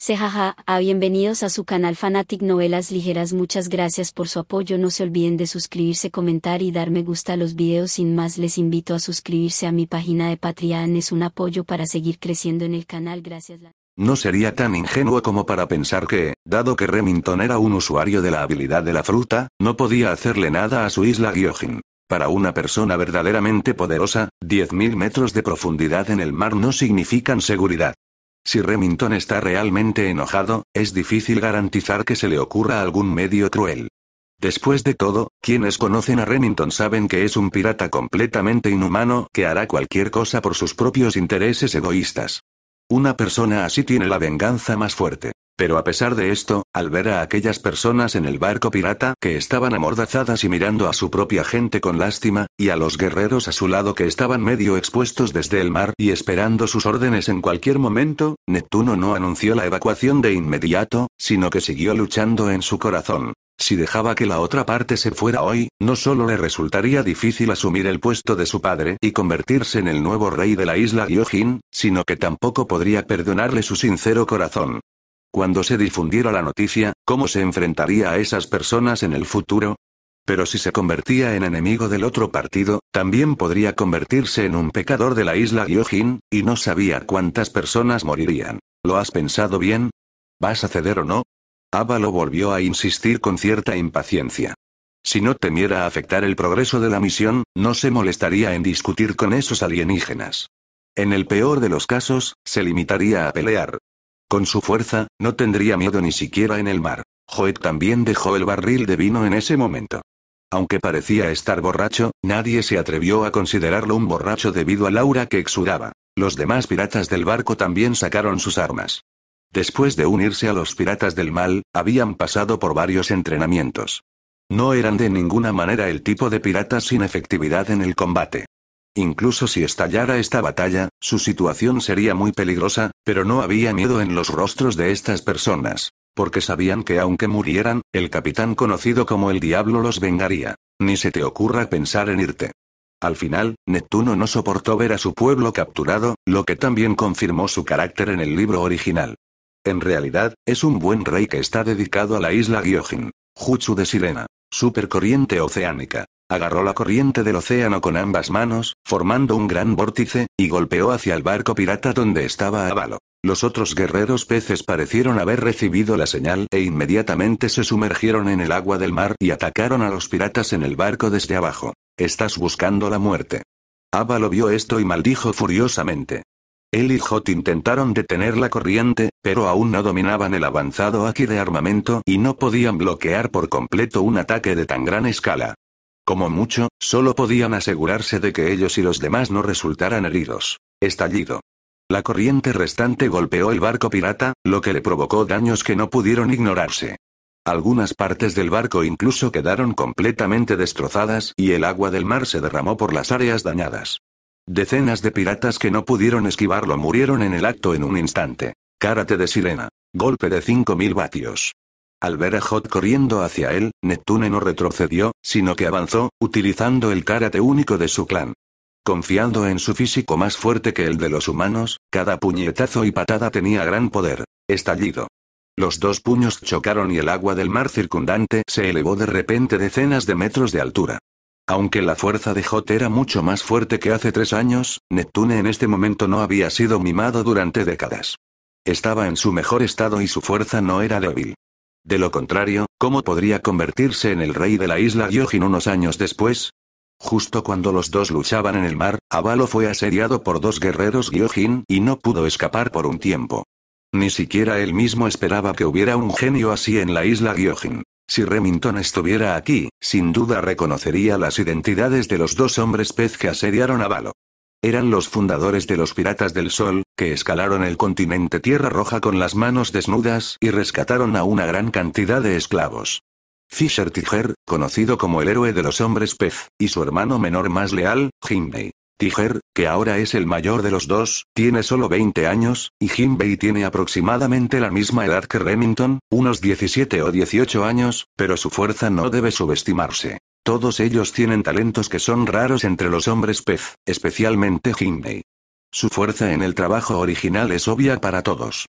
Sejaja, a ah, bienvenidos a su canal Fanatic Novelas Ligeras muchas gracias por su apoyo no se olviden de suscribirse comentar y dar me gusta a los videos sin más les invito a suscribirse a mi página de Patreon es un apoyo para seguir creciendo en el canal gracias No sería tan ingenuo como para pensar que, dado que Remington era un usuario de la habilidad de la fruta, no podía hacerle nada a su isla Gyojin. Para una persona verdaderamente poderosa, 10.000 metros de profundidad en el mar no significan seguridad. Si Remington está realmente enojado, es difícil garantizar que se le ocurra algún medio cruel. Después de todo, quienes conocen a Remington saben que es un pirata completamente inhumano que hará cualquier cosa por sus propios intereses egoístas. Una persona así tiene la venganza más fuerte. Pero a pesar de esto, al ver a aquellas personas en el barco pirata que estaban amordazadas y mirando a su propia gente con lástima, y a los guerreros a su lado que estaban medio expuestos desde el mar y esperando sus órdenes en cualquier momento, Neptuno no anunció la evacuación de inmediato, sino que siguió luchando en su corazón. Si dejaba que la otra parte se fuera hoy, no solo le resultaría difícil asumir el puesto de su padre y convertirse en el nuevo rey de la isla Gyojin, sino que tampoco podría perdonarle su sincero corazón. Cuando se difundiera la noticia, ¿cómo se enfrentaría a esas personas en el futuro? Pero si se convertía en enemigo del otro partido, también podría convertirse en un pecador de la isla Gyojin, y no sabía cuántas personas morirían. ¿Lo has pensado bien? ¿Vas a ceder o no? Ávalo volvió a insistir con cierta impaciencia. Si no temiera afectar el progreso de la misión, no se molestaría en discutir con esos alienígenas. En el peor de los casos, se limitaría a pelear, con su fuerza, no tendría miedo ni siquiera en el mar. Joet también dejó el barril de vino en ese momento. Aunque parecía estar borracho, nadie se atrevió a considerarlo un borracho debido a aura que exudaba. Los demás piratas del barco también sacaron sus armas. Después de unirse a los piratas del mal, habían pasado por varios entrenamientos. No eran de ninguna manera el tipo de piratas sin efectividad en el combate. Incluso si estallara esta batalla, su situación sería muy peligrosa, pero no había miedo en los rostros de estas personas. Porque sabían que aunque murieran, el capitán conocido como el diablo los vengaría. Ni se te ocurra pensar en irte. Al final, Neptuno no soportó ver a su pueblo capturado, lo que también confirmó su carácter en el libro original. En realidad, es un buen rey que está dedicado a la isla Gyojin. Jutsu de Sirena. Supercorriente oceánica. Agarró la corriente del océano con ambas manos, formando un gran vórtice, y golpeó hacia el barco pirata donde estaba Ávalo. Los otros guerreros peces parecieron haber recibido la señal e inmediatamente se sumergieron en el agua del mar y atacaron a los piratas en el barco desde abajo. Estás buscando la muerte. Ávalo vio esto y maldijo furiosamente. Él y Jot intentaron detener la corriente, pero aún no dominaban el avanzado aquí de armamento y no podían bloquear por completo un ataque de tan gran escala. Como mucho, solo podían asegurarse de que ellos y los demás no resultaran heridos. Estallido. La corriente restante golpeó el barco pirata, lo que le provocó daños que no pudieron ignorarse. Algunas partes del barco incluso quedaron completamente destrozadas y el agua del mar se derramó por las áreas dañadas. Decenas de piratas que no pudieron esquivarlo murieron en el acto en un instante. Cárate de sirena. Golpe de 5.000 vatios. Al ver a Hot corriendo hacia él, Neptune no retrocedió, sino que avanzó, utilizando el karate único de su clan. Confiando en su físico más fuerte que el de los humanos, cada puñetazo y patada tenía gran poder. Estallido. Los dos puños chocaron y el agua del mar circundante se elevó de repente decenas de metros de altura. Aunque la fuerza de Hot era mucho más fuerte que hace tres años, Neptune en este momento no había sido mimado durante décadas. Estaba en su mejor estado y su fuerza no era débil. De lo contrario, ¿cómo podría convertirse en el rey de la isla Gyojin unos años después? Justo cuando los dos luchaban en el mar, Avalo fue asediado por dos guerreros Gyojin y no pudo escapar por un tiempo. Ni siquiera él mismo esperaba que hubiera un genio así en la isla Gyojin. Si Remington estuviera aquí, sin duda reconocería las identidades de los dos hombres pez que asediaron a eran los fundadores de los Piratas del Sol, que escalaron el continente Tierra Roja con las manos desnudas y rescataron a una gran cantidad de esclavos. Fisher Tiger, conocido como el héroe de los hombres pez, y su hermano menor más leal, Jimbei Tiger, que ahora es el mayor de los dos, tiene solo 20 años, y Jimbei tiene aproximadamente la misma edad que Remington, unos 17 o 18 años, pero su fuerza no debe subestimarse. Todos ellos tienen talentos que son raros entre los hombres pez, especialmente Hindley. Su fuerza en el trabajo original es obvia para todos.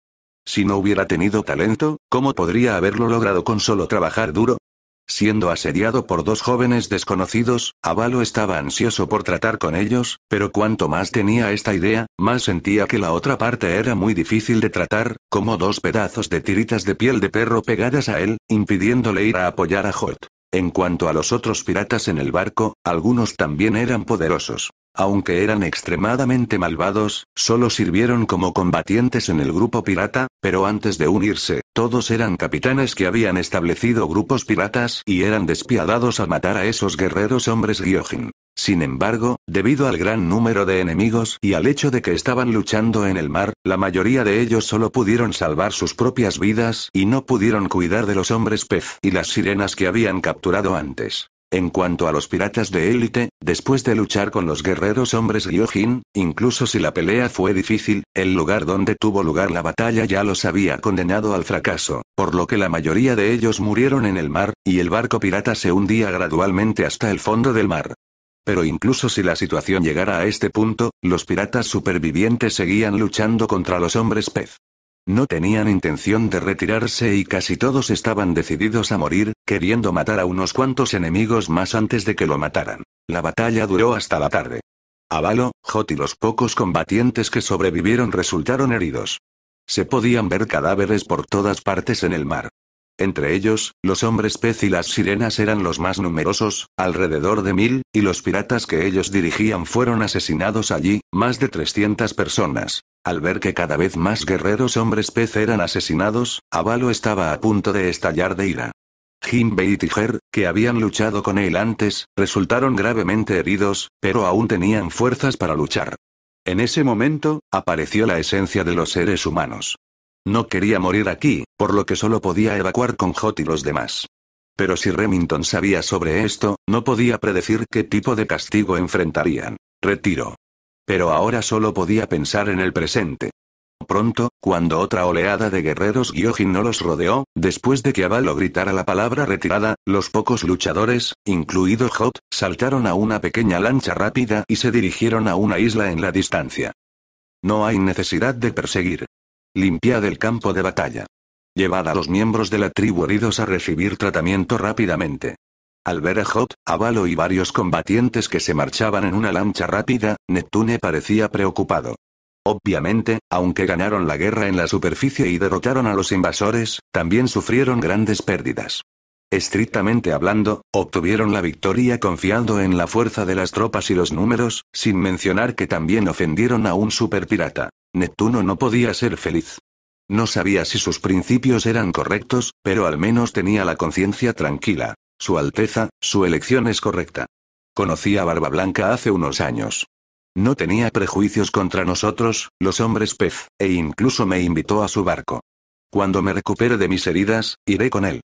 Si no hubiera tenido talento, ¿cómo podría haberlo logrado con solo trabajar duro? Siendo asediado por dos jóvenes desconocidos, Avalo estaba ansioso por tratar con ellos, pero cuanto más tenía esta idea, más sentía que la otra parte era muy difícil de tratar, como dos pedazos de tiritas de piel de perro pegadas a él, impidiéndole ir a apoyar a Holt. En cuanto a los otros piratas en el barco, algunos también eran poderosos. Aunque eran extremadamente malvados, solo sirvieron como combatientes en el grupo pirata, pero antes de unirse, todos eran capitanes que habían establecido grupos piratas y eran despiadados a matar a esos guerreros hombres Gyojin. Sin embargo, debido al gran número de enemigos y al hecho de que estaban luchando en el mar, la mayoría de ellos solo pudieron salvar sus propias vidas y no pudieron cuidar de los hombres pez y las sirenas que habían capturado antes. En cuanto a los piratas de élite, después de luchar con los guerreros hombres Ryojin, incluso si la pelea fue difícil, el lugar donde tuvo lugar la batalla ya los había condenado al fracaso, por lo que la mayoría de ellos murieron en el mar, y el barco pirata se hundía gradualmente hasta el fondo del mar. Pero incluso si la situación llegara a este punto, los piratas supervivientes seguían luchando contra los hombres pez. No tenían intención de retirarse y casi todos estaban decididos a morir, queriendo matar a unos cuantos enemigos más antes de que lo mataran. La batalla duró hasta la tarde. Avalo, Jot y los pocos combatientes que sobrevivieron resultaron heridos. Se podían ver cadáveres por todas partes en el mar. Entre ellos, los hombres pez y las sirenas eran los más numerosos, alrededor de mil, y los piratas que ellos dirigían fueron asesinados allí, más de 300 personas. Al ver que cada vez más guerreros hombres pez eran asesinados, Avalo estaba a punto de estallar de ira. Jimbe y Tiger, que habían luchado con él antes, resultaron gravemente heridos, pero aún tenían fuerzas para luchar. En ese momento, apareció la esencia de los seres humanos. No quería morir aquí, por lo que solo podía evacuar con Hot y los demás. Pero si Remington sabía sobre esto, no podía predecir qué tipo de castigo enfrentarían. Retiro. Pero ahora solo podía pensar en el presente. Pronto, cuando otra oleada de guerreros Gyojin no los rodeó, después de que Avalo gritara la palabra retirada, los pocos luchadores, incluido Hot, saltaron a una pequeña lancha rápida y se dirigieron a una isla en la distancia. No hay necesidad de perseguir limpiada el campo de batalla. llevada a los miembros de la tribu heridos a recibir tratamiento rápidamente. Al ver a Hot, Avalo y varios combatientes que se marchaban en una lancha rápida, Neptune parecía preocupado. Obviamente, aunque ganaron la guerra en la superficie y derrotaron a los invasores, también sufrieron grandes pérdidas. Estrictamente hablando, obtuvieron la victoria confiando en la fuerza de las tropas y los números, sin mencionar que también ofendieron a un superpirata. Neptuno no podía ser feliz. No sabía si sus principios eran correctos, pero al menos tenía la conciencia tranquila. Su Alteza, su elección es correcta. Conocí a Barba Blanca hace unos años. No tenía prejuicios contra nosotros, los hombres pez, e incluso me invitó a su barco. Cuando me recupere de mis heridas, iré con él.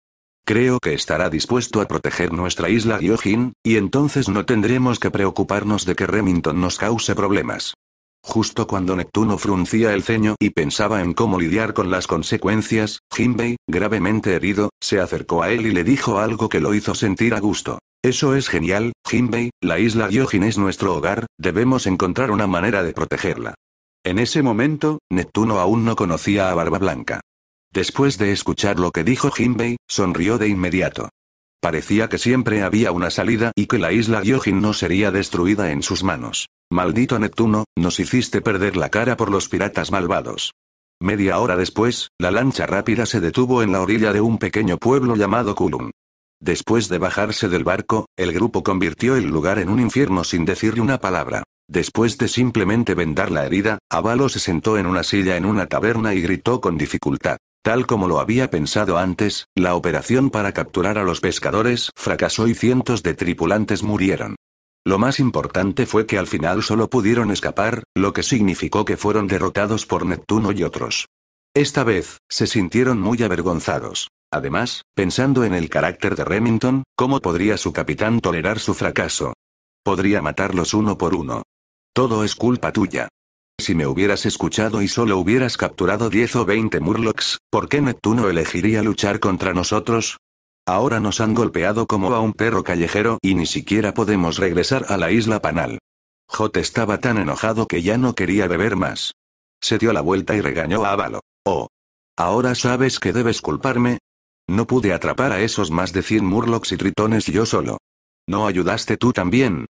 Creo que estará dispuesto a proteger nuestra isla Gyojin, y entonces no tendremos que preocuparnos de que Remington nos cause problemas. Justo cuando Neptuno fruncía el ceño y pensaba en cómo lidiar con las consecuencias, Jinbei, gravemente herido, se acercó a él y le dijo algo que lo hizo sentir a gusto. Eso es genial, Jinbei, la isla Gyojin es nuestro hogar, debemos encontrar una manera de protegerla. En ese momento, Neptuno aún no conocía a Barba Blanca. Después de escuchar lo que dijo Jinbei, sonrió de inmediato. Parecía que siempre había una salida y que la isla Gyojin no sería destruida en sus manos. Maldito Neptuno, nos hiciste perder la cara por los piratas malvados. Media hora después, la lancha rápida se detuvo en la orilla de un pequeño pueblo llamado Kulum. Después de bajarse del barco, el grupo convirtió el lugar en un infierno sin decirle una palabra. Después de simplemente vendar la herida, Avalo se sentó en una silla en una taberna y gritó con dificultad. Tal como lo había pensado antes, la operación para capturar a los pescadores fracasó y cientos de tripulantes murieron. Lo más importante fue que al final solo pudieron escapar, lo que significó que fueron derrotados por Neptuno y otros. Esta vez, se sintieron muy avergonzados. Además, pensando en el carácter de Remington, ¿cómo podría su capitán tolerar su fracaso? Podría matarlos uno por uno. Todo es culpa tuya. Si me hubieras escuchado y solo hubieras capturado 10 o 20 Murlocs, ¿por qué Neptuno elegiría luchar contra nosotros? Ahora nos han golpeado como a un perro callejero y ni siquiera podemos regresar a la isla Panal. Jot estaba tan enojado que ya no quería beber más. Se dio la vuelta y regañó a Ávalo. Oh. Ahora sabes que debes culparme. No pude atrapar a esos más de 100 Murlocs y tritones yo solo. ¿No ayudaste tú también?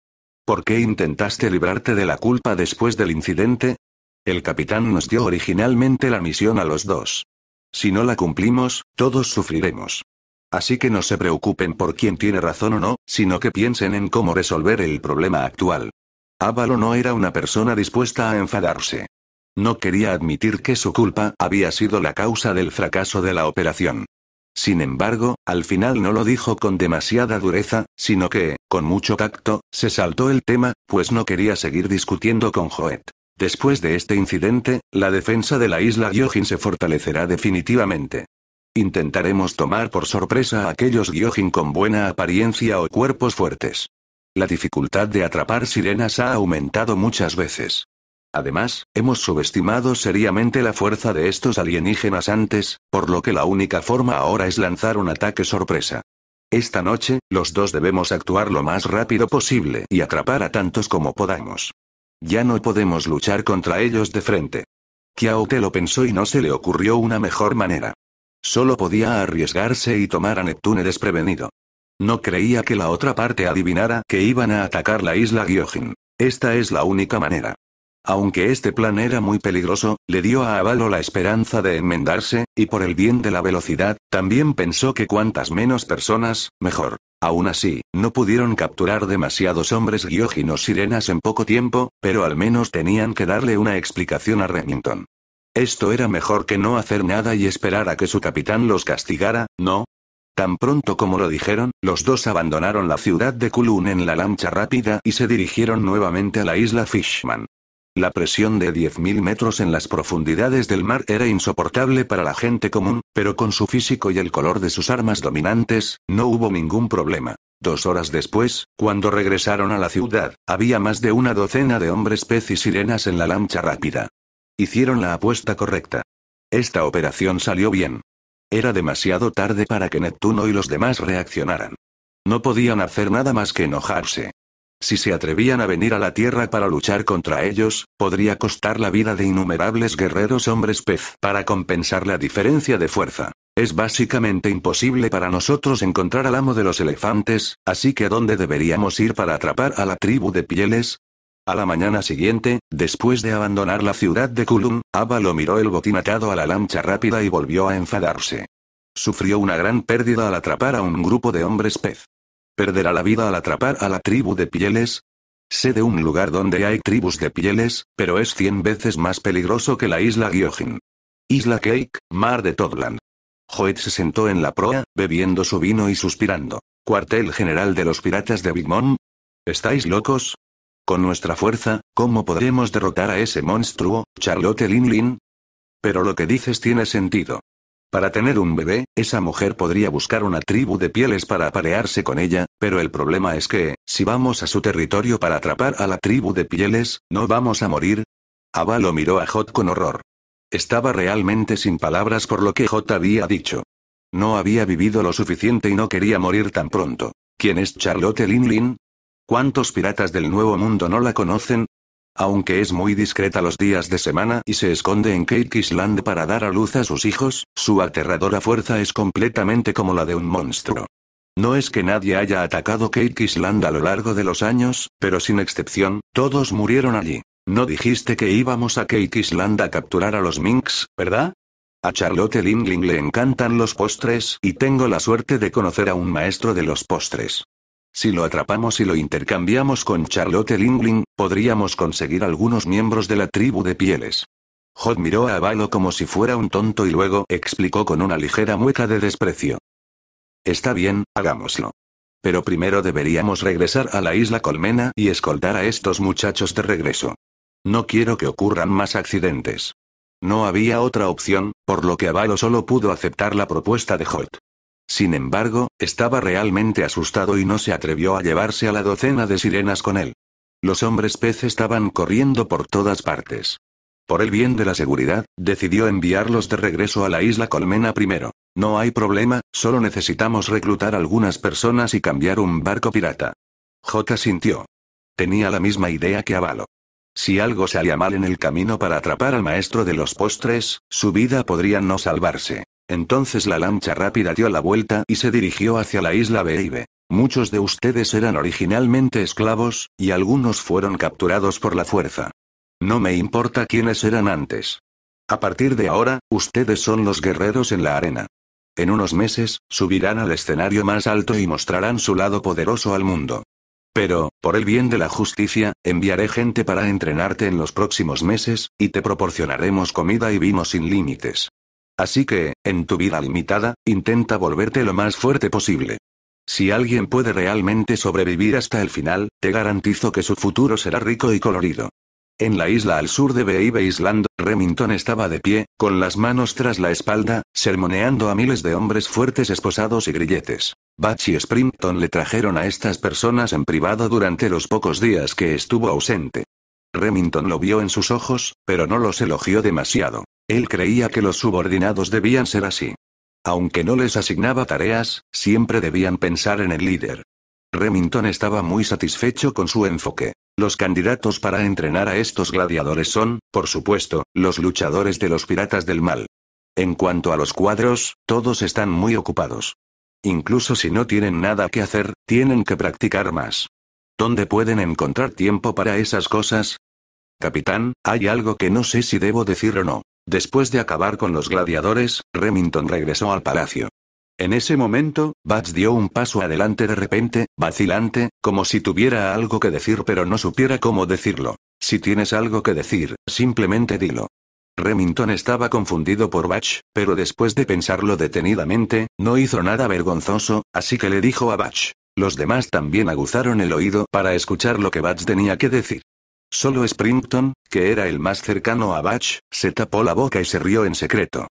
¿Por qué intentaste librarte de la culpa después del incidente? El capitán nos dio originalmente la misión a los dos. Si no la cumplimos, todos sufriremos. Así que no se preocupen por quién tiene razón o no, sino que piensen en cómo resolver el problema actual. Ávalo no era una persona dispuesta a enfadarse. No quería admitir que su culpa había sido la causa del fracaso de la operación. Sin embargo, al final no lo dijo con demasiada dureza, sino que, con mucho tacto, se saltó el tema, pues no quería seguir discutiendo con Joet. Después de este incidente, la defensa de la isla Gyojin se fortalecerá definitivamente. Intentaremos tomar por sorpresa a aquellos Gyojin con buena apariencia o cuerpos fuertes. La dificultad de atrapar sirenas ha aumentado muchas veces. Además, hemos subestimado seriamente la fuerza de estos alienígenas antes, por lo que la única forma ahora es lanzar un ataque sorpresa. Esta noche, los dos debemos actuar lo más rápido posible y atrapar a tantos como podamos. Ya no podemos luchar contra ellos de frente. Kiao te lo pensó y no se le ocurrió una mejor manera. Solo podía arriesgarse y tomar a Neptune desprevenido. No creía que la otra parte adivinara que iban a atacar la isla Gyojin. Esta es la única manera. Aunque este plan era muy peligroso, le dio a Avalo la esperanza de enmendarse, y por el bien de la velocidad, también pensó que cuantas menos personas, mejor. Aún así, no pudieron capturar demasiados hombres guióginos sirenas en poco tiempo, pero al menos tenían que darle una explicación a Remington. Esto era mejor que no hacer nada y esperar a que su capitán los castigara, ¿no? Tan pronto como lo dijeron, los dos abandonaron la ciudad de Kulun en la lancha rápida y se dirigieron nuevamente a la isla Fishman. La presión de 10.000 metros en las profundidades del mar era insoportable para la gente común, pero con su físico y el color de sus armas dominantes, no hubo ningún problema. Dos horas después, cuando regresaron a la ciudad, había más de una docena de hombres pez y sirenas en la lancha rápida. Hicieron la apuesta correcta. Esta operación salió bien. Era demasiado tarde para que Neptuno y los demás reaccionaran. No podían hacer nada más que enojarse. Si se atrevían a venir a la Tierra para luchar contra ellos, podría costar la vida de innumerables guerreros hombres pez para compensar la diferencia de fuerza. Es básicamente imposible para nosotros encontrar al amo de los elefantes, así que dónde deberíamos ir para atrapar a la tribu de pieles? A la mañana siguiente, después de abandonar la ciudad de Kulum, lo miró el botín atado a la lancha rápida y volvió a enfadarse. Sufrió una gran pérdida al atrapar a un grupo de hombres pez. ¿Perderá la vida al atrapar a la tribu de pieles? Sé de un lugar donde hay tribus de pieles, pero es cien veces más peligroso que la isla Gyojin. Isla Cake, mar de Todland. Hoet se sentó en la proa, bebiendo su vino y suspirando. Cuartel general de los piratas de Mom? ¿Estáis locos? Con nuestra fuerza, ¿cómo podremos derrotar a ese monstruo, Charlotte Lin Lin? Pero lo que dices tiene sentido. Para tener un bebé, esa mujer podría buscar una tribu de pieles para aparearse con ella, pero el problema es que, si vamos a su territorio para atrapar a la tribu de pieles, ¿no vamos a morir? Abalo lo miró a Jot con horror. Estaba realmente sin palabras por lo que Jot había dicho. No había vivido lo suficiente y no quería morir tan pronto. ¿Quién es Charlotte Linlin? ¿Cuántos piratas del Nuevo Mundo no la conocen? Aunque es muy discreta los días de semana y se esconde en Cake Island para dar a luz a sus hijos, su aterradora fuerza es completamente como la de un monstruo. No es que nadie haya atacado Cake Island a lo largo de los años, pero sin excepción, todos murieron allí. No dijiste que íbamos a Cake Island a capturar a los Minx, ¿verdad? A Charlotte Lingling le encantan los postres, y tengo la suerte de conocer a un maestro de los postres. Si lo atrapamos y lo intercambiamos con Charlotte Lingling, podríamos conseguir algunos miembros de la tribu de pieles. Hod miró a Avalo como si fuera un tonto y luego explicó con una ligera mueca de desprecio. Está bien, hagámoslo. Pero primero deberíamos regresar a la isla Colmena y escoltar a estos muchachos de regreso. No quiero que ocurran más accidentes. No había otra opción, por lo que Avalo solo pudo aceptar la propuesta de Holt. Sin embargo, estaba realmente asustado y no se atrevió a llevarse a la docena de sirenas con él. Los hombres pez estaban corriendo por todas partes. Por el bien de la seguridad, decidió enviarlos de regreso a la isla Colmena primero. No hay problema, solo necesitamos reclutar algunas personas y cambiar un barco pirata. J sintió. Tenía la misma idea que Avalo. Si algo salía mal en el camino para atrapar al maestro de los postres, su vida podría no salvarse. Entonces la lancha rápida dio la vuelta y se dirigió hacia la isla Beibe. Muchos de ustedes eran originalmente esclavos, y algunos fueron capturados por la fuerza. No me importa quiénes eran antes. A partir de ahora, ustedes son los guerreros en la arena. En unos meses, subirán al escenario más alto y mostrarán su lado poderoso al mundo. Pero, por el bien de la justicia, enviaré gente para entrenarte en los próximos meses, y te proporcionaremos comida y vino sin límites. Así que, en tu vida limitada, intenta volverte lo más fuerte posible. Si alguien puede realmente sobrevivir hasta el final, te garantizo que su futuro será rico y colorido. En la isla al sur de Baby Island, Remington estaba de pie, con las manos tras la espalda, sermoneando a miles de hombres fuertes esposados y grilletes. Batch y Springton le trajeron a estas personas en privado durante los pocos días que estuvo ausente. Remington lo vio en sus ojos, pero no los elogió demasiado. Él creía que los subordinados debían ser así. Aunque no les asignaba tareas, siempre debían pensar en el líder. Remington estaba muy satisfecho con su enfoque. Los candidatos para entrenar a estos gladiadores son, por supuesto, los luchadores de los piratas del mal. En cuanto a los cuadros, todos están muy ocupados. Incluso si no tienen nada que hacer, tienen que practicar más. ¿Dónde pueden encontrar tiempo para esas cosas? Capitán, hay algo que no sé si debo decir o no. Después de acabar con los gladiadores, Remington regresó al palacio. En ese momento, Bats dio un paso adelante de repente, vacilante, como si tuviera algo que decir pero no supiera cómo decirlo. Si tienes algo que decir, simplemente dilo. Remington estaba confundido por Batch, pero después de pensarlo detenidamente, no hizo nada vergonzoso, así que le dijo a Batch. Los demás también aguzaron el oído para escuchar lo que Batch tenía que decir. Solo Springton, que era el más cercano a Batch, se tapó la boca y se rió en secreto.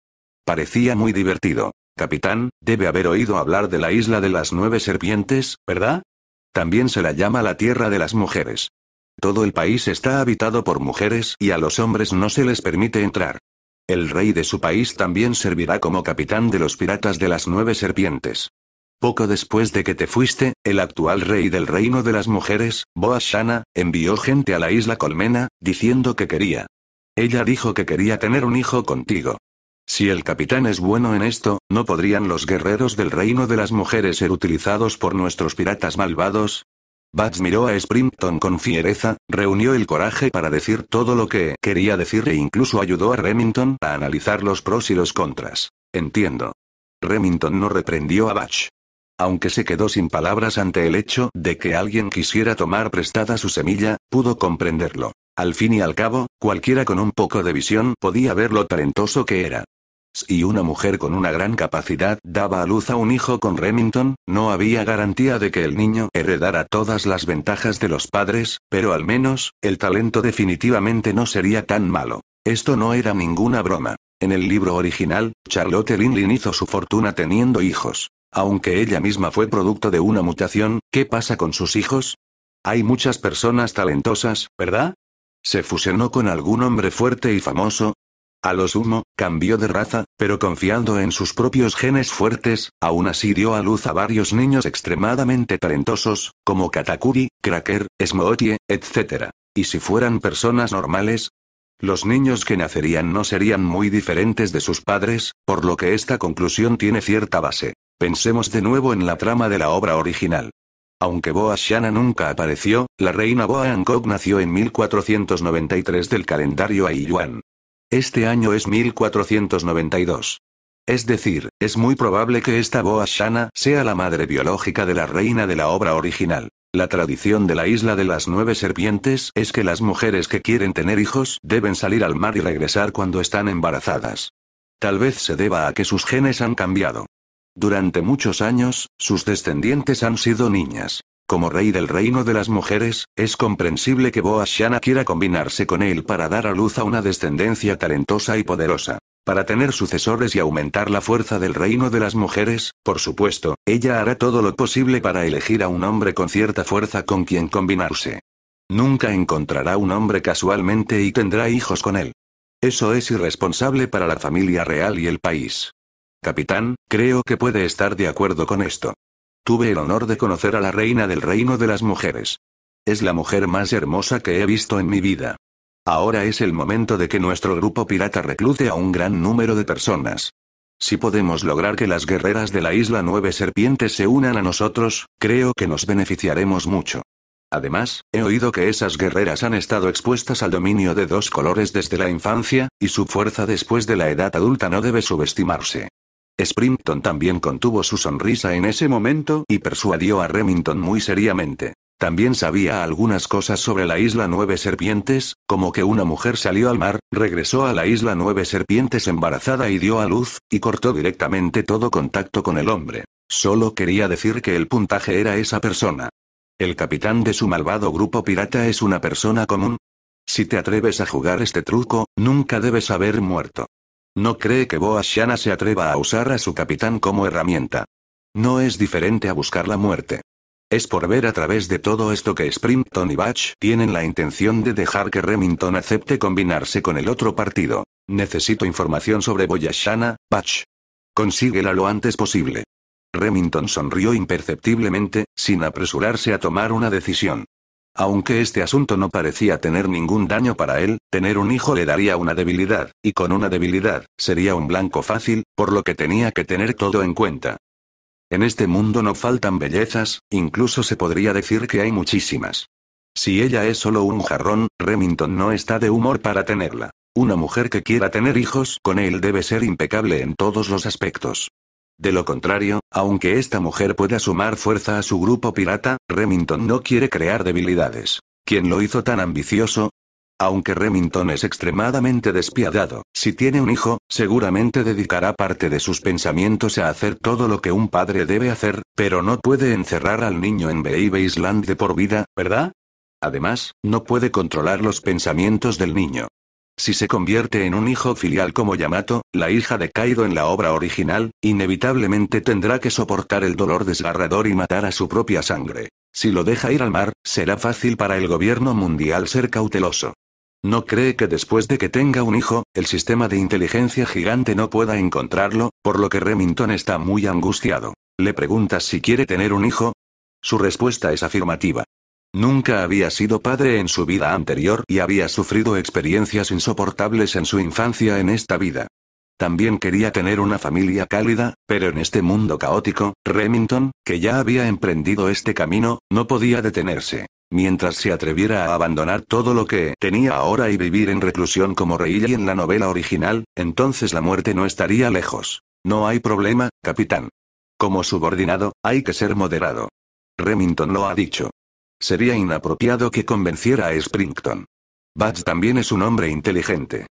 Parecía muy divertido. Capitán, debe haber oído hablar de la isla de las nueve serpientes, ¿verdad? También se la llama la Tierra de las Mujeres. Todo el país está habitado por mujeres y a los hombres no se les permite entrar. El rey de su país también servirá como capitán de los piratas de las nueve serpientes. Poco después de que te fuiste, el actual rey del reino de las mujeres, Boa envió gente a la isla Colmena, diciendo que quería. Ella dijo que quería tener un hijo contigo. Si el capitán es bueno en esto, ¿no podrían los guerreros del reino de las mujeres ser utilizados por nuestros piratas malvados? Bats miró a Springton con fiereza, reunió el coraje para decir todo lo que quería decir e incluso ayudó a Remington a analizar los pros y los contras. Entiendo. Remington no reprendió a Batch. Aunque se quedó sin palabras ante el hecho de que alguien quisiera tomar prestada su semilla, pudo comprenderlo. Al fin y al cabo, cualquiera con un poco de visión podía ver lo talentoso que era. Si una mujer con una gran capacidad daba a luz a un hijo con Remington, no había garantía de que el niño heredara todas las ventajas de los padres, pero al menos, el talento definitivamente no sería tan malo. Esto no era ninguna broma. En el libro original, Charlotte Linlin hizo su fortuna teniendo hijos aunque ella misma fue producto de una mutación, ¿qué pasa con sus hijos? Hay muchas personas talentosas, ¿verdad? Se fusionó con algún hombre fuerte y famoso. A lo sumo, cambió de raza, pero confiando en sus propios genes fuertes, aún así dio a luz a varios niños extremadamente talentosos, como Katakuri, Cracker, Smootie, etc. ¿Y si fueran personas normales? Los niños que nacerían no serían muy diferentes de sus padres, por lo que esta conclusión tiene cierta base. Pensemos de nuevo en la trama de la obra original. Aunque Boa Shana nunca apareció, la reina Boa Hancock nació en 1493 del calendario Aiyuan. Este año es 1492. Es decir, es muy probable que esta Boa Shana sea la madre biológica de la reina de la obra original. La tradición de la isla de las nueve serpientes es que las mujeres que quieren tener hijos deben salir al mar y regresar cuando están embarazadas. Tal vez se deba a que sus genes han cambiado. Durante muchos años, sus descendientes han sido niñas. Como rey del reino de las mujeres, es comprensible que Boa Shana quiera combinarse con él para dar a luz a una descendencia talentosa y poderosa. Para tener sucesores y aumentar la fuerza del reino de las mujeres, por supuesto, ella hará todo lo posible para elegir a un hombre con cierta fuerza con quien combinarse. Nunca encontrará un hombre casualmente y tendrá hijos con él. Eso es irresponsable para la familia real y el país. Capitán, creo que puede estar de acuerdo con esto. Tuve el honor de conocer a la reina del reino de las mujeres. Es la mujer más hermosa que he visto en mi vida. Ahora es el momento de que nuestro grupo pirata reclute a un gran número de personas. Si podemos lograr que las guerreras de la isla Nueve Serpientes se unan a nosotros, creo que nos beneficiaremos mucho. Además, he oído que esas guerreras han estado expuestas al dominio de dos colores desde la infancia, y su fuerza después de la edad adulta no debe subestimarse. Springton también contuvo su sonrisa en ese momento y persuadió a Remington muy seriamente. También sabía algunas cosas sobre la isla Nueve Serpientes, como que una mujer salió al mar, regresó a la isla Nueve Serpientes embarazada y dio a luz, y cortó directamente todo contacto con el hombre. Solo quería decir que el puntaje era esa persona. El capitán de su malvado grupo pirata es una persona común. Si te atreves a jugar este truco, nunca debes haber muerto. No cree que Boa se atreva a usar a su capitán como herramienta. No es diferente a buscar la muerte. Es por ver a través de todo esto que Springton y Batch tienen la intención de dejar que Remington acepte combinarse con el otro partido. Necesito información sobre Boyashana, Batch. Consíguela lo antes posible. Remington sonrió imperceptiblemente, sin apresurarse a tomar una decisión. Aunque este asunto no parecía tener ningún daño para él, tener un hijo le daría una debilidad, y con una debilidad, sería un blanco fácil, por lo que tenía que tener todo en cuenta. En este mundo no faltan bellezas, incluso se podría decir que hay muchísimas. Si ella es solo un jarrón, Remington no está de humor para tenerla. Una mujer que quiera tener hijos con él debe ser impecable en todos los aspectos. De lo contrario, aunque esta mujer pueda sumar fuerza a su grupo pirata, Remington no quiere crear debilidades. ¿Quién lo hizo tan ambicioso? Aunque Remington es extremadamente despiadado, si tiene un hijo, seguramente dedicará parte de sus pensamientos a hacer todo lo que un padre debe hacer, pero no puede encerrar al niño en Baby Island de por vida, ¿verdad? Además, no puede controlar los pensamientos del niño. Si se convierte en un hijo filial como Yamato, la hija de Kaido en la obra original, inevitablemente tendrá que soportar el dolor desgarrador y matar a su propia sangre. Si lo deja ir al mar, será fácil para el gobierno mundial ser cauteloso. ¿No cree que después de que tenga un hijo, el sistema de inteligencia gigante no pueda encontrarlo, por lo que Remington está muy angustiado? Le preguntas si quiere tener un hijo. Su respuesta es afirmativa. Nunca había sido padre en su vida anterior y había sufrido experiencias insoportables en su infancia en esta vida. También quería tener una familia cálida, pero en este mundo caótico, Remington, que ya había emprendido este camino, no podía detenerse. Mientras se atreviera a abandonar todo lo que tenía ahora y vivir en reclusión como y en la novela original, entonces la muerte no estaría lejos. No hay problema, capitán. Como subordinado, hay que ser moderado. Remington lo ha dicho. Sería inapropiado que convenciera a Springton. Bats también es un hombre inteligente.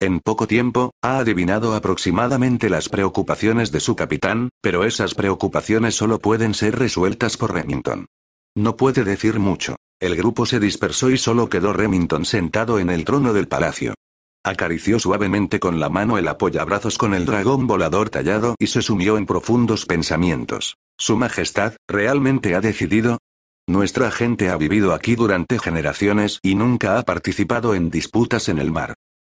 En poco tiempo, ha adivinado aproximadamente las preocupaciones de su capitán, pero esas preocupaciones solo pueden ser resueltas por Remington. No puede decir mucho. El grupo se dispersó y solo quedó Remington sentado en el trono del palacio. Acarició suavemente con la mano el apoyabrazos con el dragón volador tallado y se sumió en profundos pensamientos. Su Majestad, ¿realmente ha decidido? Nuestra gente ha vivido aquí durante generaciones y nunca ha participado en disputas en el mar.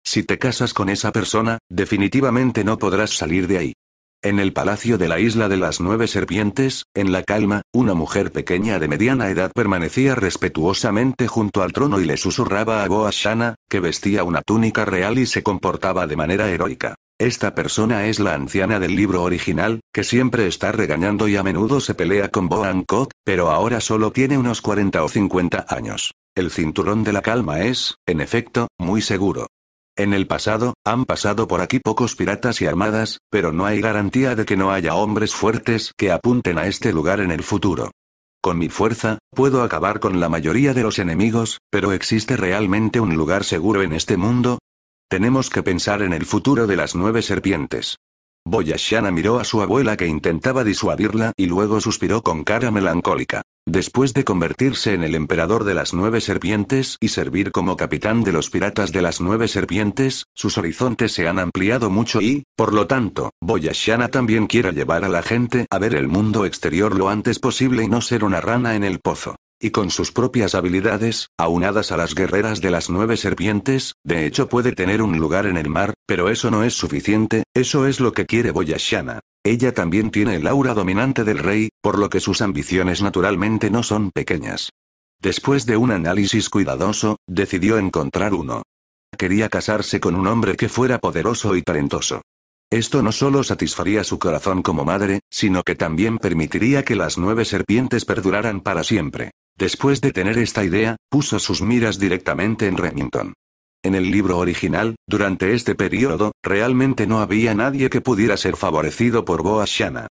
Si te casas con esa persona, definitivamente no podrás salir de ahí. En el palacio de la isla de las nueve serpientes, en la calma, una mujer pequeña de mediana edad permanecía respetuosamente junto al trono y le susurraba a Boa Shana, que vestía una túnica real y se comportaba de manera heroica. Esta persona es la anciana del libro original, que siempre está regañando y a menudo se pelea con Boa Hancock, pero ahora solo tiene unos 40 o 50 años. El cinturón de la calma es, en efecto, muy seguro. En el pasado, han pasado por aquí pocos piratas y armadas, pero no hay garantía de que no haya hombres fuertes que apunten a este lugar en el futuro. Con mi fuerza, puedo acabar con la mayoría de los enemigos, pero ¿existe realmente un lugar seguro en este mundo? Tenemos que pensar en el futuro de las nueve serpientes. Boyashana miró a su abuela que intentaba disuadirla y luego suspiró con cara melancólica. Después de convertirse en el emperador de las nueve serpientes y servir como capitán de los piratas de las nueve serpientes, sus horizontes se han ampliado mucho y, por lo tanto, Boyashana también quiere llevar a la gente a ver el mundo exterior lo antes posible y no ser una rana en el pozo. Y con sus propias habilidades, aunadas a las guerreras de las nueve serpientes, de hecho puede tener un lugar en el mar, pero eso no es suficiente, eso es lo que quiere Boyashana. Ella también tiene el aura dominante del rey, por lo que sus ambiciones naturalmente no son pequeñas. Después de un análisis cuidadoso, decidió encontrar uno. Quería casarse con un hombre que fuera poderoso y talentoso. Esto no solo satisfaría su corazón como madre, sino que también permitiría que las nueve serpientes perduraran para siempre. Después de tener esta idea, puso sus miras directamente en Remington. En el libro original, durante este periodo, realmente no había nadie que pudiera ser favorecido por Boa Shana.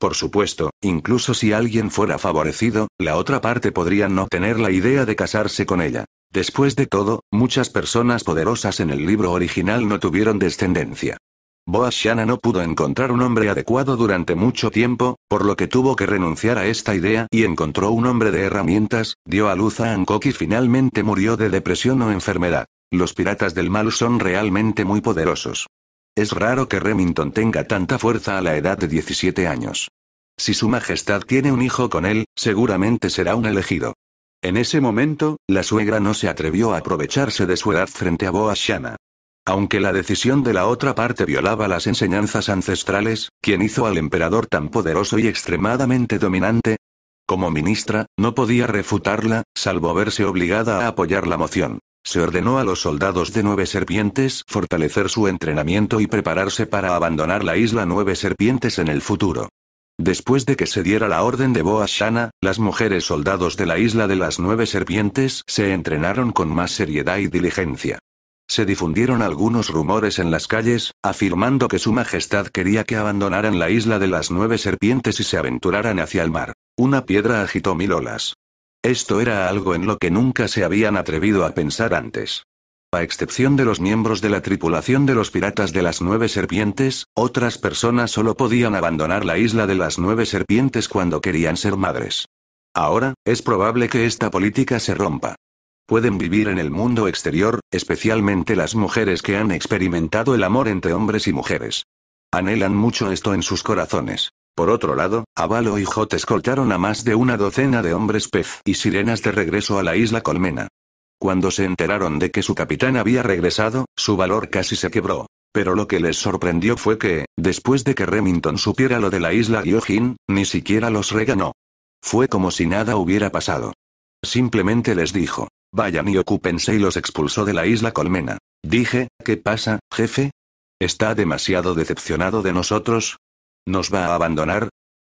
Por supuesto, incluso si alguien fuera favorecido, la otra parte podría no tener la idea de casarse con ella. Después de todo, muchas personas poderosas en el libro original no tuvieron descendencia. Boa Shana no pudo encontrar un hombre adecuado durante mucho tiempo, por lo que tuvo que renunciar a esta idea y encontró un hombre de herramientas, dio a luz a Ankok y finalmente murió de depresión o enfermedad. Los piratas del mal son realmente muy poderosos. Es raro que Remington tenga tanta fuerza a la edad de 17 años. Si su majestad tiene un hijo con él, seguramente será un elegido. En ese momento, la suegra no se atrevió a aprovecharse de su edad frente a Shana. Aunque la decisión de la otra parte violaba las enseñanzas ancestrales, quien hizo al emperador tan poderoso y extremadamente dominante? Como ministra, no podía refutarla, salvo verse obligada a apoyar la moción. Se ordenó a los soldados de Nueve Serpientes fortalecer su entrenamiento y prepararse para abandonar la isla Nueve Serpientes en el futuro. Después de que se diera la orden de Boa Shana, las mujeres soldados de la isla de las Nueve Serpientes se entrenaron con más seriedad y diligencia. Se difundieron algunos rumores en las calles, afirmando que Su Majestad quería que abandonaran la isla de las Nueve Serpientes y se aventuraran hacia el mar. Una piedra agitó mil olas. Esto era algo en lo que nunca se habían atrevido a pensar antes. A excepción de los miembros de la tripulación de los piratas de las nueve serpientes, otras personas solo podían abandonar la isla de las nueve serpientes cuando querían ser madres. Ahora, es probable que esta política se rompa. Pueden vivir en el mundo exterior, especialmente las mujeres que han experimentado el amor entre hombres y mujeres. Anhelan mucho esto en sus corazones. Por otro lado, Avalo y Jot escoltaron a más de una docena de hombres pez y sirenas de regreso a la isla Colmena. Cuando se enteraron de que su capitán había regresado, su valor casi se quebró. Pero lo que les sorprendió fue que, después de que Remington supiera lo de la isla Gyojin, ni siquiera los reganó. Fue como si nada hubiera pasado. Simplemente les dijo, vayan y ocúpense y los expulsó de la isla Colmena. Dije, ¿qué pasa, jefe? ¿Está demasiado decepcionado de nosotros? ¿Nos va a abandonar?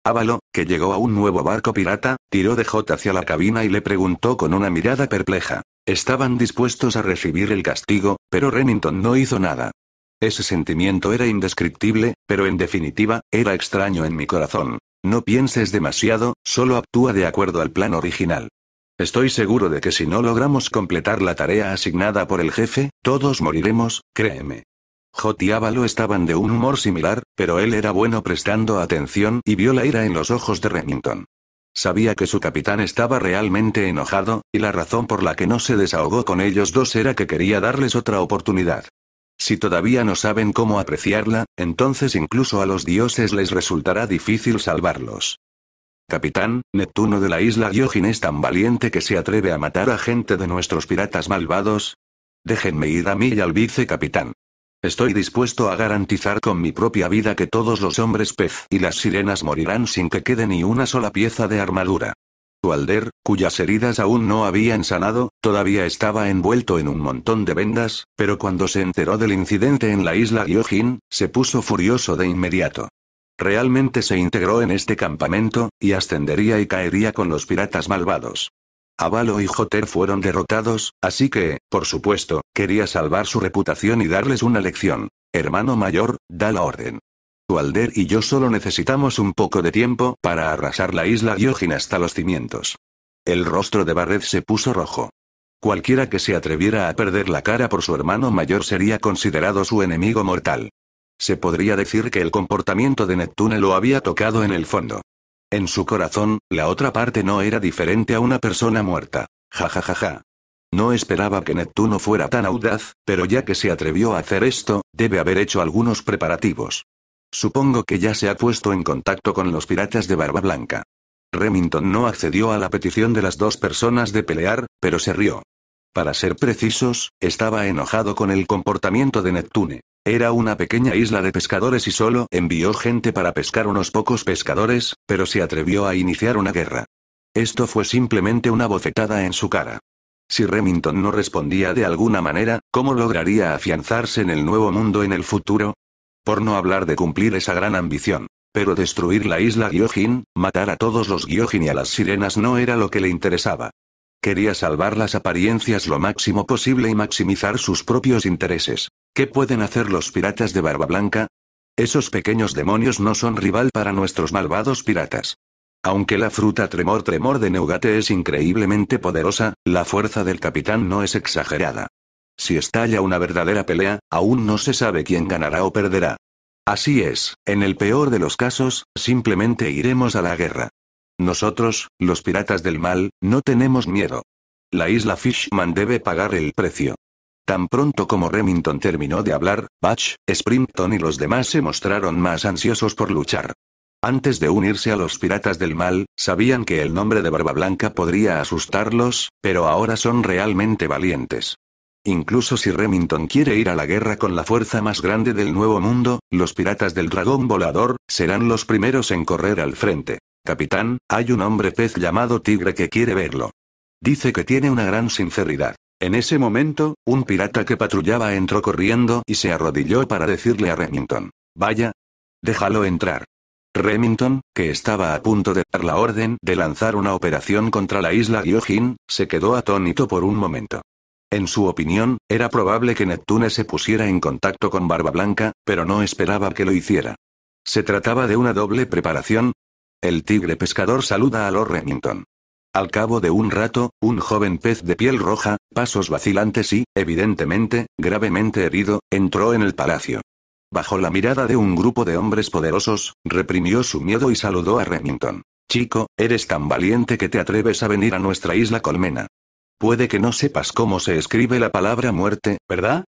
Ávalo, que llegó a un nuevo barco pirata, tiró de J hacia la cabina y le preguntó con una mirada perpleja. Estaban dispuestos a recibir el castigo, pero Remington no hizo nada. Ese sentimiento era indescriptible, pero en definitiva, era extraño en mi corazón. No pienses demasiado, solo actúa de acuerdo al plan original. Estoy seguro de que si no logramos completar la tarea asignada por el jefe, todos moriremos, créeme. Jot y estaban de un humor similar, pero él era bueno prestando atención y vio la ira en los ojos de Remington. Sabía que su capitán estaba realmente enojado, y la razón por la que no se desahogó con ellos dos era que quería darles otra oportunidad. Si todavía no saben cómo apreciarla, entonces incluso a los dioses les resultará difícil salvarlos. Capitán, Neptuno de la isla Gyojin es tan valiente que se atreve a matar a gente de nuestros piratas malvados. Déjenme ir a mí y al vicecapitán. Estoy dispuesto a garantizar con mi propia vida que todos los hombres pez y las sirenas morirán sin que quede ni una sola pieza de armadura. Walder, cuyas heridas aún no habían sanado, todavía estaba envuelto en un montón de vendas, pero cuando se enteró del incidente en la isla Gyojin, se puso furioso de inmediato. Realmente se integró en este campamento, y ascendería y caería con los piratas malvados. Avalo y Joter fueron derrotados, así que, por supuesto, quería salvar su reputación y darles una lección. Hermano mayor, da la orden. Walder y yo solo necesitamos un poco de tiempo para arrasar la isla Diógena hasta los cimientos. El rostro de Barret se puso rojo. Cualquiera que se atreviera a perder la cara por su hermano mayor sería considerado su enemigo mortal. Se podría decir que el comportamiento de Neptune lo había tocado en el fondo. En su corazón, la otra parte no era diferente a una persona muerta. Ja ja ja ja. No esperaba que Neptuno fuera tan audaz, pero ya que se atrevió a hacer esto, debe haber hecho algunos preparativos. Supongo que ya se ha puesto en contacto con los piratas de Barba Blanca. Remington no accedió a la petición de las dos personas de pelear, pero se rió. Para ser precisos, estaba enojado con el comportamiento de Neptune. Era una pequeña isla de pescadores y solo envió gente para pescar unos pocos pescadores, pero se atrevió a iniciar una guerra. Esto fue simplemente una bofetada en su cara. Si Remington no respondía de alguna manera, ¿cómo lograría afianzarse en el nuevo mundo en el futuro? Por no hablar de cumplir esa gran ambición. Pero destruir la isla Gyojin, matar a todos los Gyojin y a las sirenas no era lo que le interesaba. Quería salvar las apariencias lo máximo posible y maximizar sus propios intereses. ¿Qué pueden hacer los piratas de Barba Blanca? Esos pequeños demonios no son rival para nuestros malvados piratas. Aunque la fruta tremor tremor de Neugate es increíblemente poderosa, la fuerza del capitán no es exagerada. Si estalla una verdadera pelea, aún no se sabe quién ganará o perderá. Así es, en el peor de los casos, simplemente iremos a la guerra. Nosotros, los piratas del mal, no tenemos miedo. La isla Fishman debe pagar el precio. Tan pronto como Remington terminó de hablar, Batch, Springton y los demás se mostraron más ansiosos por luchar. Antes de unirse a los piratas del mal, sabían que el nombre de Barba Blanca podría asustarlos, pero ahora son realmente valientes. Incluso si Remington quiere ir a la guerra con la fuerza más grande del Nuevo Mundo, los piratas del dragón volador, serán los primeros en correr al frente. Capitán, hay un hombre pez llamado Tigre que quiere verlo. Dice que tiene una gran sinceridad. En ese momento, un pirata que patrullaba entró corriendo y se arrodilló para decirle a Remington. Vaya. Déjalo entrar. Remington, que estaba a punto de dar la orden de lanzar una operación contra la isla Gyojin, se quedó atónito por un momento. En su opinión, era probable que Neptune se pusiera en contacto con Barba Blanca, pero no esperaba que lo hiciera. Se trataba de una doble preparación. El tigre pescador saluda a Lord Remington. Al cabo de un rato, un joven pez de piel roja, pasos vacilantes y, evidentemente, gravemente herido, entró en el palacio. Bajo la mirada de un grupo de hombres poderosos, reprimió su miedo y saludó a Remington. Chico, eres tan valiente que te atreves a venir a nuestra isla colmena. Puede que no sepas cómo se escribe la palabra muerte, ¿verdad?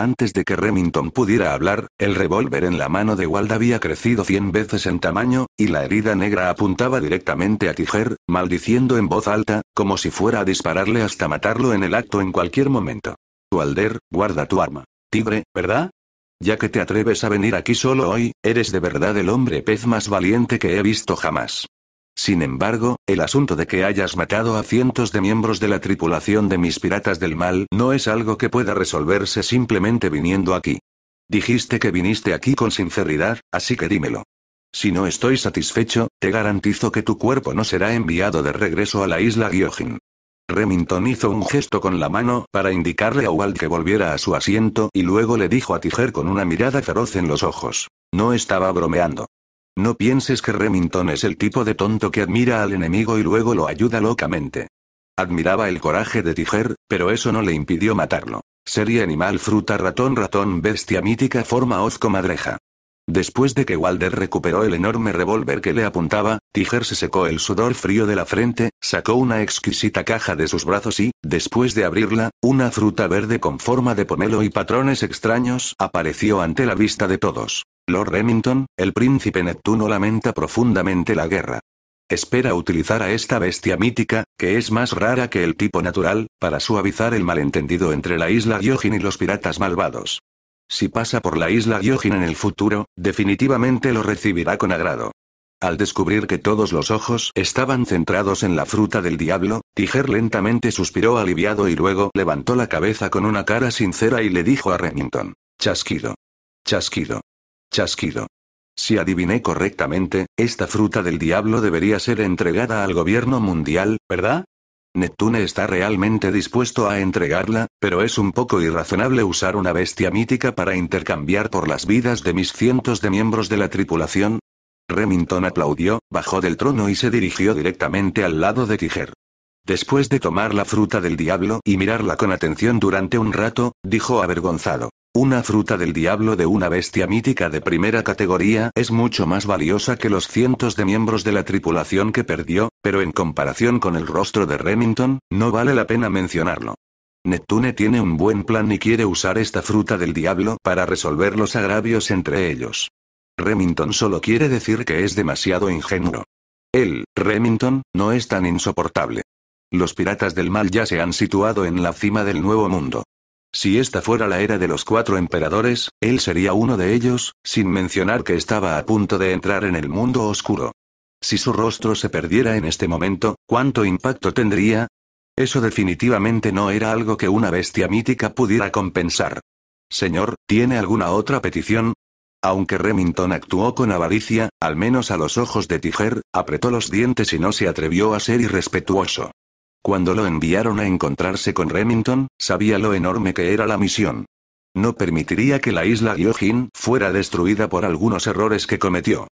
Antes de que Remington pudiera hablar, el revólver en la mano de Wald había crecido cien veces en tamaño, y la herida negra apuntaba directamente a Tiger, maldiciendo en voz alta, como si fuera a dispararle hasta matarlo en el acto en cualquier momento. Walder, guarda tu arma. Tigre, ¿verdad? Ya que te atreves a venir aquí solo hoy, eres de verdad el hombre pez más valiente que he visto jamás. Sin embargo, el asunto de que hayas matado a cientos de miembros de la tripulación de mis piratas del mal no es algo que pueda resolverse simplemente viniendo aquí. Dijiste que viniste aquí con sinceridad, así que dímelo. Si no estoy satisfecho, te garantizo que tu cuerpo no será enviado de regreso a la isla Gyojin. Remington hizo un gesto con la mano para indicarle a Walt que volviera a su asiento y luego le dijo a Tiger con una mirada feroz en los ojos. No estaba bromeando. No pienses que Remington es el tipo de tonto que admira al enemigo y luego lo ayuda locamente. Admiraba el coraje de Tiger, pero eso no le impidió matarlo. Serie animal fruta ratón ratón bestia mítica forma hoz Madreja. Después de que Walder recuperó el enorme revólver que le apuntaba, Tiger se secó el sudor frío de la frente, sacó una exquisita caja de sus brazos y, después de abrirla, una fruta verde con forma de pomelo y patrones extraños apareció ante la vista de todos. Lord Remington, el príncipe Neptuno lamenta profundamente la guerra. Espera utilizar a esta bestia mítica, que es más rara que el tipo natural, para suavizar el malentendido entre la isla Gyojin y los piratas malvados. Si pasa por la isla Gyojin en el futuro, definitivamente lo recibirá con agrado. Al descubrir que todos los ojos estaban centrados en la fruta del diablo, Tiger lentamente suspiró aliviado y luego levantó la cabeza con una cara sincera y le dijo a Remington. Chasquido. Chasquido. Chasquido. Si adiviné correctamente, esta fruta del diablo debería ser entregada al gobierno mundial, ¿verdad? Neptune está realmente dispuesto a entregarla, pero es un poco irrazonable usar una bestia mítica para intercambiar por las vidas de mis cientos de miembros de la tripulación. Remington aplaudió, bajó del trono y se dirigió directamente al lado de Tiger. Después de tomar la fruta del diablo y mirarla con atención durante un rato, dijo avergonzado. Una fruta del diablo de una bestia mítica de primera categoría es mucho más valiosa que los cientos de miembros de la tripulación que perdió, pero en comparación con el rostro de Remington, no vale la pena mencionarlo. Neptune tiene un buen plan y quiere usar esta fruta del diablo para resolver los agravios entre ellos. Remington solo quiere decir que es demasiado ingenuo. Él, Remington, no es tan insoportable. Los piratas del mal ya se han situado en la cima del nuevo mundo. Si esta fuera la era de los cuatro emperadores, él sería uno de ellos, sin mencionar que estaba a punto de entrar en el mundo oscuro. Si su rostro se perdiera en este momento, ¿cuánto impacto tendría? Eso definitivamente no era algo que una bestia mítica pudiera compensar. Señor, ¿tiene alguna otra petición? Aunque Remington actuó con avaricia, al menos a los ojos de Tiger, apretó los dientes y no se atrevió a ser irrespetuoso. Cuando lo enviaron a encontrarse con Remington, sabía lo enorme que era la misión. No permitiría que la isla Gyojin fuera destruida por algunos errores que cometió.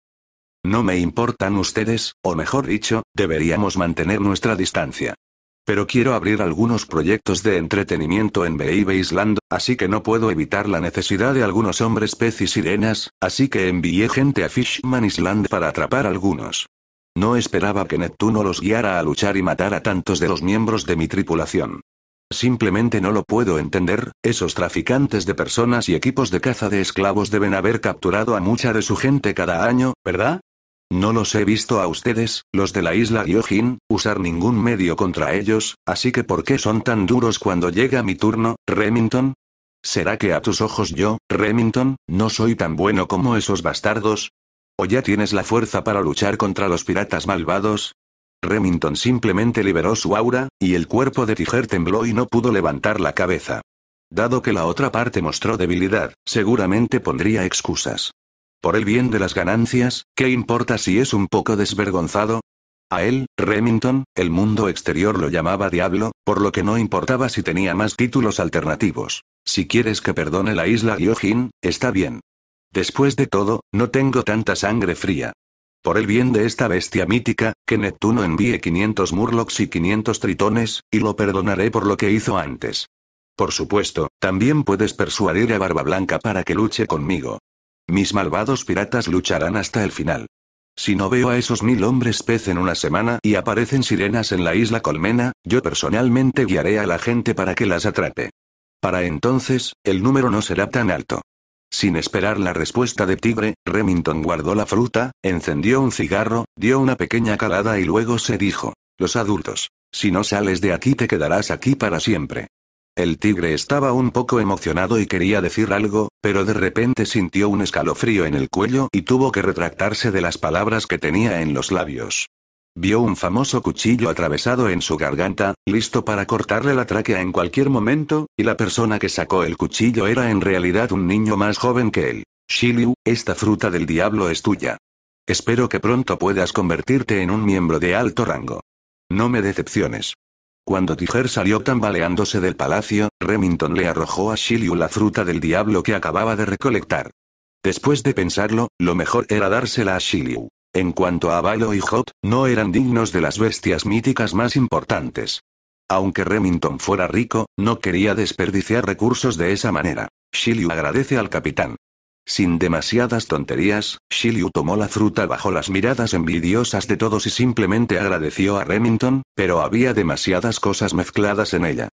No me importan ustedes, o mejor dicho, deberíamos mantener nuestra distancia. Pero quiero abrir algunos proyectos de entretenimiento en Baby Island, así que no puedo evitar la necesidad de algunos hombres peces y sirenas, así que envié gente a Fishman Island para atrapar algunos. No esperaba que Neptuno los guiara a luchar y matar a tantos de los miembros de mi tripulación. Simplemente no lo puedo entender, esos traficantes de personas y equipos de caza de esclavos deben haber capturado a mucha de su gente cada año, ¿verdad? No los he visto a ustedes, los de la isla Gyojin, usar ningún medio contra ellos, así que ¿por qué son tan duros cuando llega mi turno, Remington? ¿Será que a tus ojos yo, Remington, no soy tan bueno como esos bastardos? ¿O ya tienes la fuerza para luchar contra los piratas malvados? Remington simplemente liberó su aura, y el cuerpo de Tiger tembló y no pudo levantar la cabeza. Dado que la otra parte mostró debilidad, seguramente pondría excusas. Por el bien de las ganancias, ¿qué importa si es un poco desvergonzado? A él, Remington, el mundo exterior lo llamaba diablo, por lo que no importaba si tenía más títulos alternativos. Si quieres que perdone la isla Gyojin, está bien, Después de todo, no tengo tanta sangre fría. Por el bien de esta bestia mítica, que Neptuno envíe 500 murlocs y 500 tritones, y lo perdonaré por lo que hizo antes. Por supuesto, también puedes persuadir a Barba Blanca para que luche conmigo. Mis malvados piratas lucharán hasta el final. Si no veo a esos mil hombres pez en una semana y aparecen sirenas en la isla Colmena, yo personalmente guiaré a la gente para que las atrape. Para entonces, el número no será tan alto. Sin esperar la respuesta de Tigre, Remington guardó la fruta, encendió un cigarro, dio una pequeña calada y luego se dijo, los adultos, si no sales de aquí te quedarás aquí para siempre. El tigre estaba un poco emocionado y quería decir algo, pero de repente sintió un escalofrío en el cuello y tuvo que retractarse de las palabras que tenía en los labios. Vio un famoso cuchillo atravesado en su garganta, listo para cortarle la tráquea en cualquier momento, y la persona que sacó el cuchillo era en realidad un niño más joven que él. Shiliu, esta fruta del diablo es tuya. Espero que pronto puedas convertirte en un miembro de alto rango. No me decepciones. Cuando Tiger salió tambaleándose del palacio, Remington le arrojó a Shiliu la fruta del diablo que acababa de recolectar. Después de pensarlo, lo mejor era dársela a Shiliu. En cuanto a Valo y Hot, no eran dignos de las bestias míticas más importantes. Aunque Remington fuera rico, no quería desperdiciar recursos de esa manera. Shiliu agradece al capitán. Sin demasiadas tonterías, Shiliu tomó la fruta bajo las miradas envidiosas de todos y simplemente agradeció a Remington, pero había demasiadas cosas mezcladas en ella.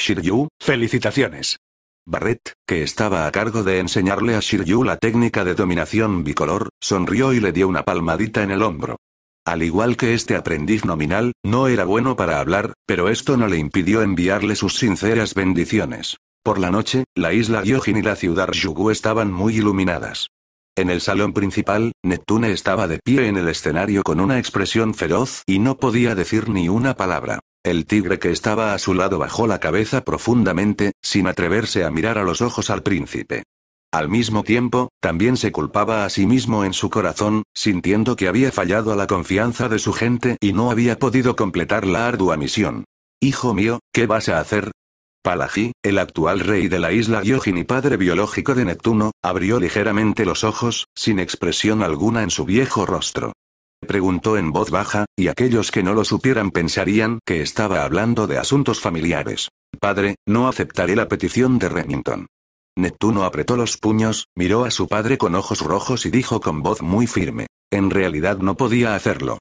Shiryu, felicitaciones. Barret, que estaba a cargo de enseñarle a Shiryu la técnica de dominación bicolor, sonrió y le dio una palmadita en el hombro. Al igual que este aprendiz nominal, no era bueno para hablar, pero esto no le impidió enviarle sus sinceras bendiciones. Por la noche, la isla Gyojin y la ciudad Yugu estaban muy iluminadas. En el salón principal, Neptune estaba de pie en el escenario con una expresión feroz y no podía decir ni una palabra. El tigre que estaba a su lado bajó la cabeza profundamente, sin atreverse a mirar a los ojos al príncipe. Al mismo tiempo, también se culpaba a sí mismo en su corazón, sintiendo que había fallado a la confianza de su gente y no había podido completar la ardua misión. Hijo mío, ¿qué vas a hacer? Palaji, el actual rey de la isla Gyojin y padre biológico de Neptuno, abrió ligeramente los ojos, sin expresión alguna en su viejo rostro preguntó en voz baja, y aquellos que no lo supieran pensarían que estaba hablando de asuntos familiares. Padre, no aceptaré la petición de Remington. Neptuno apretó los puños, miró a su padre con ojos rojos y dijo con voz muy firme. En realidad no podía hacerlo.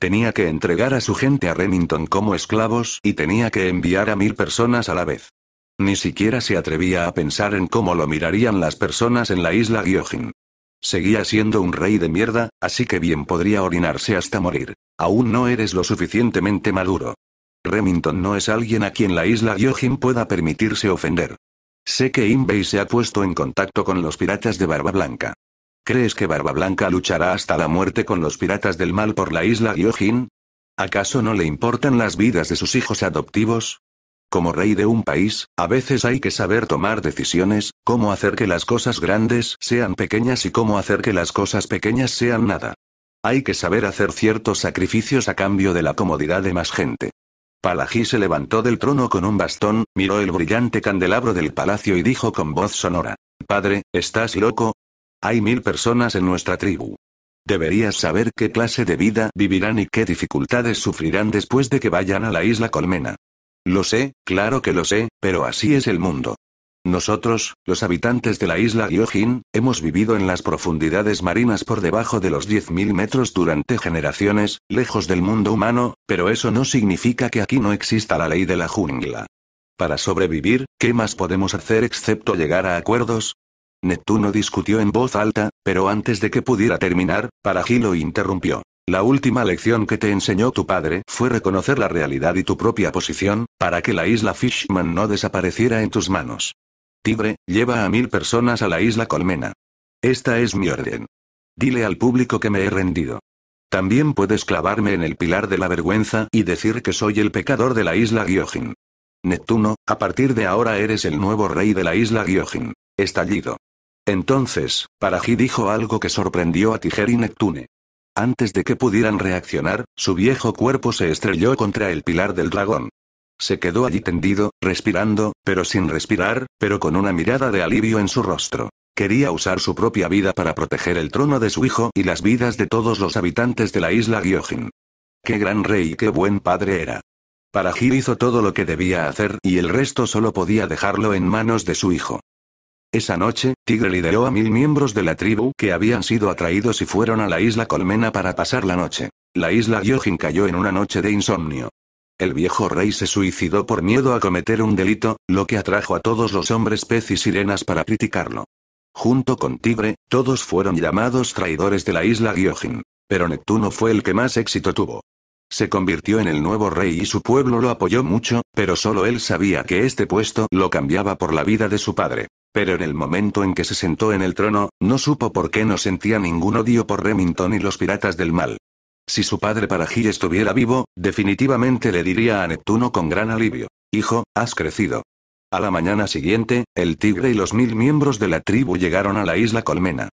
Tenía que entregar a su gente a Remington como esclavos y tenía que enviar a mil personas a la vez. Ni siquiera se atrevía a pensar en cómo lo mirarían las personas en la isla Gyojin. Seguía siendo un rey de mierda, así que bien podría orinarse hasta morir. Aún no eres lo suficientemente maduro. Remington no es alguien a quien la isla Gyojin pueda permitirse ofender. Sé que Inbei se ha puesto en contacto con los piratas de Barba Blanca. ¿Crees que Barba Blanca luchará hasta la muerte con los piratas del mal por la isla Gyojin? ¿Acaso no le importan las vidas de sus hijos adoptivos? Como rey de un país, a veces hay que saber tomar decisiones, cómo hacer que las cosas grandes sean pequeñas y cómo hacer que las cosas pequeñas sean nada. Hay que saber hacer ciertos sacrificios a cambio de la comodidad de más gente. Palají se levantó del trono con un bastón, miró el brillante candelabro del palacio y dijo con voz sonora, Padre, ¿estás loco? Hay mil personas en nuestra tribu. Deberías saber qué clase de vida vivirán y qué dificultades sufrirán después de que vayan a la isla Colmena. Lo sé, claro que lo sé, pero así es el mundo. Nosotros, los habitantes de la isla Gyojin, hemos vivido en las profundidades marinas por debajo de los 10.000 metros durante generaciones, lejos del mundo humano, pero eso no significa que aquí no exista la ley de la jungla. Para sobrevivir, ¿qué más podemos hacer excepto llegar a acuerdos? Neptuno discutió en voz alta, pero antes de que pudiera terminar, lo interrumpió. La última lección que te enseñó tu padre fue reconocer la realidad y tu propia posición, para que la isla Fishman no desapareciera en tus manos. Tigre, lleva a mil personas a la isla Colmena. Esta es mi orden. Dile al público que me he rendido. También puedes clavarme en el pilar de la vergüenza y decir que soy el pecador de la isla Gyojin. Neptuno, a partir de ahora eres el nuevo rey de la isla Gyojin. Estallido. Entonces, Parají dijo algo que sorprendió a Tiger y Neptune. Antes de que pudieran reaccionar, su viejo cuerpo se estrelló contra el pilar del dragón. Se quedó allí tendido, respirando, pero sin respirar, pero con una mirada de alivio en su rostro. Quería usar su propia vida para proteger el trono de su hijo y las vidas de todos los habitantes de la isla Gyojin. Qué gran rey y qué buen padre era. Para hizo todo lo que debía hacer y el resto solo podía dejarlo en manos de su hijo. Esa noche, Tigre lideró a mil miembros de la tribu que habían sido atraídos y fueron a la isla Colmena para pasar la noche. La isla Gyojin cayó en una noche de insomnio. El viejo rey se suicidó por miedo a cometer un delito, lo que atrajo a todos los hombres pez y sirenas para criticarlo. Junto con Tigre, todos fueron llamados traidores de la isla Gyojin. Pero Neptuno fue el que más éxito tuvo. Se convirtió en el nuevo rey y su pueblo lo apoyó mucho, pero solo él sabía que este puesto lo cambiaba por la vida de su padre. Pero en el momento en que se sentó en el trono, no supo por qué no sentía ningún odio por Remington y los piratas del mal. Si su padre Paraji estuviera vivo, definitivamente le diría a Neptuno con gran alivio, Hijo, has crecido. A la mañana siguiente, el tigre y los mil miembros de la tribu llegaron a la isla Colmena.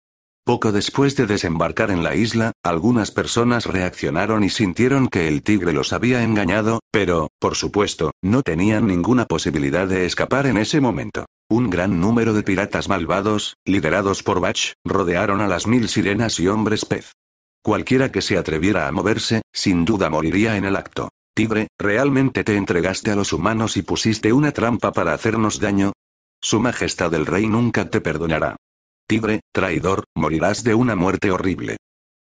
Poco después de desembarcar en la isla, algunas personas reaccionaron y sintieron que el tigre los había engañado, pero, por supuesto, no tenían ninguna posibilidad de escapar en ese momento. Un gran número de piratas malvados, liderados por Bach, rodearon a las mil sirenas y hombres pez. Cualquiera que se atreviera a moverse, sin duda moriría en el acto. Tigre, ¿realmente te entregaste a los humanos y pusiste una trampa para hacernos daño? Su Majestad el Rey nunca te perdonará. Tigre, traidor, morirás de una muerte horrible.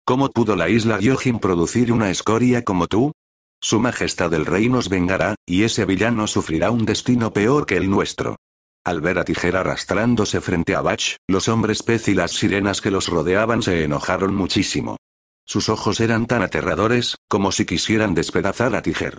¿Cómo pudo la isla Gyojin producir una escoria como tú? Su Majestad el Rey nos vengará, y ese villano sufrirá un destino peor que el nuestro. Al ver a Tijera arrastrándose frente a Bach, los hombres pez y las sirenas que los rodeaban se enojaron muchísimo. Sus ojos eran tan aterradores, como si quisieran despedazar a Tijer.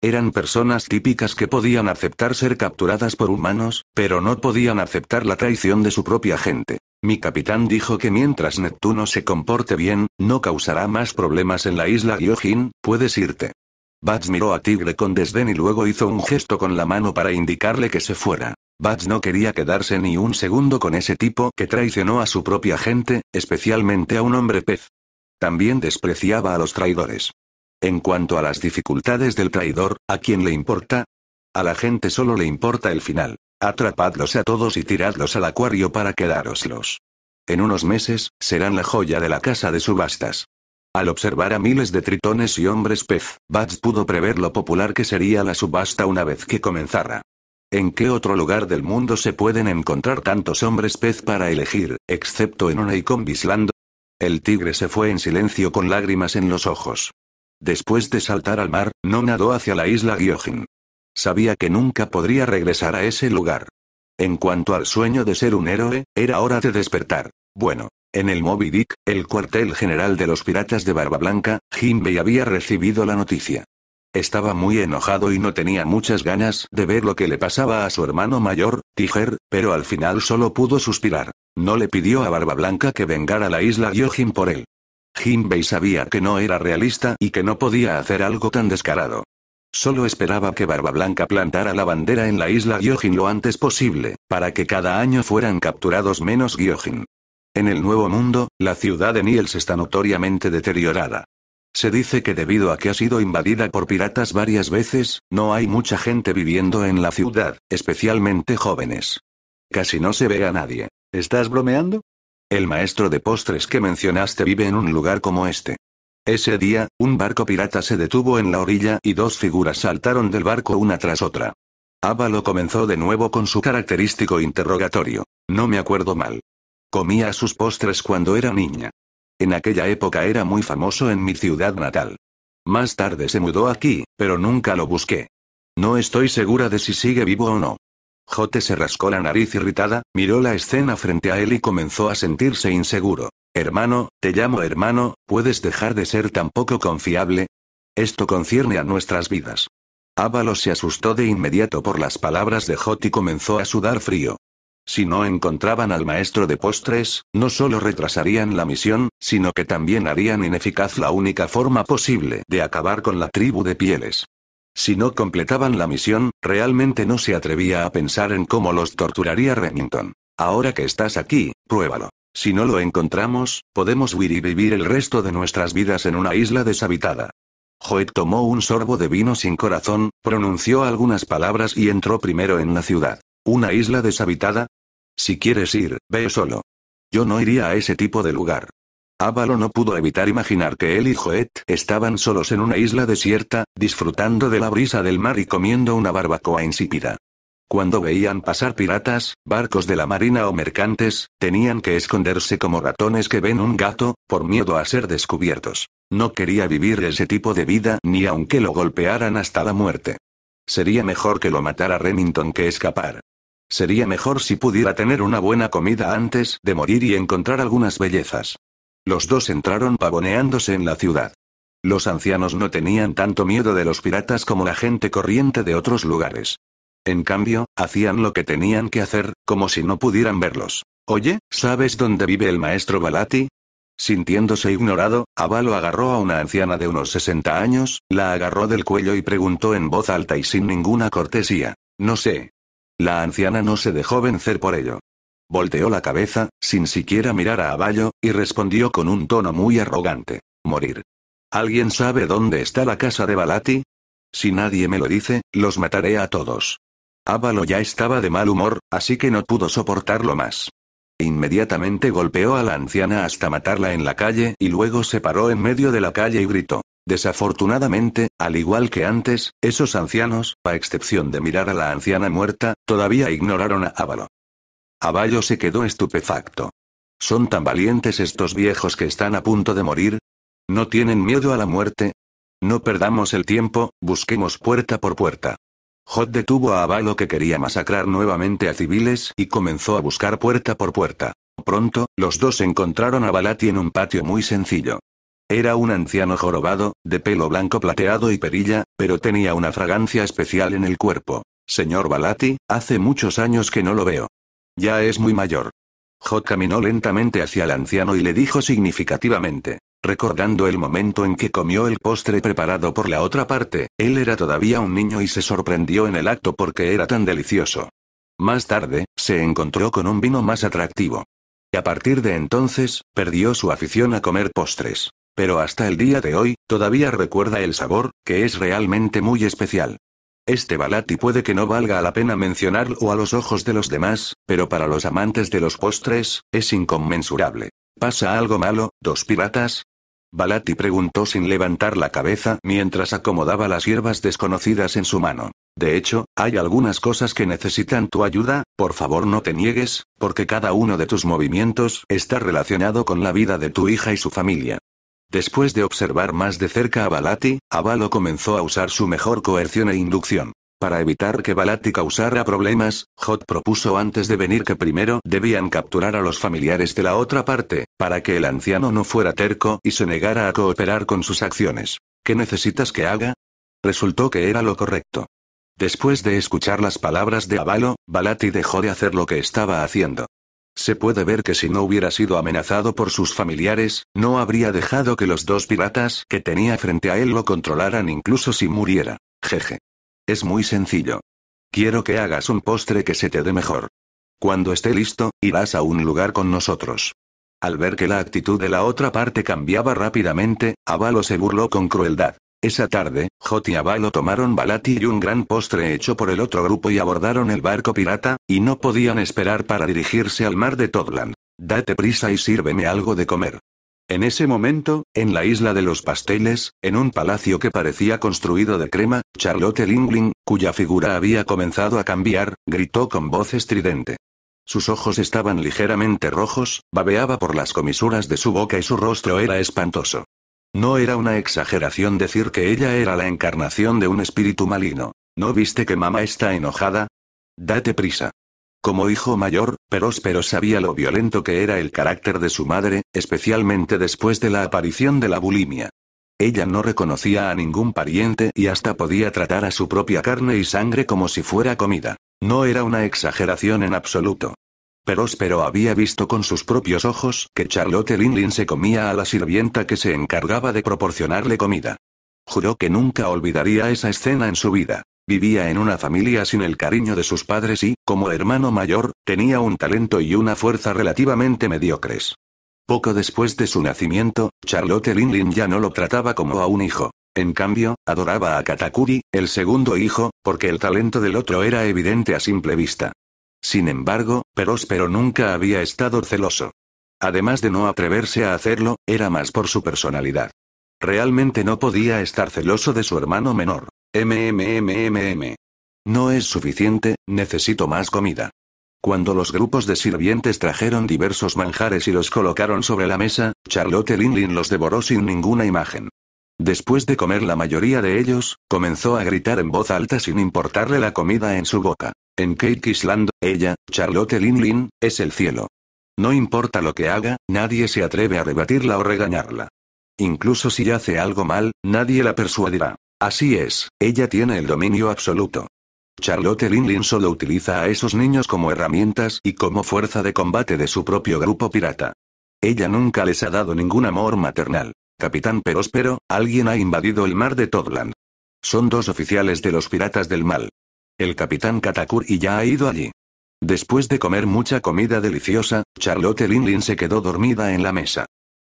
Eran personas típicas que podían aceptar ser capturadas por humanos, pero no podían aceptar la traición de su propia gente. Mi capitán dijo que mientras Neptuno se comporte bien, no causará más problemas en la isla Gyojin, puedes irte. Bats miró a Tigre con desdén y luego hizo un gesto con la mano para indicarle que se fuera. Bats no quería quedarse ni un segundo con ese tipo que traicionó a su propia gente, especialmente a un hombre pez. También despreciaba a los traidores. En cuanto a las dificultades del traidor, ¿a quién le importa? A la gente solo le importa el final. Atrapadlos a todos y tiradlos al acuario para quedároslos. En unos meses, serán la joya de la casa de subastas. Al observar a miles de tritones y hombres pez, Bats pudo prever lo popular que sería la subasta una vez que comenzara. ¿En qué otro lugar del mundo se pueden encontrar tantos hombres pez para elegir, excepto en una y con El tigre se fue en silencio con lágrimas en los ojos. Después de saltar al mar, no nadó hacia la isla Gyojin. Sabía que nunca podría regresar a ese lugar. En cuanto al sueño de ser un héroe, era hora de despertar. Bueno, en el Moby Dick, el cuartel general de los piratas de Barba Blanca, Jinbei había recibido la noticia. Estaba muy enojado y no tenía muchas ganas de ver lo que le pasaba a su hermano mayor, Tiger, pero al final solo pudo suspirar. No le pidió a Barba Blanca que vengara a la isla Gyojin por él. Jinbei sabía que no era realista y que no podía hacer algo tan descarado. Solo esperaba que Barba Blanca plantara la bandera en la isla Gyojin lo antes posible, para que cada año fueran capturados menos Gyojin. En el Nuevo Mundo, la ciudad de Niels está notoriamente deteriorada. Se dice que debido a que ha sido invadida por piratas varias veces, no hay mucha gente viviendo en la ciudad, especialmente jóvenes. Casi no se ve a nadie. ¿Estás bromeando? El maestro de postres que mencionaste vive en un lugar como este. Ese día, un barco pirata se detuvo en la orilla y dos figuras saltaron del barco una tras otra. Ávalo comenzó de nuevo con su característico interrogatorio. No me acuerdo mal. Comía sus postres cuando era niña. En aquella época era muy famoso en mi ciudad natal. Más tarde se mudó aquí, pero nunca lo busqué. No estoy segura de si sigue vivo o no. Jote se rascó la nariz irritada, miró la escena frente a él y comenzó a sentirse inseguro. Hermano, te llamo hermano, ¿puedes dejar de ser tan poco confiable? Esto concierne a nuestras vidas. Ábalos se asustó de inmediato por las palabras de Jote y comenzó a sudar frío. Si no encontraban al maestro de postres, no solo retrasarían la misión, sino que también harían ineficaz la única forma posible de acabar con la tribu de pieles. Si no completaban la misión, realmente no se atrevía a pensar en cómo los torturaría Remington. Ahora que estás aquí, pruébalo. Si no lo encontramos, podemos huir y vivir el resto de nuestras vidas en una isla deshabitada. Joet tomó un sorbo de vino sin corazón, pronunció algunas palabras y entró primero en la ciudad. ¿Una isla deshabitada? Si quieres ir, ve solo. Yo no iría a ese tipo de lugar. Ávalo no pudo evitar imaginar que él y Joet estaban solos en una isla desierta, disfrutando de la brisa del mar y comiendo una barbacoa insípida. Cuando veían pasar piratas, barcos de la marina o mercantes, tenían que esconderse como ratones que ven un gato, por miedo a ser descubiertos. No quería vivir ese tipo de vida ni aunque lo golpearan hasta la muerte. Sería mejor que lo matara Remington que escapar. Sería mejor si pudiera tener una buena comida antes de morir y encontrar algunas bellezas. Los dos entraron pavoneándose en la ciudad. Los ancianos no tenían tanto miedo de los piratas como la gente corriente de otros lugares. En cambio, hacían lo que tenían que hacer, como si no pudieran verlos. Oye, ¿sabes dónde vive el maestro Balati? Sintiéndose ignorado, Avalo agarró a una anciana de unos 60 años, la agarró del cuello y preguntó en voz alta y sin ninguna cortesía. No sé. La anciana no se dejó vencer por ello. Volteó la cabeza, sin siquiera mirar a Aballo, y respondió con un tono muy arrogante. Morir. ¿Alguien sabe dónde está la casa de Balati? Si nadie me lo dice, los mataré a todos. Ábalo ya estaba de mal humor, así que no pudo soportarlo más. Inmediatamente golpeó a la anciana hasta matarla en la calle y luego se paró en medio de la calle y gritó. Desafortunadamente, al igual que antes, esos ancianos, a excepción de mirar a la anciana muerta, todavía ignoraron a Ábalo. Aballo se quedó estupefacto. ¿Son tan valientes estos viejos que están a punto de morir? ¿No tienen miedo a la muerte? No perdamos el tiempo, busquemos puerta por puerta. Hot detuvo a Avalo que quería masacrar nuevamente a civiles y comenzó a buscar puerta por puerta. Pronto, los dos encontraron a Balati en un patio muy sencillo. Era un anciano jorobado, de pelo blanco plateado y perilla, pero tenía una fragancia especial en el cuerpo. Señor Balati, hace muchos años que no lo veo. Ya es muy mayor. Jot caminó lentamente hacia el anciano y le dijo significativamente. Recordando el momento en que comió el postre preparado por la otra parte, él era todavía un niño y se sorprendió en el acto porque era tan delicioso. Más tarde, se encontró con un vino más atractivo. Y a partir de entonces, perdió su afición a comer postres. Pero hasta el día de hoy, todavía recuerda el sabor, que es realmente muy especial. Este balati puede que no valga la pena mencionarlo a los ojos de los demás, pero para los amantes de los postres, es inconmensurable. ¿Pasa algo malo, dos piratas? Balati preguntó sin levantar la cabeza mientras acomodaba las hierbas desconocidas en su mano. De hecho, hay algunas cosas que necesitan tu ayuda, por favor no te niegues, porque cada uno de tus movimientos está relacionado con la vida de tu hija y su familia. Después de observar más de cerca a Balati, Avalo comenzó a usar su mejor coerción e inducción. Para evitar que Balati causara problemas, Hot propuso antes de venir que primero debían capturar a los familiares de la otra parte, para que el anciano no fuera terco y se negara a cooperar con sus acciones. ¿Qué necesitas que haga? Resultó que era lo correcto. Después de escuchar las palabras de Avalo, Balati dejó de hacer lo que estaba haciendo. Se puede ver que si no hubiera sido amenazado por sus familiares, no habría dejado que los dos piratas que tenía frente a él lo controlaran incluso si muriera. Jeje. Es muy sencillo. Quiero que hagas un postre que se te dé mejor. Cuando esté listo, irás a un lugar con nosotros. Al ver que la actitud de la otra parte cambiaba rápidamente, Avalo se burló con crueldad. Esa tarde, Jot y Avalo tomaron balati y un gran postre hecho por el otro grupo y abordaron el barco pirata, y no podían esperar para dirigirse al mar de Todland. Date prisa y sírveme algo de comer. En ese momento, en la isla de los pasteles, en un palacio que parecía construido de crema, Charlotte Lingling, cuya figura había comenzado a cambiar, gritó con voz estridente. Sus ojos estaban ligeramente rojos, babeaba por las comisuras de su boca y su rostro era espantoso. No era una exageración decir que ella era la encarnación de un espíritu maligno. ¿No viste que mamá está enojada? Date prisa. Como hijo mayor, Peróspero sabía lo violento que era el carácter de su madre, especialmente después de la aparición de la bulimia. Ella no reconocía a ningún pariente y hasta podía tratar a su propia carne y sangre como si fuera comida. No era una exageración en absoluto. Peróspero había visto con sus propios ojos que Charlotte Linlin se comía a la sirvienta que se encargaba de proporcionarle comida. Juró que nunca olvidaría esa escena en su vida. Vivía en una familia sin el cariño de sus padres y, como hermano mayor, tenía un talento y una fuerza relativamente mediocres. Poco después de su nacimiento, Charlotte Linlin ya no lo trataba como a un hijo. En cambio, adoraba a Katakuri, el segundo hijo, porque el talento del otro era evidente a simple vista. Sin embargo, Peróspero nunca había estado celoso. Además de no atreverse a hacerlo, era más por su personalidad. Realmente no podía estar celoso de su hermano menor. MMMMM. No es suficiente, necesito más comida. Cuando los grupos de sirvientes trajeron diversos manjares y los colocaron sobre la mesa, Charlotte Linlin los devoró sin ninguna imagen. Después de comer la mayoría de ellos, comenzó a gritar en voz alta sin importarle la comida en su boca. En Cake Island, ella, Charlotte Lin Lin, es el cielo. No importa lo que haga, nadie se atreve a rebatirla o regañarla. Incluso si hace algo mal, nadie la persuadirá. Así es, ella tiene el dominio absoluto. Charlotte Lin Lin solo utiliza a esos niños como herramientas y como fuerza de combate de su propio grupo pirata. Ella nunca les ha dado ningún amor maternal. Capitán Peróspero, alguien ha invadido el mar de Todland. Son dos oficiales de los piratas del mal. El capitán y ya ha ido allí. Después de comer mucha comida deliciosa, Charlotte Linlin se quedó dormida en la mesa.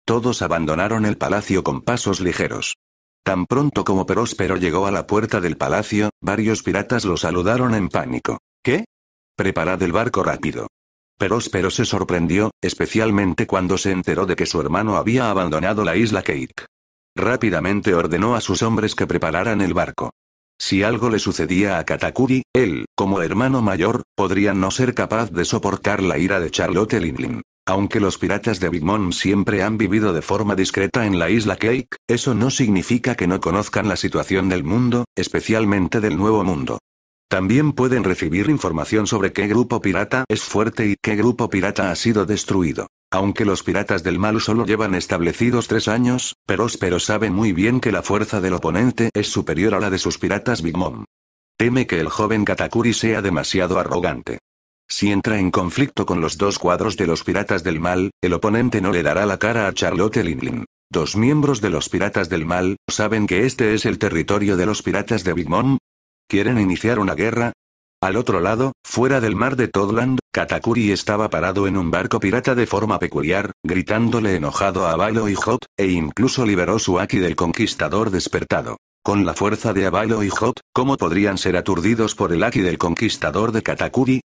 Todos abandonaron el palacio con pasos ligeros. Tan pronto como Peróspero llegó a la puerta del palacio, varios piratas lo saludaron en pánico. ¿Qué? Preparad el barco rápido. Peróspero se sorprendió, especialmente cuando se enteró de que su hermano había abandonado la isla Cake. Rápidamente ordenó a sus hombres que prepararan el barco. Si algo le sucedía a Katakuri, él, como hermano mayor, podría no ser capaz de soportar la ira de Charlotte Linlin. Aunque los piratas de Big Mom siempre han vivido de forma discreta en la isla Cake, eso no significa que no conozcan la situación del mundo, especialmente del Nuevo Mundo. También pueden recibir información sobre qué grupo pirata es fuerte y qué grupo pirata ha sido destruido. Aunque los piratas del mal solo llevan establecidos tres años, Perospero sabe muy bien que la fuerza del oponente es superior a la de sus piratas Big Mom. Teme que el joven Katakuri sea demasiado arrogante. Si entra en conflicto con los dos cuadros de los piratas del mal, el oponente no le dará la cara a Charlotte Linlin. Dos miembros de los piratas del mal saben que este es el territorio de los piratas de Big Mom, ¿Quieren iniciar una guerra? Al otro lado, fuera del mar de Todland, Katakuri estaba parado en un barco pirata de forma peculiar, gritándole enojado a Avalo y Hot, e incluso liberó su Aki del conquistador despertado. Con la fuerza de Avalo y Hot, ¿cómo podrían ser aturdidos por el Aki del conquistador de Katakuri?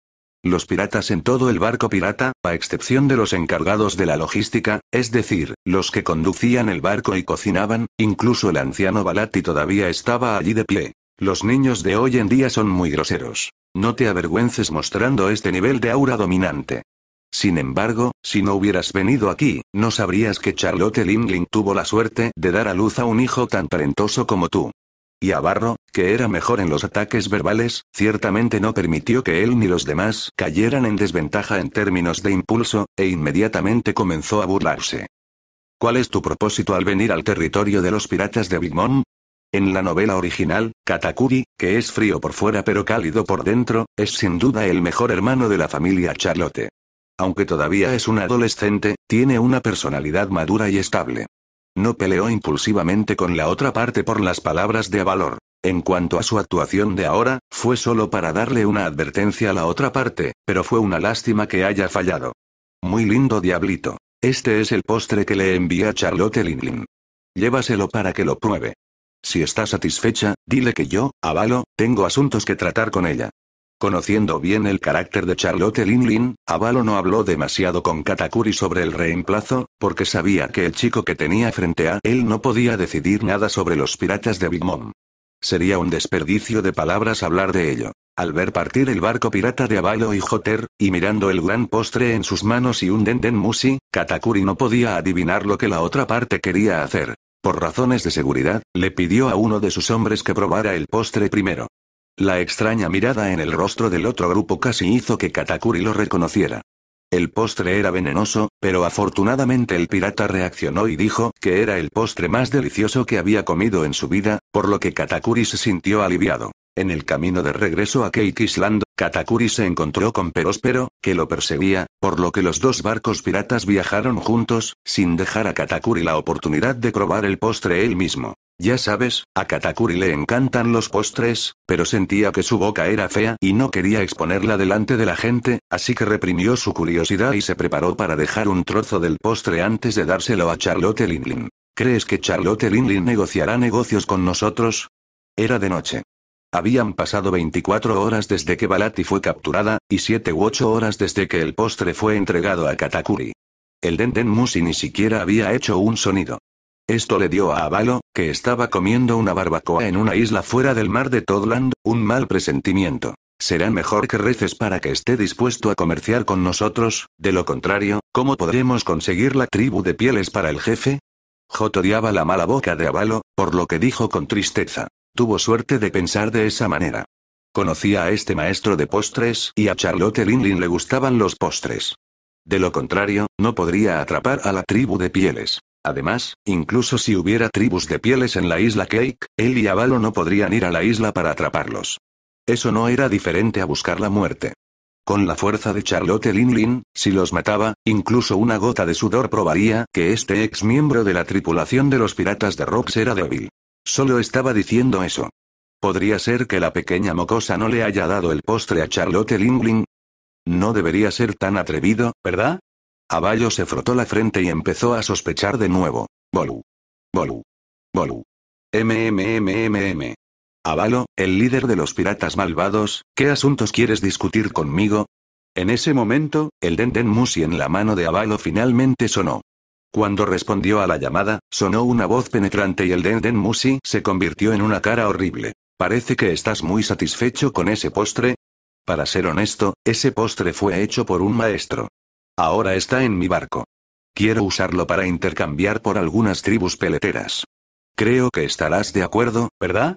Los piratas en todo el barco pirata, a excepción de los encargados de la logística, es decir, los que conducían el barco y cocinaban, incluso el anciano Balati todavía estaba allí de pie. Los niños de hoy en día son muy groseros. No te avergüences mostrando este nivel de aura dominante. Sin embargo, si no hubieras venido aquí, no sabrías que Charlotte Lingling tuvo la suerte de dar a luz a un hijo tan talentoso como tú. Y a Barro, que era mejor en los ataques verbales, ciertamente no permitió que él ni los demás cayeran en desventaja en términos de impulso, e inmediatamente comenzó a burlarse. ¿Cuál es tu propósito al venir al territorio de los piratas de Big Mom? En la novela original, Katakuri, que es frío por fuera pero cálido por dentro, es sin duda el mejor hermano de la familia Charlotte. Aunque todavía es un adolescente, tiene una personalidad madura y estable. No peleó impulsivamente con la otra parte por las palabras de valor. En cuanto a su actuación de ahora, fue solo para darle una advertencia a la otra parte, pero fue una lástima que haya fallado. Muy lindo diablito. Este es el postre que le envía Charlotte Linlin. Llévaselo para que lo pruebe. Si está satisfecha, dile que yo, avalo, tengo asuntos que tratar con ella. Conociendo bien el carácter de Charlotte Linlin, Avalo no habló demasiado con Katakuri sobre el reemplazo, porque sabía que el chico que tenía frente a él no podía decidir nada sobre los piratas de Big Mom. Sería un desperdicio de palabras hablar de ello. Al ver partir el barco pirata de Avalo y Joter, y mirando el gran postre en sus manos y un Denden Musi, Katakuri no podía adivinar lo que la otra parte quería hacer. Por razones de seguridad, le pidió a uno de sus hombres que probara el postre primero. La extraña mirada en el rostro del otro grupo casi hizo que Katakuri lo reconociera. El postre era venenoso, pero afortunadamente el pirata reaccionó y dijo que era el postre más delicioso que había comido en su vida, por lo que Katakuri se sintió aliviado. En el camino de regreso a Cake Island, Katakuri se encontró con Peróspero, que lo perseguía, por lo que los dos barcos piratas viajaron juntos, sin dejar a Katakuri la oportunidad de probar el postre él mismo. Ya sabes, a Katakuri le encantan los postres, pero sentía que su boca era fea y no quería exponerla delante de la gente, así que reprimió su curiosidad y se preparó para dejar un trozo del postre antes de dárselo a Charlotte Linlin. ¿Crees que Charlotte Linlin negociará negocios con nosotros? Era de noche. Habían pasado 24 horas desde que Balati fue capturada, y 7 u 8 horas desde que el postre fue entregado a Katakuri. El Denden Musi ni siquiera había hecho un sonido. Esto le dio a Avalo, que estaba comiendo una barbacoa en una isla fuera del mar de Todland, un mal presentimiento. Será mejor que reces para que esté dispuesto a comerciar con nosotros, de lo contrario, ¿cómo podremos conseguir la tribu de pieles para el jefe? Jot la mala boca de Avalo, por lo que dijo con tristeza. Tuvo suerte de pensar de esa manera. Conocía a este maestro de postres y a Charlotte Linlin le gustaban los postres. De lo contrario, no podría atrapar a la tribu de pieles. Además, incluso si hubiera tribus de pieles en la isla Cake, él y Avalo no podrían ir a la isla para atraparlos. Eso no era diferente a buscar la muerte. Con la fuerza de Charlotte Linlin, si los mataba, incluso una gota de sudor probaría que este ex miembro de la tripulación de los piratas de Rocks era débil. Solo estaba diciendo eso. ¿Podría ser que la pequeña mocosa no le haya dado el postre a Charlotte Lingling? No debería ser tan atrevido, ¿verdad? Abalo se frotó la frente y empezó a sospechar de nuevo. Bolu. Bolu. Bolu. MMMMM. Avalo, el líder de los piratas malvados, ¿qué asuntos quieres discutir conmigo? En ese momento, el Denden Musi en la mano de Avalo finalmente sonó. Cuando respondió a la llamada, sonó una voz penetrante y el Den Den Musi se convirtió en una cara horrible. Parece que estás muy satisfecho con ese postre. Para ser honesto, ese postre fue hecho por un maestro. Ahora está en mi barco. Quiero usarlo para intercambiar por algunas tribus peleteras. Creo que estarás de acuerdo, ¿verdad?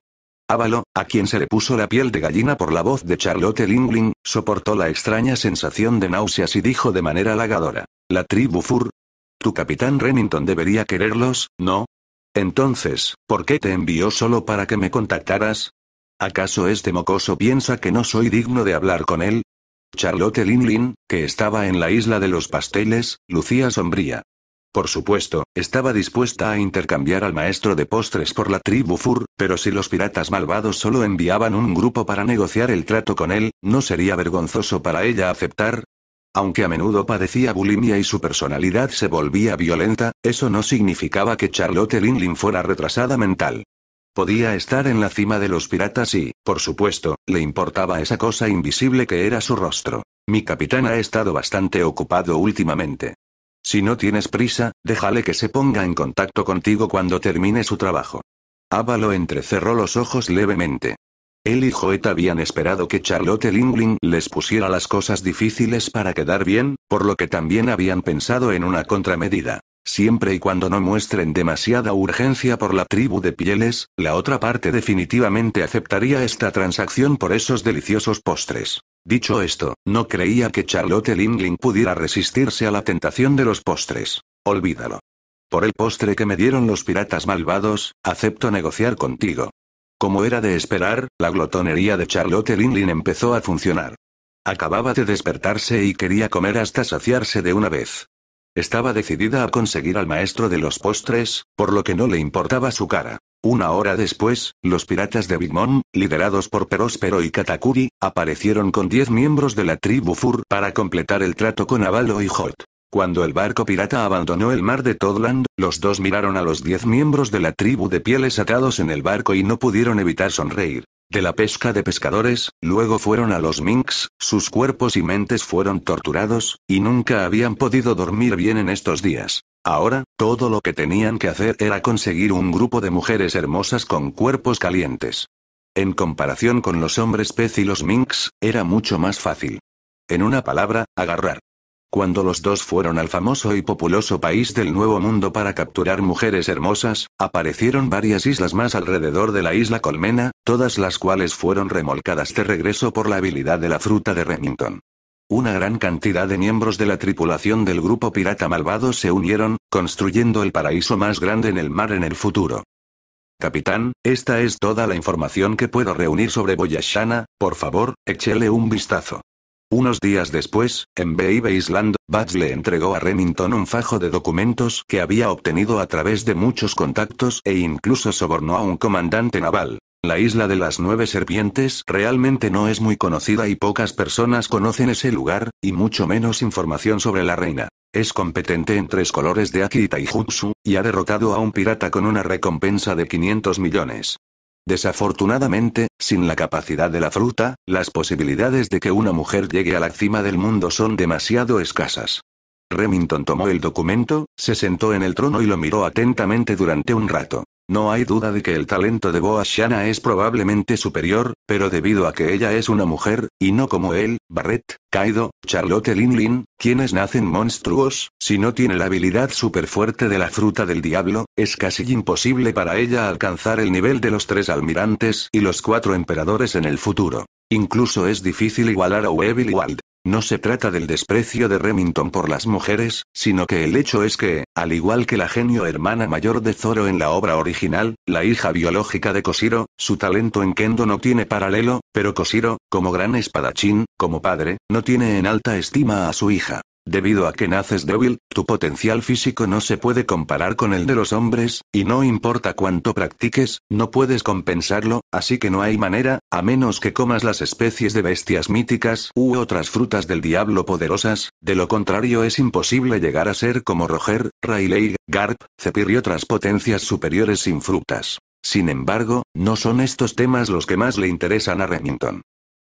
Ávalo, a quien se le puso la piel de gallina por la voz de Charlotte Lingling, soportó la extraña sensación de náuseas y dijo de manera halagadora. La tribu Fur, tu capitán Remington debería quererlos, ¿no? Entonces, ¿por qué te envió solo para que me contactaras? ¿Acaso este mocoso piensa que no soy digno de hablar con él? Charlotte Linlin, que estaba en la isla de los pasteles, lucía sombría. Por supuesto, estaba dispuesta a intercambiar al maestro de postres por la tribu Fur, pero si los piratas malvados solo enviaban un grupo para negociar el trato con él, ¿no sería vergonzoso para ella aceptar? Aunque a menudo padecía bulimia y su personalidad se volvía violenta, eso no significaba que Charlotte Linlin fuera retrasada mental. Podía estar en la cima de los piratas y, por supuesto, le importaba esa cosa invisible que era su rostro. Mi capitán ha estado bastante ocupado últimamente. Si no tienes prisa, déjale que se ponga en contacto contigo cuando termine su trabajo. Ávalo entrecerró los ojos levemente. Él y Joet habían esperado que Charlotte Lingling les pusiera las cosas difíciles para quedar bien, por lo que también habían pensado en una contramedida. Siempre y cuando no muestren demasiada urgencia por la tribu de pieles, la otra parte definitivamente aceptaría esta transacción por esos deliciosos postres. Dicho esto, no creía que Charlotte Lingling pudiera resistirse a la tentación de los postres. Olvídalo. Por el postre que me dieron los piratas malvados, acepto negociar contigo. Como era de esperar, la glotonería de Charlotte Linlin empezó a funcionar. Acababa de despertarse y quería comer hasta saciarse de una vez. Estaba decidida a conseguir al maestro de los postres, por lo que no le importaba su cara. Una hora después, los piratas de Big Mom, liderados por Peróspero y Katakuri, aparecieron con diez miembros de la tribu Fur para completar el trato con Avalo y Hot. Cuando el barco pirata abandonó el mar de Todland, los dos miraron a los diez miembros de la tribu de pieles atados en el barco y no pudieron evitar sonreír. De la pesca de pescadores, luego fueron a los minks, sus cuerpos y mentes fueron torturados, y nunca habían podido dormir bien en estos días. Ahora, todo lo que tenían que hacer era conseguir un grupo de mujeres hermosas con cuerpos calientes. En comparación con los hombres pez y los minks, era mucho más fácil. En una palabra, agarrar. Cuando los dos fueron al famoso y populoso país del Nuevo Mundo para capturar mujeres hermosas, aparecieron varias islas más alrededor de la isla Colmena, todas las cuales fueron remolcadas de regreso por la habilidad de la fruta de Remington. Una gran cantidad de miembros de la tripulación del grupo pirata malvado se unieron, construyendo el paraíso más grande en el mar en el futuro. Capitán, esta es toda la información que puedo reunir sobre Boyashana, por favor, échele un vistazo. Unos días después, en Baby Island, Bats le entregó a Remington un fajo de documentos que había obtenido a través de muchos contactos e incluso sobornó a un comandante naval. La isla de las nueve serpientes realmente no es muy conocida y pocas personas conocen ese lugar, y mucho menos información sobre la reina. Es competente en tres colores de Akita y Jutsu, y ha derrotado a un pirata con una recompensa de 500 millones. Desafortunadamente, sin la capacidad de la fruta, las posibilidades de que una mujer llegue a la cima del mundo son demasiado escasas. Remington tomó el documento, se sentó en el trono y lo miró atentamente durante un rato. No hay duda de que el talento de Boa Shanna es probablemente superior, pero debido a que ella es una mujer, y no como él, Barrett, Kaido, Charlotte Lin Lin, quienes nacen monstruos, si no tiene la habilidad fuerte de la fruta del diablo, es casi imposible para ella alcanzar el nivel de los tres almirantes y los cuatro emperadores en el futuro. Incluso es difícil igualar a y no se trata del desprecio de Remington por las mujeres, sino que el hecho es que, al igual que la genio hermana mayor de Zoro en la obra original, la hija biológica de Koshiro, su talento en Kendo no tiene paralelo, pero Koshiro, como gran espadachín, como padre, no tiene en alta estima a su hija. Debido a que naces débil, tu potencial físico no se puede comparar con el de los hombres, y no importa cuánto practiques, no puedes compensarlo, así que no hay manera, a menos que comas las especies de bestias míticas u otras frutas del diablo poderosas, de lo contrario es imposible llegar a ser como Roger, Rayleigh, Garp, Cepir y otras potencias superiores sin frutas. Sin embargo, no son estos temas los que más le interesan a Remington.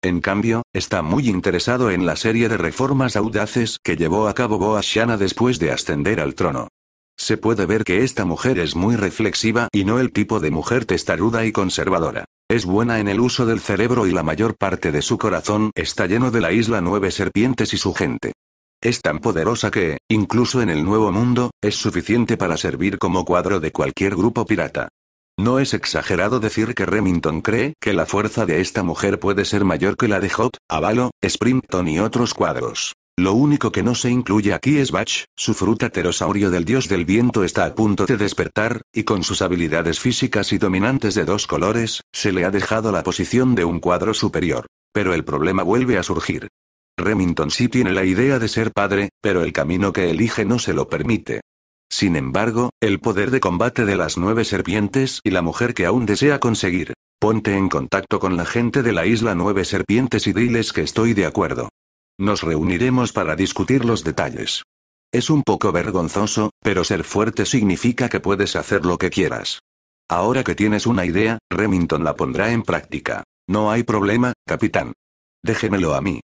En cambio, está muy interesado en la serie de reformas audaces que llevó a cabo Boa Shana después de ascender al trono. Se puede ver que esta mujer es muy reflexiva y no el tipo de mujer testaruda y conservadora. Es buena en el uso del cerebro y la mayor parte de su corazón está lleno de la isla Nueve Serpientes y su gente. Es tan poderosa que, incluso en el Nuevo Mundo, es suficiente para servir como cuadro de cualquier grupo pirata. No es exagerado decir que Remington cree que la fuerza de esta mujer puede ser mayor que la de Hot, Avalo, Springton y otros cuadros. Lo único que no se incluye aquí es Batch, su fruta terosaurio del dios del viento está a punto de despertar, y con sus habilidades físicas y dominantes de dos colores, se le ha dejado la posición de un cuadro superior. Pero el problema vuelve a surgir. Remington sí tiene la idea de ser padre, pero el camino que elige no se lo permite. Sin embargo, el poder de combate de las nueve serpientes y la mujer que aún desea conseguir. Ponte en contacto con la gente de la isla Nueve Serpientes y diles que estoy de acuerdo. Nos reuniremos para discutir los detalles. Es un poco vergonzoso, pero ser fuerte significa que puedes hacer lo que quieras. Ahora que tienes una idea, Remington la pondrá en práctica. No hay problema, capitán. Déjemelo a mí.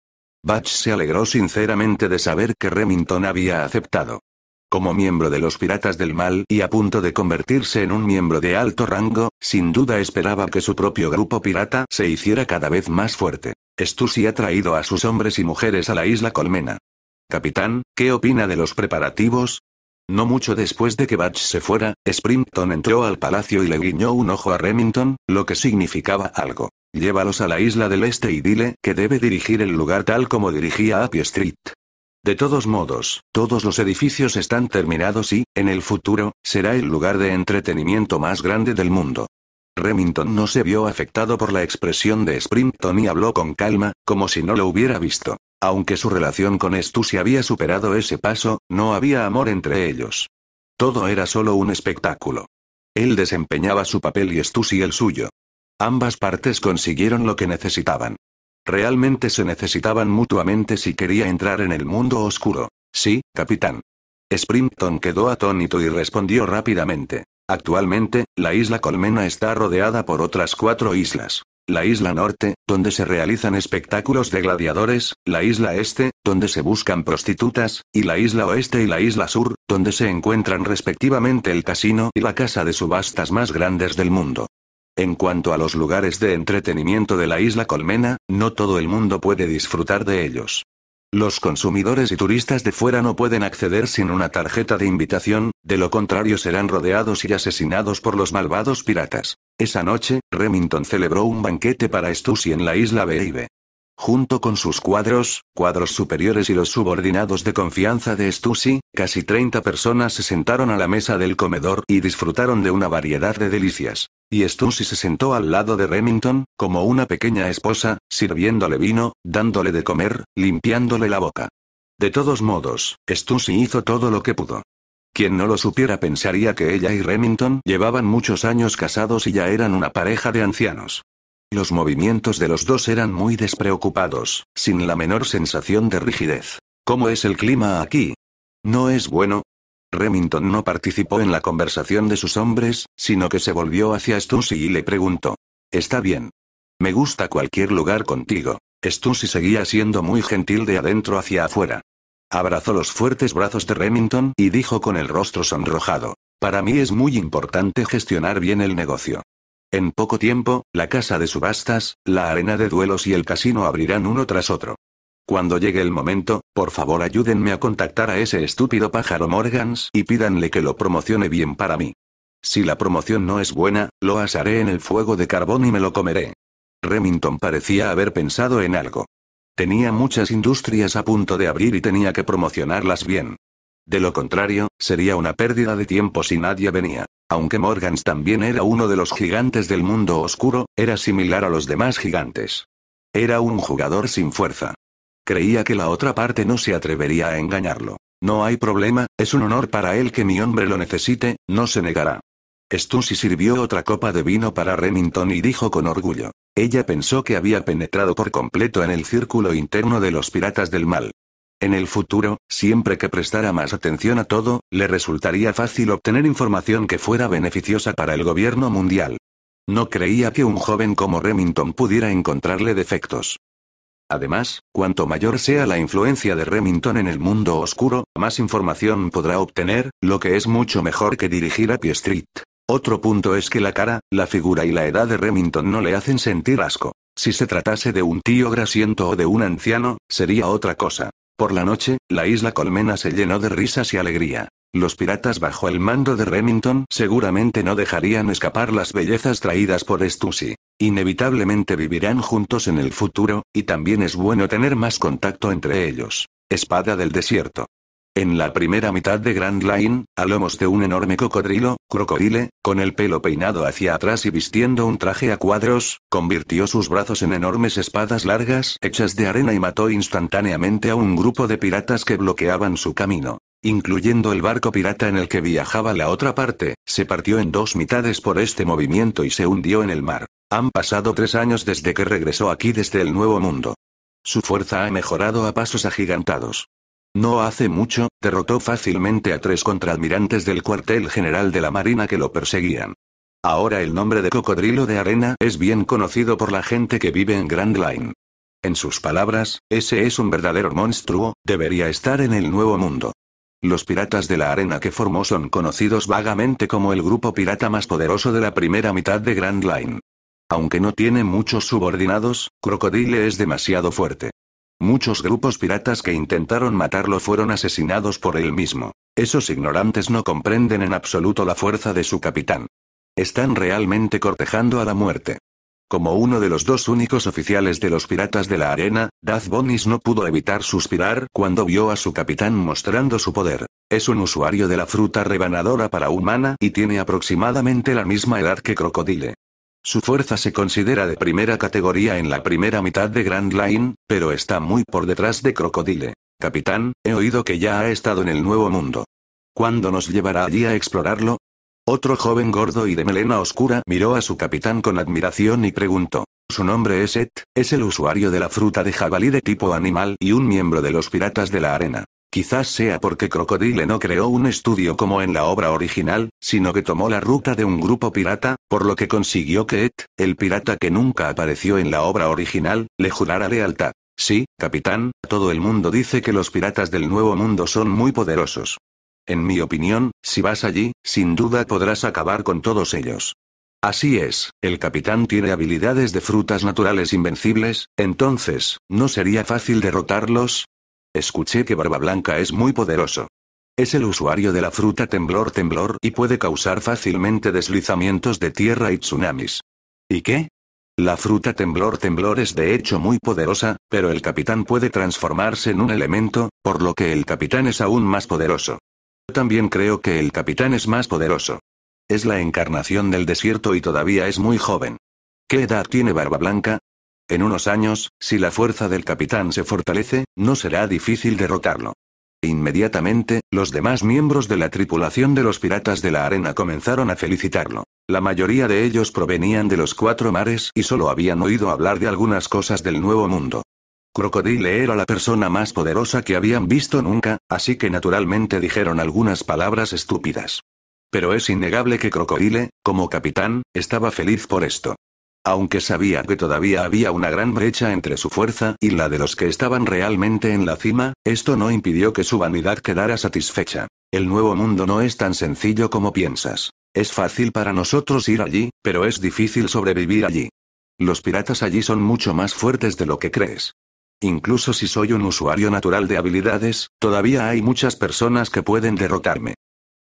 Batch se alegró sinceramente de saber que Remington había aceptado. Como miembro de los Piratas del Mal y a punto de convertirse en un miembro de alto rango, sin duda esperaba que su propio grupo pirata se hiciera cada vez más fuerte. Stussy ha traído a sus hombres y mujeres a la isla Colmena. Capitán, ¿qué opina de los preparativos? No mucho después de que Batch se fuera, Springton entró al palacio y le guiñó un ojo a Remington, lo que significaba algo. Llévalos a la isla del este y dile que debe dirigir el lugar tal como dirigía Happy Street. De todos modos, todos los edificios están terminados y, en el futuro, será el lugar de entretenimiento más grande del mundo. Remington no se vio afectado por la expresión de Springton y habló con calma, como si no lo hubiera visto. Aunque su relación con Stussy había superado ese paso, no había amor entre ellos. Todo era solo un espectáculo. Él desempeñaba su papel y Stussy el suyo. Ambas partes consiguieron lo que necesitaban. Realmente se necesitaban mutuamente si quería entrar en el mundo oscuro. Sí, capitán. Springton quedó atónito y respondió rápidamente. Actualmente, la isla Colmena está rodeada por otras cuatro islas. La isla norte, donde se realizan espectáculos de gladiadores, la isla este, donde se buscan prostitutas, y la isla oeste y la isla sur, donde se encuentran respectivamente el casino y la casa de subastas más grandes del mundo. En cuanto a los lugares de entretenimiento de la isla Colmena, no todo el mundo puede disfrutar de ellos. Los consumidores y turistas de fuera no pueden acceder sin una tarjeta de invitación, de lo contrario serán rodeados y asesinados por los malvados piratas. Esa noche, Remington celebró un banquete para Stussy en la isla BIB. Junto con sus cuadros, cuadros superiores y los subordinados de confianza de Stussy, casi 30 personas se sentaron a la mesa del comedor y disfrutaron de una variedad de delicias. Y Stussy se sentó al lado de Remington, como una pequeña esposa, sirviéndole vino, dándole de comer, limpiándole la boca. De todos modos, Stussy hizo todo lo que pudo. Quien no lo supiera pensaría que ella y Remington llevaban muchos años casados y ya eran una pareja de ancianos. Los movimientos de los dos eran muy despreocupados, sin la menor sensación de rigidez. ¿Cómo es el clima aquí? ¿No es bueno? Remington no participó en la conversación de sus hombres, sino que se volvió hacia Stussy y le preguntó. Está bien. Me gusta cualquier lugar contigo. Stussy seguía siendo muy gentil de adentro hacia afuera. Abrazó los fuertes brazos de Remington y dijo con el rostro sonrojado. Para mí es muy importante gestionar bien el negocio. En poco tiempo, la casa de subastas, la arena de duelos y el casino abrirán uno tras otro. Cuando llegue el momento, por favor ayúdenme a contactar a ese estúpido pájaro Morgans y pídanle que lo promocione bien para mí. Si la promoción no es buena, lo asaré en el fuego de carbón y me lo comeré. Remington parecía haber pensado en algo. Tenía muchas industrias a punto de abrir y tenía que promocionarlas bien. De lo contrario, sería una pérdida de tiempo si nadie venía. Aunque Morgans también era uno de los gigantes del mundo oscuro, era similar a los demás gigantes. Era un jugador sin fuerza. Creía que la otra parte no se atrevería a engañarlo. No hay problema, es un honor para él que mi hombre lo necesite, no se negará. Stussy sirvió otra copa de vino para Remington y dijo con orgullo. Ella pensó que había penetrado por completo en el círculo interno de los piratas del mal. En el futuro, siempre que prestara más atención a todo, le resultaría fácil obtener información que fuera beneficiosa para el gobierno mundial. No creía que un joven como Remington pudiera encontrarle defectos. Además, cuanto mayor sea la influencia de Remington en el mundo oscuro, más información podrá obtener, lo que es mucho mejor que dirigir a P Street. Otro punto es que la cara, la figura y la edad de Remington no le hacen sentir asco. Si se tratase de un tío grasiento o de un anciano, sería otra cosa. Por la noche, la isla Colmena se llenó de risas y alegría. Los piratas bajo el mando de Remington seguramente no dejarían escapar las bellezas traídas por Stussy. Inevitablemente vivirán juntos en el futuro, y también es bueno tener más contacto entre ellos. Espada del desierto. En la primera mitad de Grand Line, a lomos de un enorme cocodrilo, Crocodile, con el pelo peinado hacia atrás y vistiendo un traje a cuadros, convirtió sus brazos en enormes espadas largas hechas de arena y mató instantáneamente a un grupo de piratas que bloqueaban su camino. Incluyendo el barco pirata en el que viajaba la otra parte, se partió en dos mitades por este movimiento y se hundió en el mar. Han pasado tres años desde que regresó aquí desde el Nuevo Mundo. Su fuerza ha mejorado a pasos agigantados. No hace mucho, derrotó fácilmente a tres contraadmirantes del cuartel general de la Marina que lo perseguían. Ahora el nombre de cocodrilo de arena es bien conocido por la gente que vive en Grand Line. En sus palabras, ese es un verdadero monstruo, debería estar en el nuevo mundo. Los piratas de la arena que formó son conocidos vagamente como el grupo pirata más poderoso de la primera mitad de Grand Line. Aunque no tiene muchos subordinados, Crocodile es demasiado fuerte. Muchos grupos piratas que intentaron matarlo fueron asesinados por él mismo. Esos ignorantes no comprenden en absoluto la fuerza de su capitán. Están realmente cortejando a la muerte. Como uno de los dos únicos oficiales de los piratas de la arena, Daz Bonis no pudo evitar suspirar cuando vio a su capitán mostrando su poder. Es un usuario de la fruta rebanadora para humana y tiene aproximadamente la misma edad que Crocodile. Su fuerza se considera de primera categoría en la primera mitad de Grand Line, pero está muy por detrás de Crocodile. Capitán, he oído que ya ha estado en el Nuevo Mundo. ¿Cuándo nos llevará allí a explorarlo? Otro joven gordo y de melena oscura miró a su capitán con admiración y preguntó. Su nombre es Ed, es el usuario de la fruta de jabalí de tipo animal y un miembro de los Piratas de la Arena. Quizás sea porque Crocodile no creó un estudio como en la obra original, sino que tomó la ruta de un grupo pirata, por lo que consiguió que Ed, el pirata que nunca apareció en la obra original, le jurara lealtad. Sí, capitán, todo el mundo dice que los piratas del Nuevo Mundo son muy poderosos. En mi opinión, si vas allí, sin duda podrás acabar con todos ellos. Así es, el capitán tiene habilidades de frutas naturales invencibles, entonces, ¿no sería fácil derrotarlos? Escuché que Barba Blanca es muy poderoso. Es el usuario de la fruta temblor temblor y puede causar fácilmente deslizamientos de tierra y tsunamis. ¿Y qué? La fruta temblor temblor es de hecho muy poderosa, pero el capitán puede transformarse en un elemento, por lo que el capitán es aún más poderoso. Yo También creo que el capitán es más poderoso. Es la encarnación del desierto y todavía es muy joven. ¿Qué edad tiene Barba Blanca? En unos años, si la fuerza del capitán se fortalece, no será difícil derrotarlo. Inmediatamente, los demás miembros de la tripulación de los piratas de la arena comenzaron a felicitarlo. La mayoría de ellos provenían de los cuatro mares y solo habían oído hablar de algunas cosas del nuevo mundo. Crocodile era la persona más poderosa que habían visto nunca, así que naturalmente dijeron algunas palabras estúpidas. Pero es innegable que Crocodile, como capitán, estaba feliz por esto aunque sabía que todavía había una gran brecha entre su fuerza y la de los que estaban realmente en la cima, esto no impidió que su vanidad quedara satisfecha. El nuevo mundo no es tan sencillo como piensas. Es fácil para nosotros ir allí, pero es difícil sobrevivir allí. Los piratas allí son mucho más fuertes de lo que crees. Incluso si soy un usuario natural de habilidades, todavía hay muchas personas que pueden derrotarme.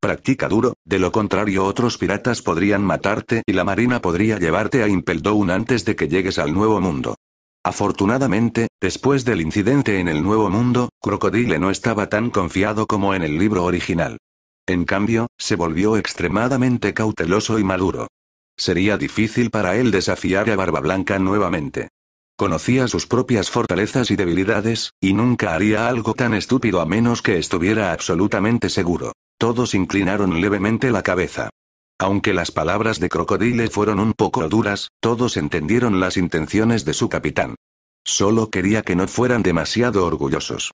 Practica duro, de lo contrario otros piratas podrían matarte y la marina podría llevarte a Down antes de que llegues al Nuevo Mundo. Afortunadamente, después del incidente en el Nuevo Mundo, Crocodile no estaba tan confiado como en el libro original. En cambio, se volvió extremadamente cauteloso y maduro. Sería difícil para él desafiar a Barba Blanca nuevamente. Conocía sus propias fortalezas y debilidades, y nunca haría algo tan estúpido a menos que estuviera absolutamente seguro. Todos inclinaron levemente la cabeza. Aunque las palabras de Crocodile fueron un poco duras, todos entendieron las intenciones de su capitán. Solo quería que no fueran demasiado orgullosos.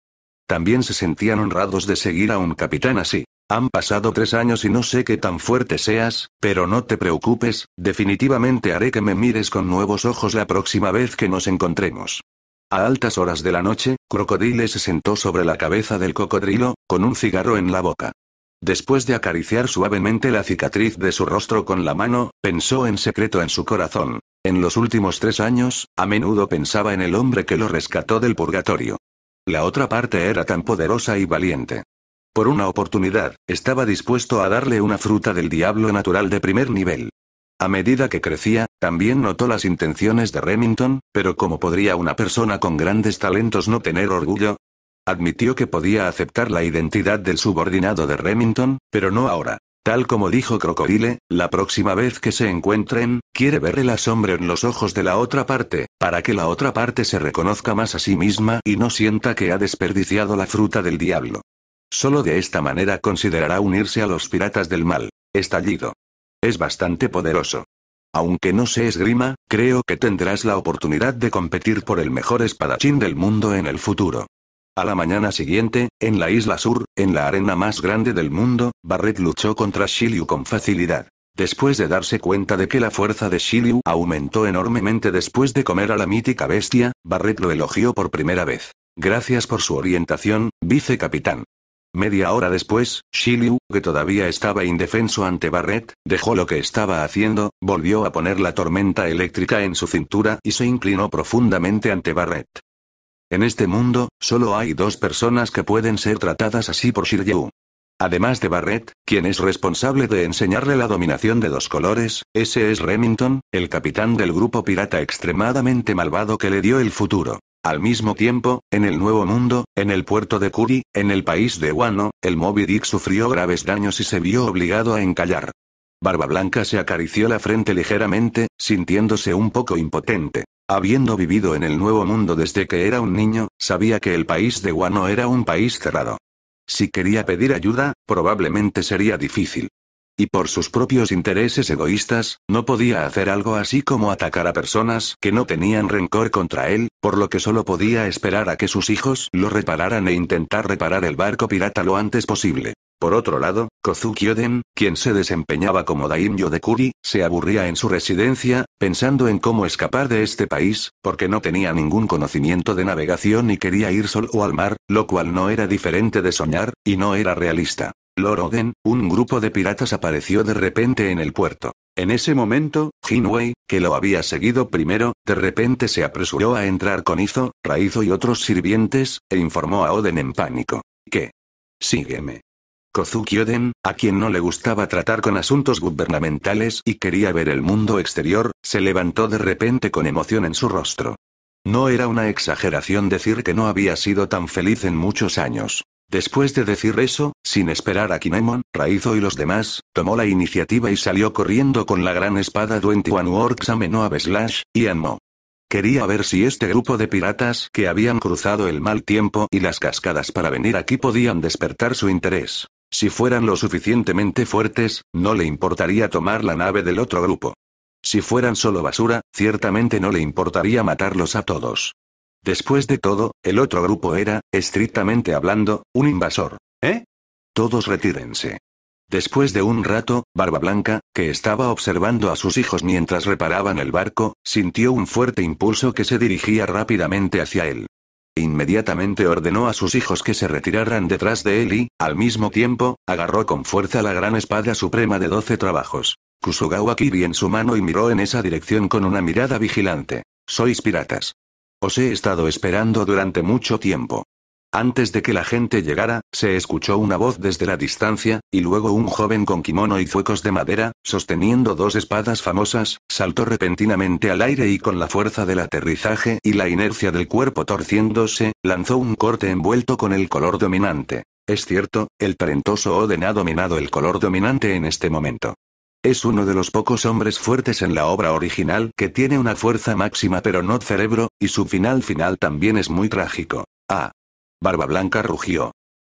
También se sentían honrados de seguir a un capitán así. Han pasado tres años y no sé qué tan fuerte seas, pero no te preocupes, definitivamente haré que me mires con nuevos ojos la próxima vez que nos encontremos. A altas horas de la noche, Crocodile se sentó sobre la cabeza del cocodrilo, con un cigarro en la boca. Después de acariciar suavemente la cicatriz de su rostro con la mano, pensó en secreto en su corazón. En los últimos tres años, a menudo pensaba en el hombre que lo rescató del purgatorio. La otra parte era tan poderosa y valiente. Por una oportunidad, estaba dispuesto a darle una fruta del diablo natural de primer nivel. A medida que crecía, también notó las intenciones de Remington, pero como podría una persona con grandes talentos no tener orgullo, Admitió que podía aceptar la identidad del subordinado de Remington, pero no ahora. Tal como dijo Crocodile, la próxima vez que se encuentren, quiere ver el sombra en los ojos de la otra parte, para que la otra parte se reconozca más a sí misma y no sienta que ha desperdiciado la fruta del diablo. Solo de esta manera considerará unirse a los piratas del mal. Estallido. Es bastante poderoso. Aunque no se esgrima, creo que tendrás la oportunidad de competir por el mejor espadachín del mundo en el futuro. A la mañana siguiente, en la isla sur, en la arena más grande del mundo, Barret luchó contra Shiliu con facilidad. Después de darse cuenta de que la fuerza de Shiliu aumentó enormemente después de comer a la mítica bestia, Barret lo elogió por primera vez. Gracias por su orientación, vicecapitán. Media hora después, Shiliu, que todavía estaba indefenso ante Barret, dejó lo que estaba haciendo, volvió a poner la tormenta eléctrica en su cintura y se inclinó profundamente ante Barret. En este mundo, solo hay dos personas que pueden ser tratadas así por Shiryu. Además de Barrett, quien es responsable de enseñarle la dominación de los colores, ese es Remington, el capitán del grupo pirata extremadamente malvado que le dio el futuro. Al mismo tiempo, en el Nuevo Mundo, en el puerto de Kuri, en el país de Wano, el Moby Dick sufrió graves daños y se vio obligado a encallar. Barba Blanca se acarició la frente ligeramente, sintiéndose un poco impotente. Habiendo vivido en el Nuevo Mundo desde que era un niño, sabía que el país de Guano era un país cerrado. Si quería pedir ayuda, probablemente sería difícil. Y por sus propios intereses egoístas, no podía hacer algo así como atacar a personas que no tenían rencor contra él, por lo que solo podía esperar a que sus hijos lo repararan e intentar reparar el barco pirata lo antes posible. Por otro lado, Kozuki Oden, quien se desempeñaba como daimyo de Kuri, se aburría en su residencia, pensando en cómo escapar de este país, porque no tenía ningún conocimiento de navegación y quería ir solo al mar, lo cual no era diferente de soñar, y no era realista. Lord Oden, un grupo de piratas apareció de repente en el puerto. En ese momento, Jinwei, que lo había seguido primero, de repente se apresuró a entrar con Izo, Raizo y otros sirvientes, e informó a Oden en pánico. ¿Qué? Sígueme. Kozuki a quien no le gustaba tratar con asuntos gubernamentales y quería ver el mundo exterior, se levantó de repente con emoción en su rostro. No era una exageración decir que no había sido tan feliz en muchos años. Después de decir eso, sin esperar a Kinemon, Raizo y los demás, tomó la iniciativa y salió corriendo con la gran espada One Works a Beslash y Anmo. Quería ver si este grupo de piratas que habían cruzado el mal tiempo y las cascadas para venir aquí podían despertar su interés. Si fueran lo suficientemente fuertes, no le importaría tomar la nave del otro grupo. Si fueran solo basura, ciertamente no le importaría matarlos a todos. Después de todo, el otro grupo era, estrictamente hablando, un invasor. ¿Eh? Todos retírense. Después de un rato, Barba Blanca, que estaba observando a sus hijos mientras reparaban el barco, sintió un fuerte impulso que se dirigía rápidamente hacia él. E inmediatamente ordenó a sus hijos que se retiraran detrás de él y, al mismo tiempo, agarró con fuerza la gran espada suprema de doce trabajos. Kusugawa Kiri en su mano y miró en esa dirección con una mirada vigilante. Sois piratas. Os he estado esperando durante mucho tiempo. Antes de que la gente llegara, se escuchó una voz desde la distancia, y luego un joven con kimono y zuecos de madera, sosteniendo dos espadas famosas, saltó repentinamente al aire y con la fuerza del aterrizaje y la inercia del cuerpo torciéndose, lanzó un corte envuelto con el color dominante. Es cierto, el talentoso Oden ha dominado el color dominante en este momento. Es uno de los pocos hombres fuertes en la obra original que tiene una fuerza máxima pero no cerebro, y su final final también es muy trágico. Ah, Barba Blanca rugió.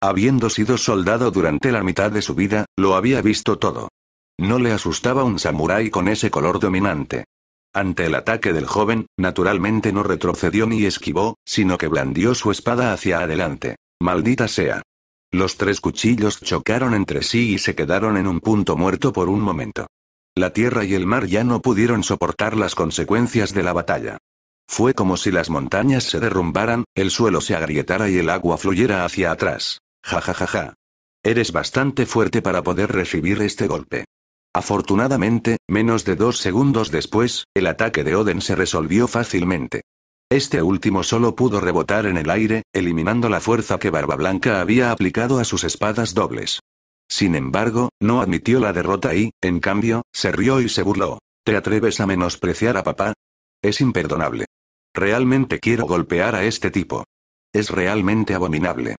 Habiendo sido soldado durante la mitad de su vida, lo había visto todo. No le asustaba un samurái con ese color dominante. Ante el ataque del joven, naturalmente no retrocedió ni esquivó, sino que blandió su espada hacia adelante. Maldita sea. Los tres cuchillos chocaron entre sí y se quedaron en un punto muerto por un momento. La tierra y el mar ya no pudieron soportar las consecuencias de la batalla. Fue como si las montañas se derrumbaran, el suelo se agrietara y el agua fluyera hacia atrás. Ja ja ja ja. Eres bastante fuerte para poder recibir este golpe. Afortunadamente, menos de dos segundos después, el ataque de Oden se resolvió fácilmente. Este último solo pudo rebotar en el aire, eliminando la fuerza que Barba Blanca había aplicado a sus espadas dobles. Sin embargo, no admitió la derrota y, en cambio, se rió y se burló. ¿Te atreves a menospreciar a papá? Es imperdonable. Realmente quiero golpear a este tipo. Es realmente abominable.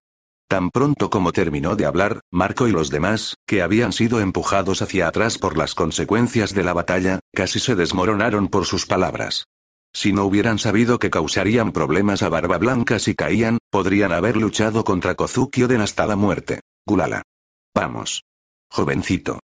Tan pronto como terminó de hablar, Marco y los demás, que habían sido empujados hacia atrás por las consecuencias de la batalla, casi se desmoronaron por sus palabras. Si no hubieran sabido que causarían problemas a Barba Blanca si caían, podrían haber luchado contra Kozuki Oden hasta la muerte. Gulala. Vamos. Jovencito.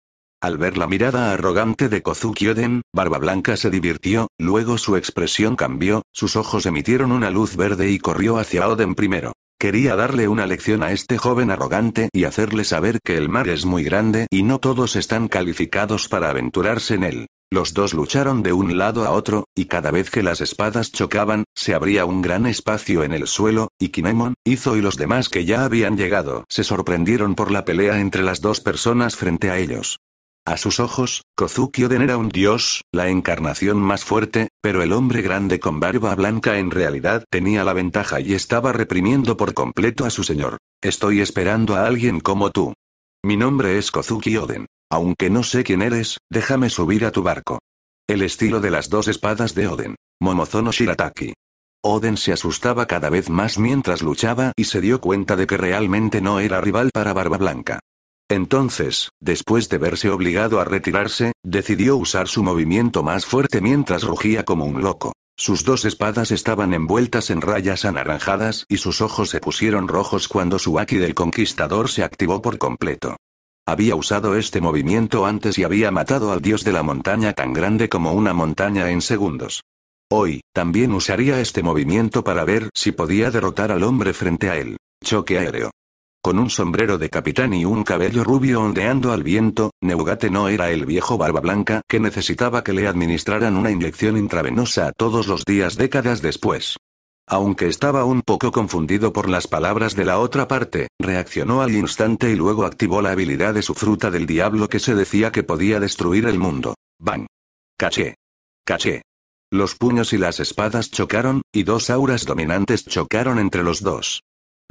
Al ver la mirada arrogante de Kozuki Oden, Barba Blanca se divirtió, luego su expresión cambió, sus ojos emitieron una luz verde y corrió hacia Oden primero. Quería darle una lección a este joven arrogante y hacerle saber que el mar es muy grande y no todos están calificados para aventurarse en él. Los dos lucharon de un lado a otro, y cada vez que las espadas chocaban, se abría un gran espacio en el suelo, y Kinemon, hizo y los demás que ya habían llegado se sorprendieron por la pelea entre las dos personas frente a ellos. A sus ojos, Kozuki Oden era un dios, la encarnación más fuerte, pero el hombre grande con barba blanca en realidad tenía la ventaja y estaba reprimiendo por completo a su señor. Estoy esperando a alguien como tú. Mi nombre es Kozuki Oden. Aunque no sé quién eres, déjame subir a tu barco. El estilo de las dos espadas de Oden. Momozono Shirataki. Oden se asustaba cada vez más mientras luchaba y se dio cuenta de que realmente no era rival para Barba Blanca. Entonces, después de verse obligado a retirarse, decidió usar su movimiento más fuerte mientras rugía como un loco. Sus dos espadas estaban envueltas en rayas anaranjadas y sus ojos se pusieron rojos cuando su Aki del Conquistador se activó por completo. Había usado este movimiento antes y había matado al dios de la montaña tan grande como una montaña en segundos. Hoy, también usaría este movimiento para ver si podía derrotar al hombre frente a él. Choque aéreo. Con un sombrero de capitán y un cabello rubio ondeando al viento, Neugate no era el viejo barba blanca que necesitaba que le administraran una inyección intravenosa todos los días décadas después. Aunque estaba un poco confundido por las palabras de la otra parte, reaccionó al instante y luego activó la habilidad de su fruta del diablo que se decía que podía destruir el mundo. ¡Bang! ¡Caché! ¡Caché! Los puños y las espadas chocaron, y dos auras dominantes chocaron entre los dos.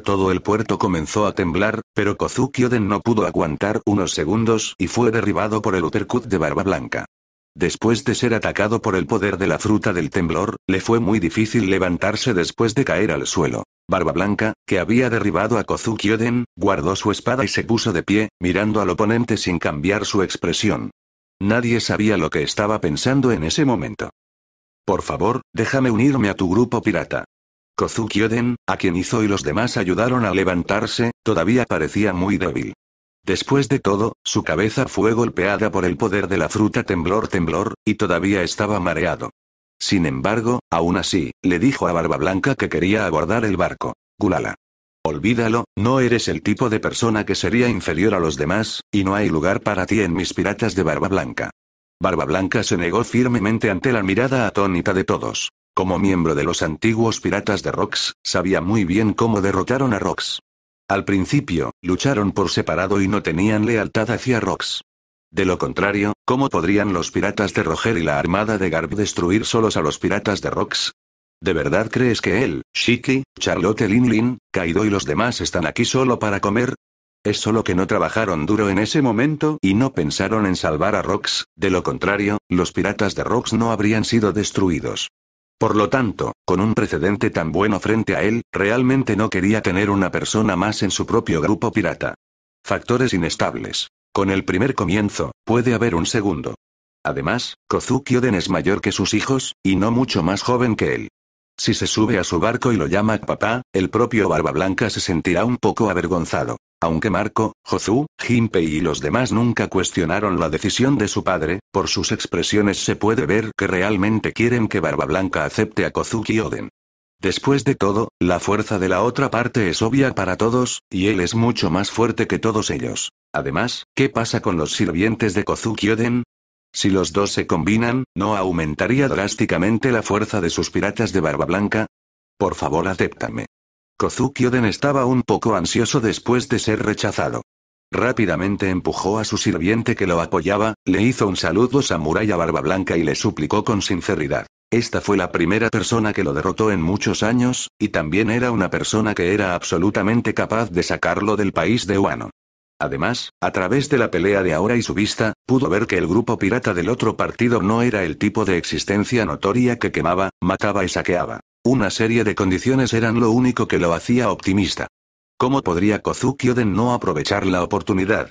Todo el puerto comenzó a temblar, pero Kozuki Oden no pudo aguantar unos segundos y fue derribado por el uppercut de Barba Blanca. Después de ser atacado por el poder de la fruta del temblor, le fue muy difícil levantarse después de caer al suelo. Barba Blanca, que había derribado a Kozuki Oden, guardó su espada y se puso de pie, mirando al oponente sin cambiar su expresión. Nadie sabía lo que estaba pensando en ese momento. Por favor, déjame unirme a tu grupo pirata. Kozuki Oden, a quien hizo y los demás ayudaron a levantarse, todavía parecía muy débil. Después de todo, su cabeza fue golpeada por el poder de la fruta temblor temblor, y todavía estaba mareado. Sin embargo, aún así, le dijo a Barba Blanca que quería abordar el barco. Gulala. Olvídalo, no eres el tipo de persona que sería inferior a los demás, y no hay lugar para ti en mis piratas de Barba Blanca. Barba Blanca se negó firmemente ante la mirada atónita de todos. Como miembro de los antiguos piratas de Rox, sabía muy bien cómo derrotaron a Rox. Al principio, lucharon por separado y no tenían lealtad hacia Rox. De lo contrario, ¿cómo podrían los piratas de Roger y la armada de Garb destruir solos a los piratas de Rox? ¿De verdad crees que él, Shiki, Charlotte Lin Lin, Kaido y los demás están aquí solo para comer? Es solo que no trabajaron duro en ese momento y no pensaron en salvar a Rox, de lo contrario, los piratas de Rox no habrían sido destruidos. Por lo tanto, con un precedente tan bueno frente a él, realmente no quería tener una persona más en su propio grupo pirata. Factores inestables. Con el primer comienzo, puede haber un segundo. Además, Kozuki Oden es mayor que sus hijos, y no mucho más joven que él. Si se sube a su barco y lo llama papá, el propio Barba Blanca se sentirá un poco avergonzado. Aunque Marco, Josu, Jinpei y los demás nunca cuestionaron la decisión de su padre, por sus expresiones se puede ver que realmente quieren que Barba Blanca acepte a Kozuki Oden. Después de todo, la fuerza de la otra parte es obvia para todos, y él es mucho más fuerte que todos ellos. Además, ¿qué pasa con los sirvientes de Kozuki Oden? Si los dos se combinan, ¿no aumentaría drásticamente la fuerza de sus piratas de Barba Blanca? Por favor, acéptame. Kozuki Oden estaba un poco ansioso después de ser rechazado. Rápidamente empujó a su sirviente que lo apoyaba, le hizo un saludo samurái a barba blanca y le suplicó con sinceridad. Esta fue la primera persona que lo derrotó en muchos años, y también era una persona que era absolutamente capaz de sacarlo del país de Wano. Además, a través de la pelea de ahora y su vista, pudo ver que el grupo pirata del otro partido no era el tipo de existencia notoria que quemaba, mataba y saqueaba. Una serie de condiciones eran lo único que lo hacía optimista. ¿Cómo podría Kozuki Oden no aprovechar la oportunidad?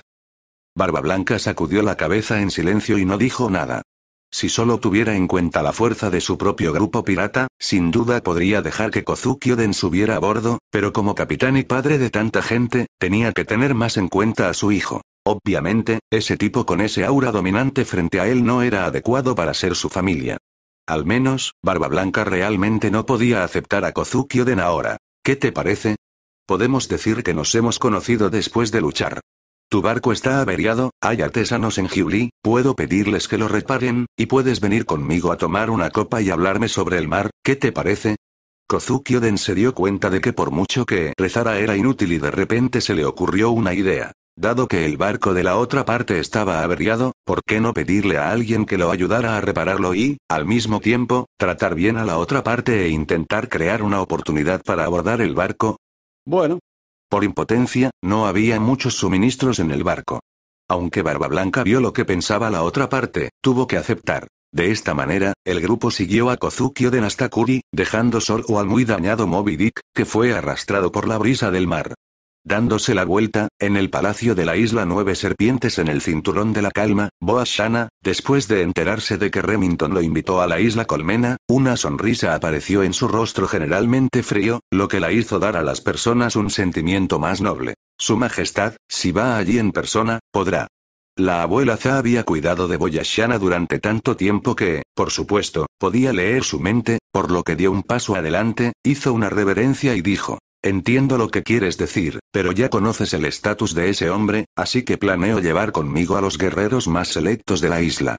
Barba Blanca sacudió la cabeza en silencio y no dijo nada. Si solo tuviera en cuenta la fuerza de su propio grupo pirata, sin duda podría dejar que Kozuki Oden subiera a bordo, pero como capitán y padre de tanta gente, tenía que tener más en cuenta a su hijo. Obviamente, ese tipo con ese aura dominante frente a él no era adecuado para ser su familia. Al menos, Barba Blanca realmente no podía aceptar a Kozuki Oden ahora. ¿Qué te parece? Podemos decir que nos hemos conocido después de luchar. Tu barco está averiado, hay artesanos en Giuli, puedo pedirles que lo reparen, y puedes venir conmigo a tomar una copa y hablarme sobre el mar, ¿qué te parece? Kozuki Oden se dio cuenta de que por mucho que rezara era inútil y de repente se le ocurrió una idea. Dado que el barco de la otra parte estaba averiado, ¿por qué no pedirle a alguien que lo ayudara a repararlo y, al mismo tiempo, tratar bien a la otra parte e intentar crear una oportunidad para abordar el barco? Bueno. Por impotencia, no había muchos suministros en el barco. Aunque Barba Blanca vio lo que pensaba la otra parte, tuvo que aceptar. De esta manera, el grupo siguió a o de Nastakuri, dejando solo al muy dañado Moby Dick, que fue arrastrado por la brisa del mar. Dándose la vuelta, en el palacio de la isla Nueve Serpientes en el cinturón de la calma, Boas después de enterarse de que Remington lo invitó a la isla Colmena, una sonrisa apareció en su rostro generalmente frío, lo que la hizo dar a las personas un sentimiento más noble. Su Majestad, si va allí en persona, podrá. La abuela Za había cuidado de Boyashana durante tanto tiempo que, por supuesto, podía leer su mente, por lo que dio un paso adelante, hizo una reverencia y dijo, Entiendo lo que quieres decir, pero ya conoces el estatus de ese hombre, así que planeo llevar conmigo a los guerreros más selectos de la isla.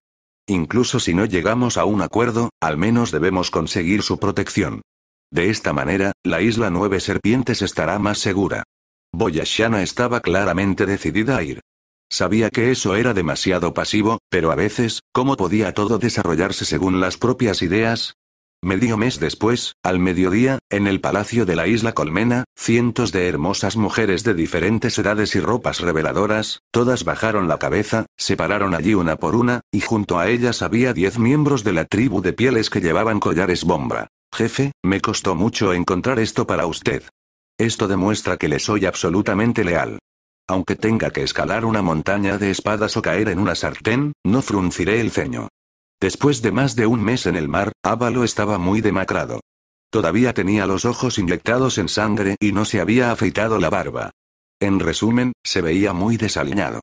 Incluso si no llegamos a un acuerdo, al menos debemos conseguir su protección. De esta manera, la isla Nueve Serpientes estará más segura. Boyashana estaba claramente decidida a ir. Sabía que eso era demasiado pasivo, pero a veces, ¿cómo podía todo desarrollarse según las propias ideas? Medio mes después, al mediodía, en el palacio de la isla Colmena, cientos de hermosas mujeres de diferentes edades y ropas reveladoras, todas bajaron la cabeza, se pararon allí una por una, y junto a ellas había diez miembros de la tribu de pieles que llevaban collares bomba. Jefe, me costó mucho encontrar esto para usted. Esto demuestra que le soy absolutamente leal. Aunque tenga que escalar una montaña de espadas o caer en una sartén, no frunciré el ceño. Después de más de un mes en el mar, Ávalo estaba muy demacrado. Todavía tenía los ojos inyectados en sangre y no se había afeitado la barba. En resumen, se veía muy desaliñado.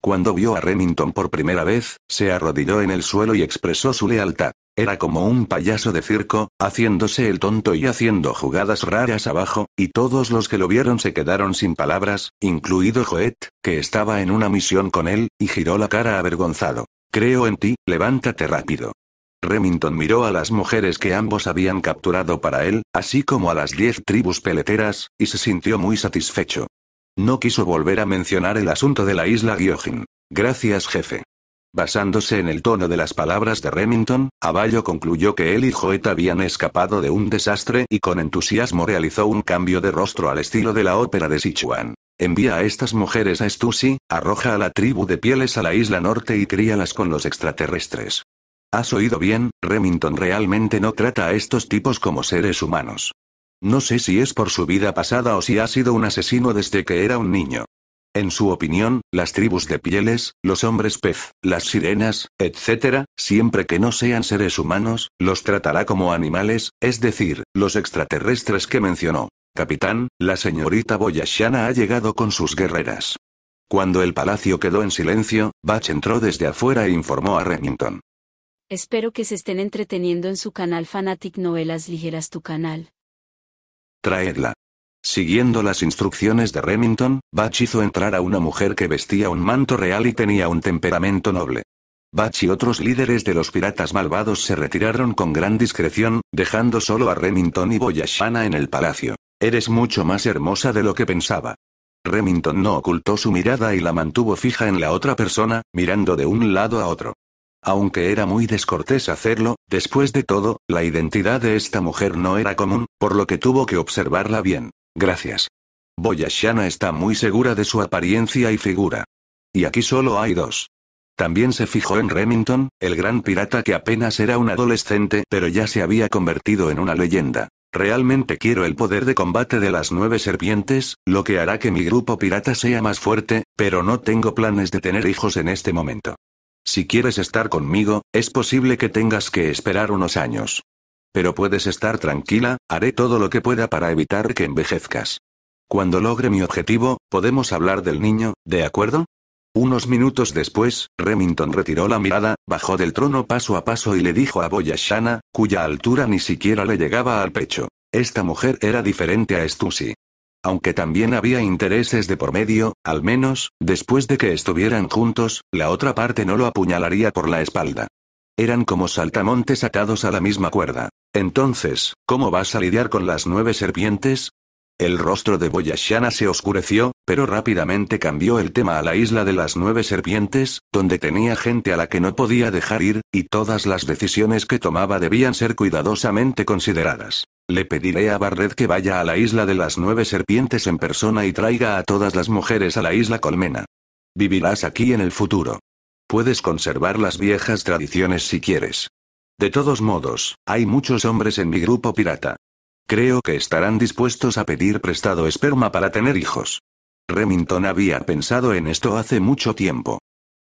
Cuando vio a Remington por primera vez, se arrodilló en el suelo y expresó su lealtad. Era como un payaso de circo, haciéndose el tonto y haciendo jugadas raras abajo, y todos los que lo vieron se quedaron sin palabras, incluido Joet, que estaba en una misión con él, y giró la cara avergonzado. Creo en ti, levántate rápido. Remington miró a las mujeres que ambos habían capturado para él, así como a las diez tribus peleteras, y se sintió muy satisfecho. No quiso volver a mencionar el asunto de la isla Gyojin. Gracias jefe. Basándose en el tono de las palabras de Remington, Aballo concluyó que él y Joet habían escapado de un desastre y con entusiasmo realizó un cambio de rostro al estilo de la ópera de Sichuan. Envía a estas mujeres a Stussy, arroja a la tribu de pieles a la isla norte y críalas con los extraterrestres. Has oído bien, Remington realmente no trata a estos tipos como seres humanos. No sé si es por su vida pasada o si ha sido un asesino desde que era un niño. En su opinión, las tribus de pieles, los hombres pez, las sirenas, etc., siempre que no sean seres humanos, los tratará como animales, es decir, los extraterrestres que mencionó. Capitán, la señorita Boyashana ha llegado con sus guerreras. Cuando el palacio quedó en silencio, Bach entró desde afuera e informó a Remington. Espero que se estén entreteniendo en su canal Fanatic Novelas Ligeras tu canal. Traedla. Siguiendo las instrucciones de Remington, Bach hizo entrar a una mujer que vestía un manto real y tenía un temperamento noble. Bach y otros líderes de los piratas malvados se retiraron con gran discreción, dejando solo a Remington y Boyashana en el palacio. Eres mucho más hermosa de lo que pensaba. Remington no ocultó su mirada y la mantuvo fija en la otra persona, mirando de un lado a otro. Aunque era muy descortés hacerlo, después de todo, la identidad de esta mujer no era común, por lo que tuvo que observarla bien. Gracias. Boyashana está muy segura de su apariencia y figura. Y aquí solo hay dos. También se fijó en Remington, el gran pirata que apenas era un adolescente pero ya se había convertido en una leyenda. Realmente quiero el poder de combate de las nueve serpientes, lo que hará que mi grupo pirata sea más fuerte, pero no tengo planes de tener hijos en este momento. Si quieres estar conmigo, es posible que tengas que esperar unos años. Pero puedes estar tranquila, haré todo lo que pueda para evitar que envejezcas. Cuando logre mi objetivo, podemos hablar del niño, ¿de acuerdo? Unos minutos después, Remington retiró la mirada, bajó del trono paso a paso y le dijo a Boyashana, cuya altura ni siquiera le llegaba al pecho. Esta mujer era diferente a Stussy. Aunque también había intereses de por medio, al menos, después de que estuvieran juntos, la otra parte no lo apuñalaría por la espalda. Eran como saltamontes atados a la misma cuerda. Entonces, ¿cómo vas a lidiar con las nueve serpientes? El rostro de Boyashana se oscureció, pero rápidamente cambió el tema a la isla de las nueve serpientes, donde tenía gente a la que no podía dejar ir, y todas las decisiones que tomaba debían ser cuidadosamente consideradas. Le pediré a Barret que vaya a la isla de las nueve serpientes en persona y traiga a todas las mujeres a la isla Colmena. Vivirás aquí en el futuro. Puedes conservar las viejas tradiciones si quieres. De todos modos, hay muchos hombres en mi grupo pirata. Creo que estarán dispuestos a pedir prestado esperma para tener hijos. Remington había pensado en esto hace mucho tiempo.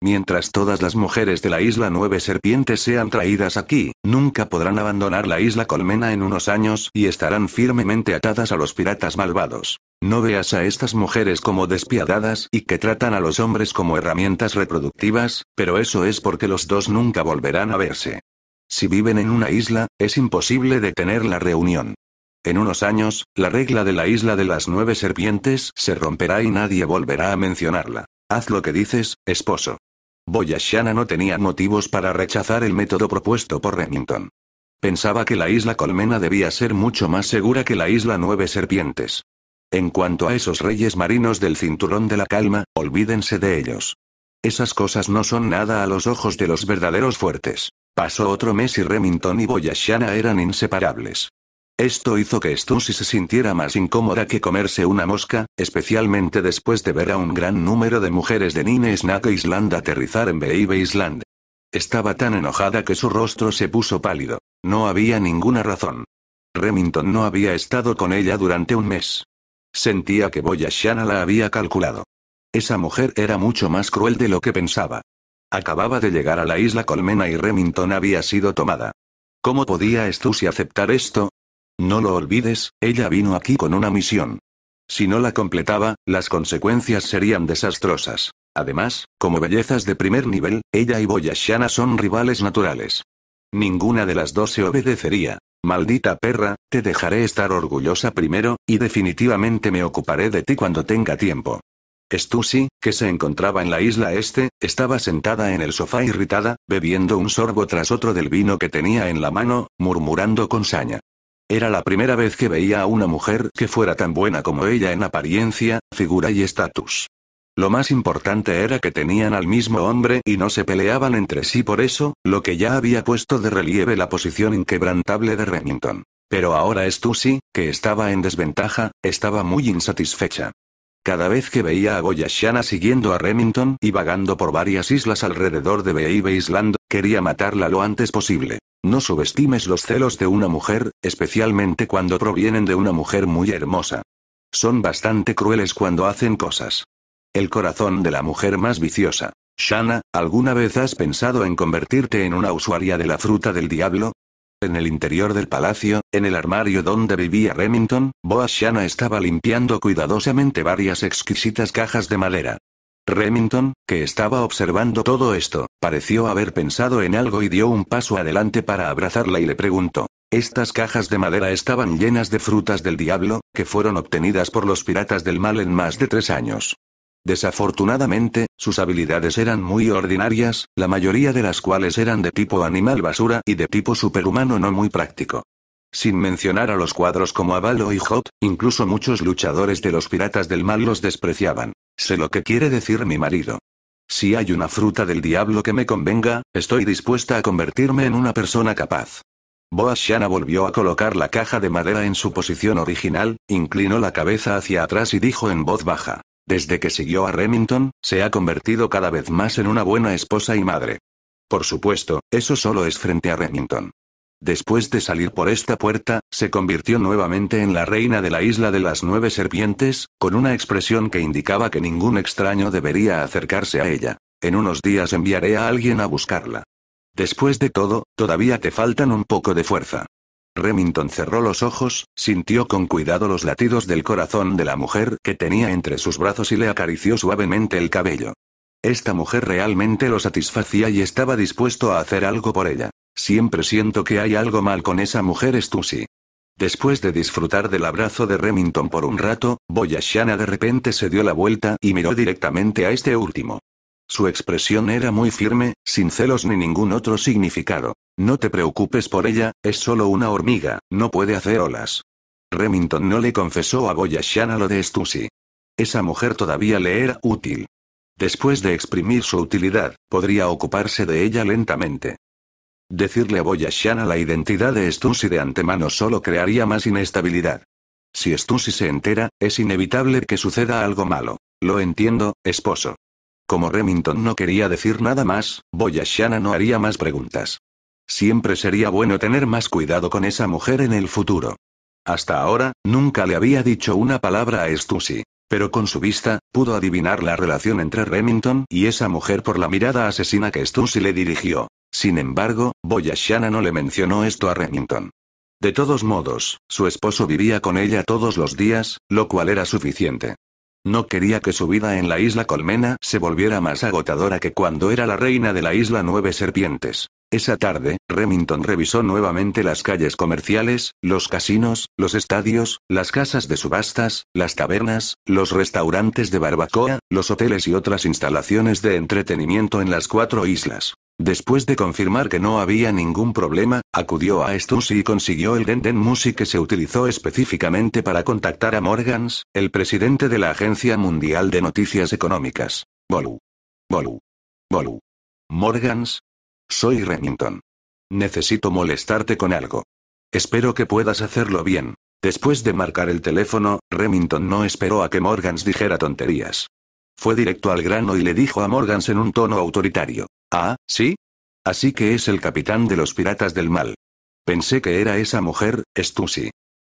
Mientras todas las mujeres de la isla Nueve Serpientes sean traídas aquí, nunca podrán abandonar la isla Colmena en unos años y estarán firmemente atadas a los piratas malvados. No veas a estas mujeres como despiadadas y que tratan a los hombres como herramientas reproductivas, pero eso es porque los dos nunca volverán a verse. Si viven en una isla, es imposible detener la reunión. En unos años, la regla de la isla de las nueve serpientes se romperá y nadie volverá a mencionarla. Haz lo que dices, esposo. Boyashana no tenía motivos para rechazar el método propuesto por Remington. Pensaba que la isla Colmena debía ser mucho más segura que la isla Nueve Serpientes. En cuanto a esos reyes marinos del cinturón de la calma, olvídense de ellos. Esas cosas no son nada a los ojos de los verdaderos fuertes. Pasó otro mes y Remington y Boyashana eran inseparables. Esto hizo que Stussy se sintiera más incómoda que comerse una mosca, especialmente después de ver a un gran número de mujeres de Nine Snake Island aterrizar en Baby Island. Estaba tan enojada que su rostro se puso pálido. No había ninguna razón. Remington no había estado con ella durante un mes. Sentía que Boya la había calculado. Esa mujer era mucho más cruel de lo que pensaba. Acababa de llegar a la isla Colmena y Remington había sido tomada. ¿Cómo podía Stussy aceptar esto? No lo olvides, ella vino aquí con una misión. Si no la completaba, las consecuencias serían desastrosas. Además, como bellezas de primer nivel, ella y Boyashana son rivales naturales. Ninguna de las dos se obedecería. Maldita perra, te dejaré estar orgullosa primero, y definitivamente me ocuparé de ti cuando tenga tiempo. Stussy, que se encontraba en la isla este, estaba sentada en el sofá irritada, bebiendo un sorbo tras otro del vino que tenía en la mano, murmurando con saña. Era la primera vez que veía a una mujer que fuera tan buena como ella en apariencia, figura y estatus. Lo más importante era que tenían al mismo hombre y no se peleaban entre sí por eso, lo que ya había puesto de relieve la posición inquebrantable de Remington. Pero ahora Stussy, que estaba en desventaja, estaba muy insatisfecha. Cada vez que veía a Goyashana siguiendo a Remington y vagando por varias islas alrededor de Beibe Island, quería matarla lo antes posible. No subestimes los celos de una mujer, especialmente cuando provienen de una mujer muy hermosa. Son bastante crueles cuando hacen cosas. El corazón de la mujer más viciosa. Shana, ¿alguna vez has pensado en convertirte en una usuaria de la fruta del diablo? En el interior del palacio, en el armario donde vivía Remington, Boa Shana estaba limpiando cuidadosamente varias exquisitas cajas de madera. Remington, que estaba observando todo esto, pareció haber pensado en algo y dio un paso adelante para abrazarla y le preguntó. Estas cajas de madera estaban llenas de frutas del diablo, que fueron obtenidas por los piratas del mal en más de tres años. Desafortunadamente, sus habilidades eran muy ordinarias, la mayoría de las cuales eran de tipo animal basura y de tipo superhumano no muy práctico. Sin mencionar a los cuadros como Avalo y Hot, incluso muchos luchadores de los piratas del mal los despreciaban. Sé lo que quiere decir mi marido. Si hay una fruta del diablo que me convenga, estoy dispuesta a convertirme en una persona capaz. Boas Shana volvió a colocar la caja de madera en su posición original, inclinó la cabeza hacia atrás y dijo en voz baja. Desde que siguió a Remington, se ha convertido cada vez más en una buena esposa y madre. Por supuesto, eso solo es frente a Remington. Después de salir por esta puerta, se convirtió nuevamente en la reina de la isla de las nueve serpientes, con una expresión que indicaba que ningún extraño debería acercarse a ella. En unos días enviaré a alguien a buscarla. Después de todo, todavía te faltan un poco de fuerza. Remington cerró los ojos, sintió con cuidado los latidos del corazón de la mujer que tenía entre sus brazos y le acarició suavemente el cabello. Esta mujer realmente lo satisfacía y estaba dispuesto a hacer algo por ella. Siempre siento que hay algo mal con esa mujer Stussy. Después de disfrutar del abrazo de Remington por un rato, Boyashana de repente se dio la vuelta y miró directamente a este último. Su expresión era muy firme, sin celos ni ningún otro significado. No te preocupes por ella, es solo una hormiga, no puede hacer olas. Remington no le confesó a Boyashana lo de Stussy. Esa mujer todavía le era útil. Después de exprimir su utilidad, podría ocuparse de ella lentamente. Decirle a Boyashana la identidad de Stussy de antemano solo crearía más inestabilidad. Si Stussy se entera, es inevitable que suceda algo malo. Lo entiendo, esposo. Como Remington no quería decir nada más, Boyashana no haría más preguntas. Siempre sería bueno tener más cuidado con esa mujer en el futuro. Hasta ahora, nunca le había dicho una palabra a Stussy. Pero con su vista, pudo adivinar la relación entre Remington y esa mujer por la mirada asesina que Stussy le dirigió. Sin embargo, Boyashana no le mencionó esto a Remington. De todos modos, su esposo vivía con ella todos los días, lo cual era suficiente. No quería que su vida en la isla Colmena se volviera más agotadora que cuando era la reina de la isla Nueve Serpientes. Esa tarde, Remington revisó nuevamente las calles comerciales, los casinos, los estadios, las casas de subastas, las tabernas, los restaurantes de barbacoa, los hoteles y otras instalaciones de entretenimiento en las cuatro islas. Después de confirmar que no había ningún problema, acudió a Stussy y consiguió el Denden Music que se utilizó específicamente para contactar a Morgans, el presidente de la Agencia Mundial de Noticias Económicas. Bolu. Bolu. Volu. Morgans. Soy Remington. Necesito molestarte con algo. Espero que puedas hacerlo bien. Después de marcar el teléfono, Remington no esperó a que Morgans dijera tonterías. Fue directo al grano y le dijo a Morgans en un tono autoritario. Ah, ¿sí? Así que es el capitán de los piratas del mal. Pensé que era esa mujer, Stussy.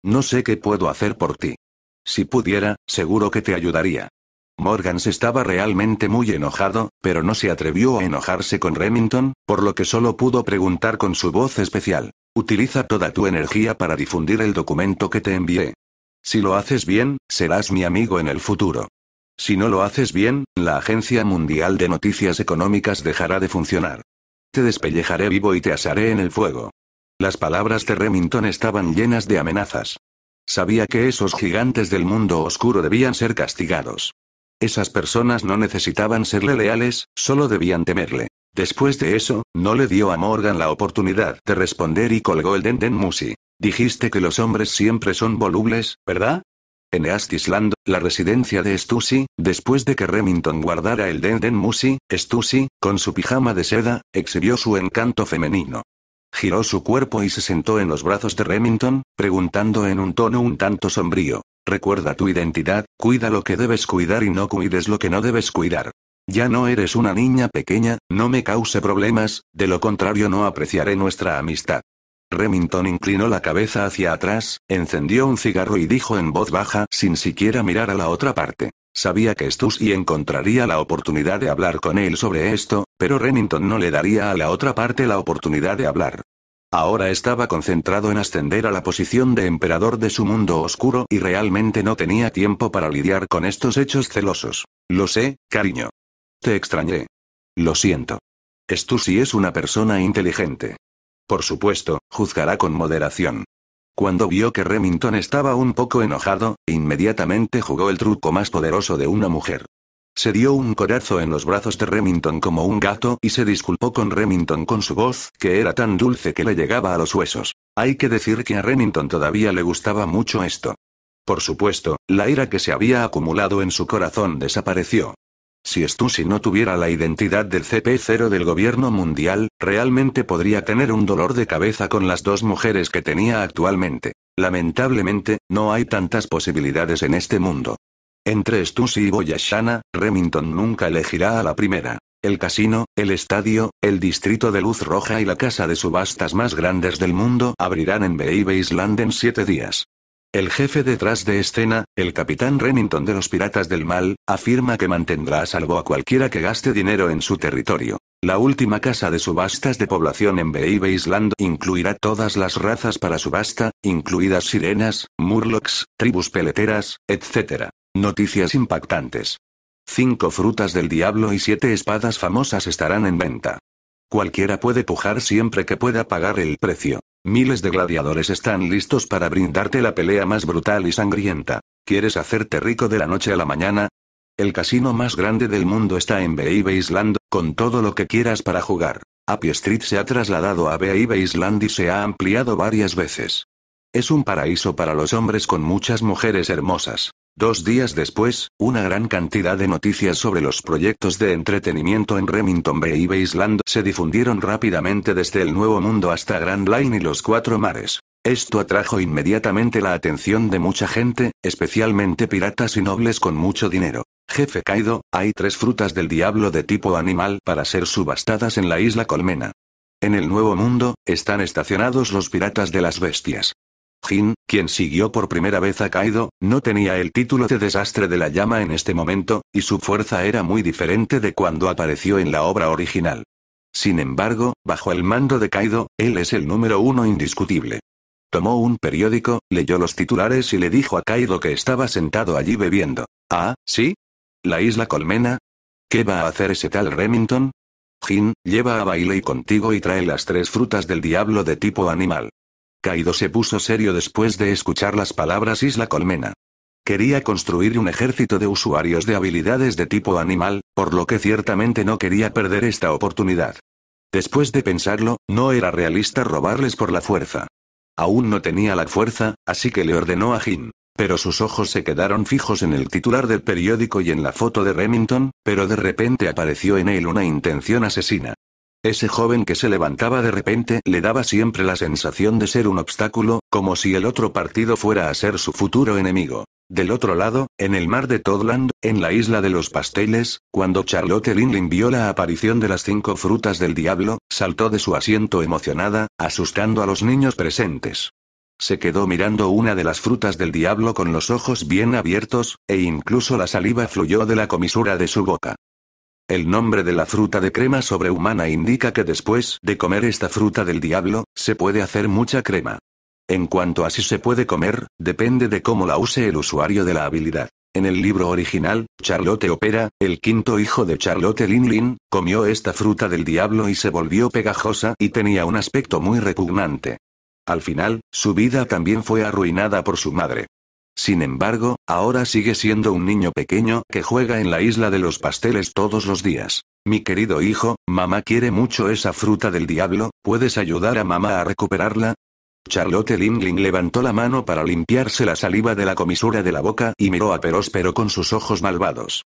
No sé qué puedo hacer por ti. Si pudiera, seguro que te ayudaría. Morgans estaba realmente muy enojado, pero no se atrevió a enojarse con Remington, por lo que solo pudo preguntar con su voz especial. Utiliza toda tu energía para difundir el documento que te envié. Si lo haces bien, serás mi amigo en el futuro. Si no lo haces bien, la Agencia Mundial de Noticias Económicas dejará de funcionar. Te despellejaré vivo y te asaré en el fuego. Las palabras de Remington estaban llenas de amenazas. Sabía que esos gigantes del mundo oscuro debían ser castigados. Esas personas no necesitaban serle leales, solo debían temerle. Después de eso, no le dio a Morgan la oportunidad de responder y colgó el Denden Musi. Dijiste que los hombres siempre son volubles, ¿verdad? En island la residencia de Stussy, después de que Remington guardara el Den Den Musi, Stussy, con su pijama de seda, exhibió su encanto femenino. Giró su cuerpo y se sentó en los brazos de Remington, preguntando en un tono un tanto sombrío. Recuerda tu identidad, cuida lo que debes cuidar y no cuides lo que no debes cuidar. Ya no eres una niña pequeña, no me cause problemas, de lo contrario no apreciaré nuestra amistad. Remington inclinó la cabeza hacia atrás, encendió un cigarro y dijo en voz baja, sin siquiera mirar a la otra parte. Sabía que Stussy encontraría la oportunidad de hablar con él sobre esto, pero Remington no le daría a la otra parte la oportunidad de hablar. Ahora estaba concentrado en ascender a la posición de emperador de su mundo oscuro y realmente no tenía tiempo para lidiar con estos hechos celosos. Lo sé, cariño. Te extrañé. Lo siento. Stussy es una persona inteligente. Por supuesto, juzgará con moderación. Cuando vio que Remington estaba un poco enojado, inmediatamente jugó el truco más poderoso de una mujer. Se dio un corazón en los brazos de Remington como un gato y se disculpó con Remington con su voz, que era tan dulce que le llegaba a los huesos. Hay que decir que a Remington todavía le gustaba mucho esto. Por supuesto, la ira que se había acumulado en su corazón desapareció. Si Stussy no tuviera la identidad del CP0 del gobierno mundial, realmente podría tener un dolor de cabeza con las dos mujeres que tenía actualmente. Lamentablemente, no hay tantas posibilidades en este mundo. Entre Stussy y Boyashana, Remington nunca elegirá a la primera. El casino, el estadio, el distrito de luz roja y la casa de subastas más grandes del mundo abrirán en Baby Island en siete días. El jefe detrás de escena, el capitán Remington de los Piratas del Mal, afirma que mantendrá a salvo a cualquiera que gaste dinero en su territorio. La última casa de subastas de población en Baby Island incluirá todas las razas para subasta, incluidas sirenas, murlocs, tribus peleteras, etc. Noticias impactantes. Cinco frutas del diablo y siete espadas famosas estarán en venta. Cualquiera puede pujar siempre que pueda pagar el precio. Miles de gladiadores están listos para brindarte la pelea más brutal y sangrienta. ¿Quieres hacerte rico de la noche a la mañana? El casino más grande del mundo está en Baby Island, con todo lo que quieras para jugar. Happy Street se ha trasladado a Baby Island y se ha ampliado varias veces. Es un paraíso para los hombres con muchas mujeres hermosas. Dos días después, una gran cantidad de noticias sobre los proyectos de entretenimiento en Remington Bay y se difundieron rápidamente desde el Nuevo Mundo hasta Grand Line y los Cuatro Mares. Esto atrajo inmediatamente la atención de mucha gente, especialmente piratas y nobles con mucho dinero. Jefe Kaido, hay tres frutas del diablo de tipo animal para ser subastadas en la isla Colmena. En el Nuevo Mundo, están estacionados los piratas de las bestias. Jin, quien siguió por primera vez a Kaido, no tenía el título de desastre de la llama en este momento, y su fuerza era muy diferente de cuando apareció en la obra original. Sin embargo, bajo el mando de Kaido, él es el número uno indiscutible. Tomó un periódico, leyó los titulares y le dijo a Kaido que estaba sentado allí bebiendo. Ah, ¿sí? ¿La isla Colmena? ¿Qué va a hacer ese tal Remington? Jin, lleva a Bailey contigo y trae las tres frutas del diablo de tipo animal. Kaido se puso serio después de escuchar las palabras Isla Colmena. Quería construir un ejército de usuarios de habilidades de tipo animal, por lo que ciertamente no quería perder esta oportunidad. Después de pensarlo, no era realista robarles por la fuerza. Aún no tenía la fuerza, así que le ordenó a Jin. Pero sus ojos se quedaron fijos en el titular del periódico y en la foto de Remington, pero de repente apareció en él una intención asesina. Ese joven que se levantaba de repente le daba siempre la sensación de ser un obstáculo, como si el otro partido fuera a ser su futuro enemigo. Del otro lado, en el mar de Todland, en la isla de los pasteles, cuando Charlotte Linlin vio la aparición de las cinco frutas del diablo, saltó de su asiento emocionada, asustando a los niños presentes. Se quedó mirando una de las frutas del diablo con los ojos bien abiertos, e incluso la saliva fluyó de la comisura de su boca. El nombre de la fruta de crema sobrehumana indica que después de comer esta fruta del diablo, se puede hacer mucha crema. En cuanto a si se puede comer, depende de cómo la use el usuario de la habilidad. En el libro original, Charlotte Opera, el quinto hijo de Charlotte Lin Lin, comió esta fruta del diablo y se volvió pegajosa y tenía un aspecto muy repugnante. Al final, su vida también fue arruinada por su madre. Sin embargo, ahora sigue siendo un niño pequeño que juega en la isla de los pasteles todos los días. Mi querido hijo, mamá quiere mucho esa fruta del diablo, ¿puedes ayudar a mamá a recuperarla? Charlotte Lingling levantó la mano para limpiarse la saliva de la comisura de la boca y miró a Peróspero con sus ojos malvados.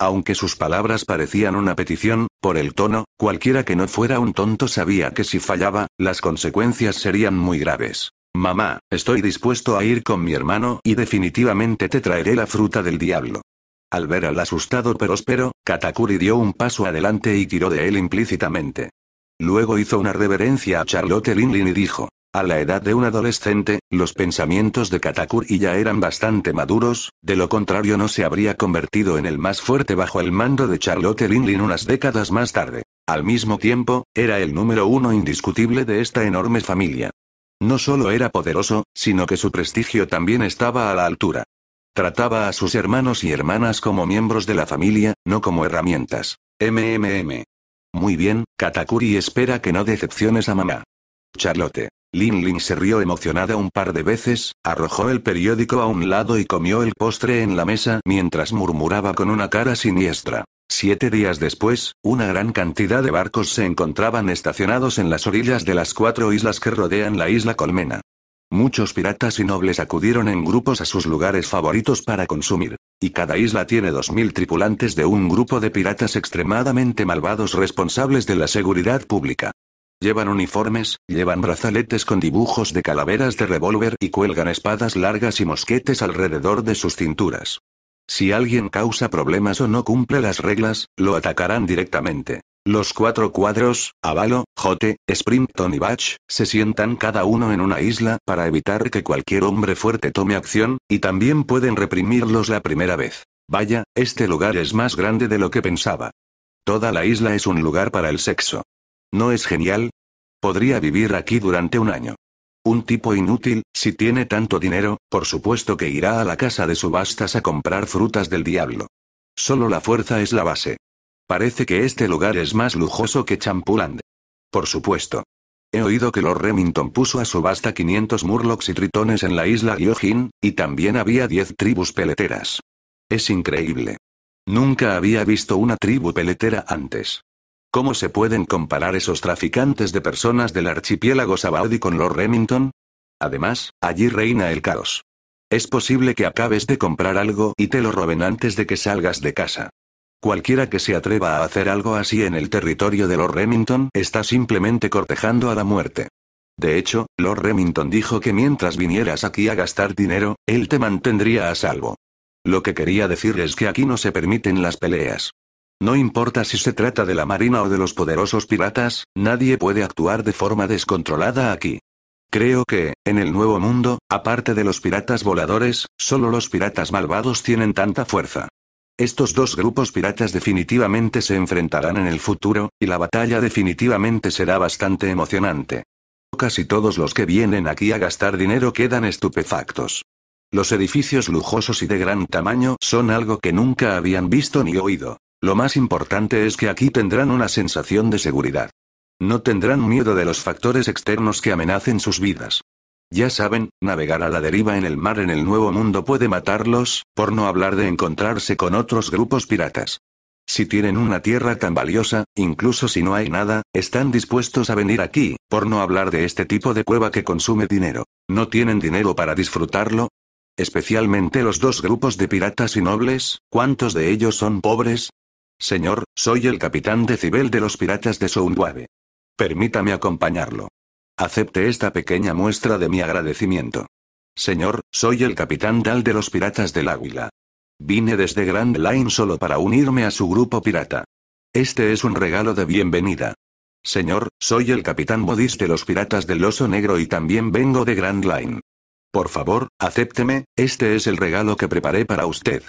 Aunque sus palabras parecían una petición, por el tono, cualquiera que no fuera un tonto sabía que si fallaba, las consecuencias serían muy graves. Mamá, estoy dispuesto a ir con mi hermano y definitivamente te traeré la fruta del diablo. Al ver al asustado próspero, Katakuri dio un paso adelante y tiró de él implícitamente. Luego hizo una reverencia a Charlotte Linlin y dijo, a la edad de un adolescente, los pensamientos de Katakuri ya eran bastante maduros, de lo contrario no se habría convertido en el más fuerte bajo el mando de Charlotte Linlin unas décadas más tarde. Al mismo tiempo, era el número uno indiscutible de esta enorme familia. No solo era poderoso, sino que su prestigio también estaba a la altura. Trataba a sus hermanos y hermanas como miembros de la familia, no como herramientas. MMM. Muy bien, Katakuri espera que no decepciones a mamá. Charlotte. Lin Lin se rió emocionada un par de veces, arrojó el periódico a un lado y comió el postre en la mesa mientras murmuraba con una cara siniestra. Siete días después, una gran cantidad de barcos se encontraban estacionados en las orillas de las cuatro islas que rodean la isla Colmena. Muchos piratas y nobles acudieron en grupos a sus lugares favoritos para consumir, y cada isla tiene dos mil tripulantes de un grupo de piratas extremadamente malvados responsables de la seguridad pública. Llevan uniformes, llevan brazaletes con dibujos de calaveras de revólver y cuelgan espadas largas y mosquetes alrededor de sus cinturas. Si alguien causa problemas o no cumple las reglas, lo atacarán directamente. Los cuatro cuadros, Avalo, Jote, Sprinton y Batch, se sientan cada uno en una isla para evitar que cualquier hombre fuerte tome acción, y también pueden reprimirlos la primera vez. Vaya, este lugar es más grande de lo que pensaba. Toda la isla es un lugar para el sexo. ¿No es genial? Podría vivir aquí durante un año. Un tipo inútil, si tiene tanto dinero, por supuesto que irá a la casa de subastas a comprar frutas del diablo. Solo la fuerza es la base. Parece que este lugar es más lujoso que Champuland. Por supuesto. He oído que Lord Remington puso a subasta 500 murlocs y tritones en la isla Gyojin, y también había 10 tribus peleteras. Es increíble. Nunca había visto una tribu peletera antes. ¿Cómo se pueden comparar esos traficantes de personas del archipiélago Sabaody con Lord Remington? Además, allí reina el caos. Es posible que acabes de comprar algo y te lo roben antes de que salgas de casa. Cualquiera que se atreva a hacer algo así en el territorio de Lord Remington está simplemente cortejando a la muerte. De hecho, Lord Remington dijo que mientras vinieras aquí a gastar dinero, él te mantendría a salvo. Lo que quería decir es que aquí no se permiten las peleas. No importa si se trata de la Marina o de los poderosos piratas, nadie puede actuar de forma descontrolada aquí. Creo que, en el Nuevo Mundo, aparte de los piratas voladores, solo los piratas malvados tienen tanta fuerza. Estos dos grupos piratas definitivamente se enfrentarán en el futuro, y la batalla definitivamente será bastante emocionante. Casi todos los que vienen aquí a gastar dinero quedan estupefactos. Los edificios lujosos y de gran tamaño son algo que nunca habían visto ni oído. Lo más importante es que aquí tendrán una sensación de seguridad. No tendrán miedo de los factores externos que amenacen sus vidas. Ya saben, navegar a la deriva en el mar en el Nuevo Mundo puede matarlos, por no hablar de encontrarse con otros grupos piratas. Si tienen una tierra tan valiosa, incluso si no hay nada, están dispuestos a venir aquí, por no hablar de este tipo de cueva que consume dinero. ¿No tienen dinero para disfrutarlo? Especialmente los dos grupos de piratas y nobles, ¿cuántos de ellos son pobres? Señor, soy el capitán Decibel de los piratas de Soundwave. Permítame acompañarlo. Acepte esta pequeña muestra de mi agradecimiento. Señor, soy el capitán Dal de los piratas del Águila. Vine desde Grand Line solo para unirme a su grupo pirata. Este es un regalo de bienvenida. Señor, soy el capitán Bodis de los piratas del oso negro y también vengo de Grand Line. Por favor, acépteme, este es el regalo que preparé para usted.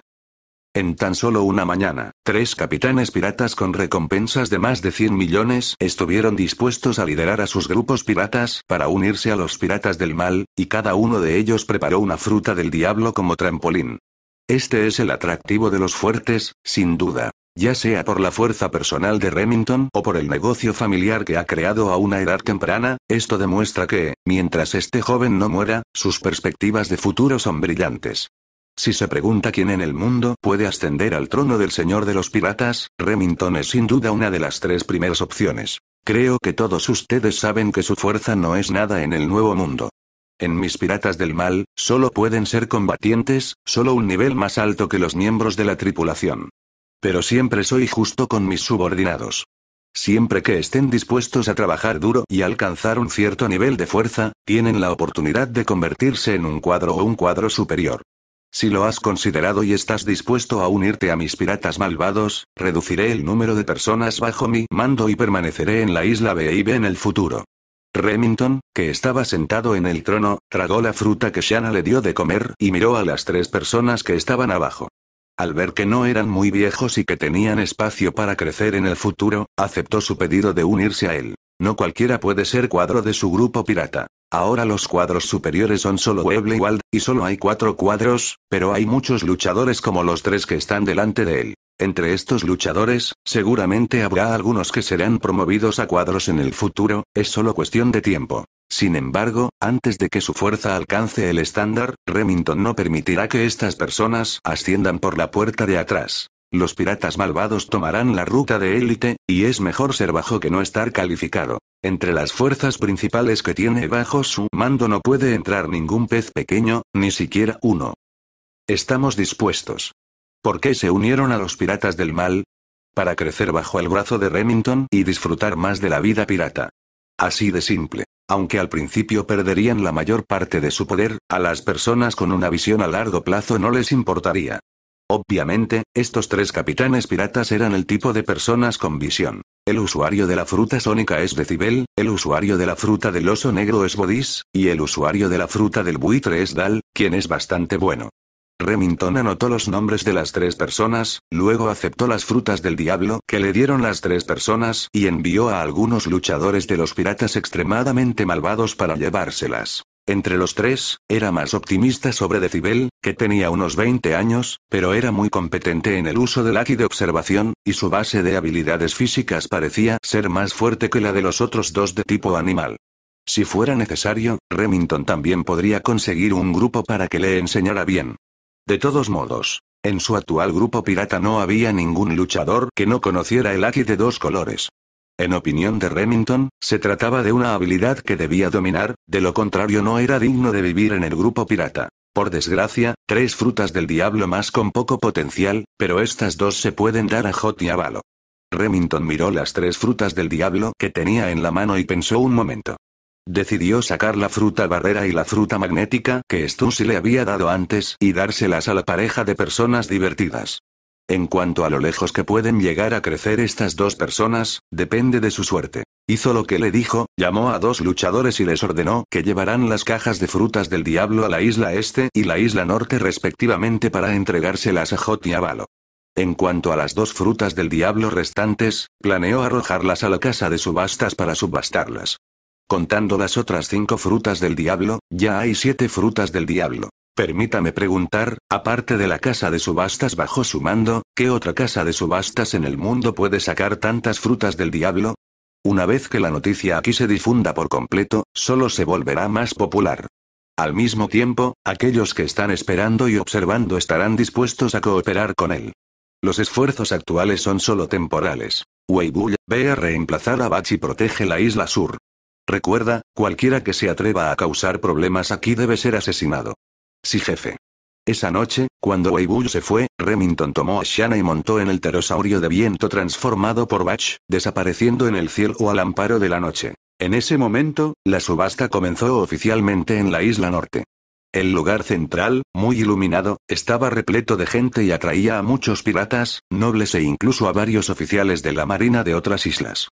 En tan solo una mañana, tres capitanes piratas con recompensas de más de 100 millones estuvieron dispuestos a liderar a sus grupos piratas para unirse a los piratas del mal, y cada uno de ellos preparó una fruta del diablo como trampolín. Este es el atractivo de los fuertes, sin duda. Ya sea por la fuerza personal de Remington o por el negocio familiar que ha creado a una edad temprana, esto demuestra que, mientras este joven no muera, sus perspectivas de futuro son brillantes. Si se pregunta quién en el mundo puede ascender al trono del Señor de los Piratas, Remington es sin duda una de las tres primeras opciones. Creo que todos ustedes saben que su fuerza no es nada en el Nuevo Mundo. En mis piratas del mal, solo pueden ser combatientes, solo un nivel más alto que los miembros de la tripulación. Pero siempre soy justo con mis subordinados. Siempre que estén dispuestos a trabajar duro y alcanzar un cierto nivel de fuerza, tienen la oportunidad de convertirse en un cuadro o un cuadro superior. Si lo has considerado y estás dispuesto a unirte a mis piratas malvados, reduciré el número de personas bajo mi mando y permaneceré en la isla B.I.B. en el futuro. Remington, que estaba sentado en el trono, tragó la fruta que Shanna le dio de comer y miró a las tres personas que estaban abajo. Al ver que no eran muy viejos y que tenían espacio para crecer en el futuro, aceptó su pedido de unirse a él. No cualquiera puede ser cuadro de su grupo pirata. Ahora los cuadros superiores son solo Webley y solo hay cuatro cuadros, pero hay muchos luchadores como los tres que están delante de él. Entre estos luchadores, seguramente habrá algunos que serán promovidos a cuadros en el futuro, es solo cuestión de tiempo. Sin embargo, antes de que su fuerza alcance el estándar, Remington no permitirá que estas personas asciendan por la puerta de atrás. Los piratas malvados tomarán la ruta de élite, y es mejor ser bajo que no estar calificado. Entre las fuerzas principales que tiene bajo su mando no puede entrar ningún pez pequeño, ni siquiera uno. Estamos dispuestos. ¿Por qué se unieron a los piratas del mal? Para crecer bajo el brazo de Remington y disfrutar más de la vida pirata. Así de simple. Aunque al principio perderían la mayor parte de su poder, a las personas con una visión a largo plazo no les importaría. Obviamente, estos tres capitanes piratas eran el tipo de personas con visión. El usuario de la fruta sónica es Decibel, el usuario de la fruta del oso negro es Bodis, y el usuario de la fruta del buitre es Dal, quien es bastante bueno. Remington anotó los nombres de las tres personas, luego aceptó las frutas del diablo que le dieron las tres personas y envió a algunos luchadores de los piratas extremadamente malvados para llevárselas. Entre los tres, era más optimista sobre Decibel, que tenía unos 20 años, pero era muy competente en el uso del ati de observación, y su base de habilidades físicas parecía ser más fuerte que la de los otros dos de tipo animal. Si fuera necesario, Remington también podría conseguir un grupo para que le enseñara bien. De todos modos, en su actual grupo pirata no había ningún luchador que no conociera el Aki de dos colores. En opinión de Remington, se trataba de una habilidad que debía dominar, de lo contrario no era digno de vivir en el grupo pirata. Por desgracia, tres frutas del diablo más con poco potencial, pero estas dos se pueden dar a Hot y a Valo. Remington miró las tres frutas del diablo que tenía en la mano y pensó un momento. Decidió sacar la fruta barrera y la fruta magnética que Stussy le había dado antes y dárselas a la pareja de personas divertidas. En cuanto a lo lejos que pueden llegar a crecer estas dos personas, depende de su suerte. Hizo lo que le dijo, llamó a dos luchadores y les ordenó que llevaran las cajas de frutas del diablo a la isla este y la isla norte respectivamente para entregárselas a Jot y a En cuanto a las dos frutas del diablo restantes, planeó arrojarlas a la casa de subastas para subastarlas. Contando las otras cinco frutas del diablo, ya hay siete frutas del diablo. Permítame preguntar, aparte de la casa de subastas bajo su mando, ¿qué otra casa de subastas en el mundo puede sacar tantas frutas del diablo? Una vez que la noticia aquí se difunda por completo, solo se volverá más popular. Al mismo tiempo, aquellos que están esperando y observando estarán dispuestos a cooperar con él. Los esfuerzos actuales son solo temporales. Weibull, ve a reemplazar a Bach y protege la isla sur. Recuerda, cualquiera que se atreva a causar problemas aquí debe ser asesinado. Sí, jefe. Esa noche, cuando Weibull se fue, Remington tomó a Shanna y montó en el pterosaurio de viento transformado por Batch, desapareciendo en el cielo al amparo de la noche. En ese momento, la subasta comenzó oficialmente en la isla norte. El lugar central, muy iluminado, estaba repleto de gente y atraía a muchos piratas, nobles e incluso a varios oficiales de la marina de otras islas.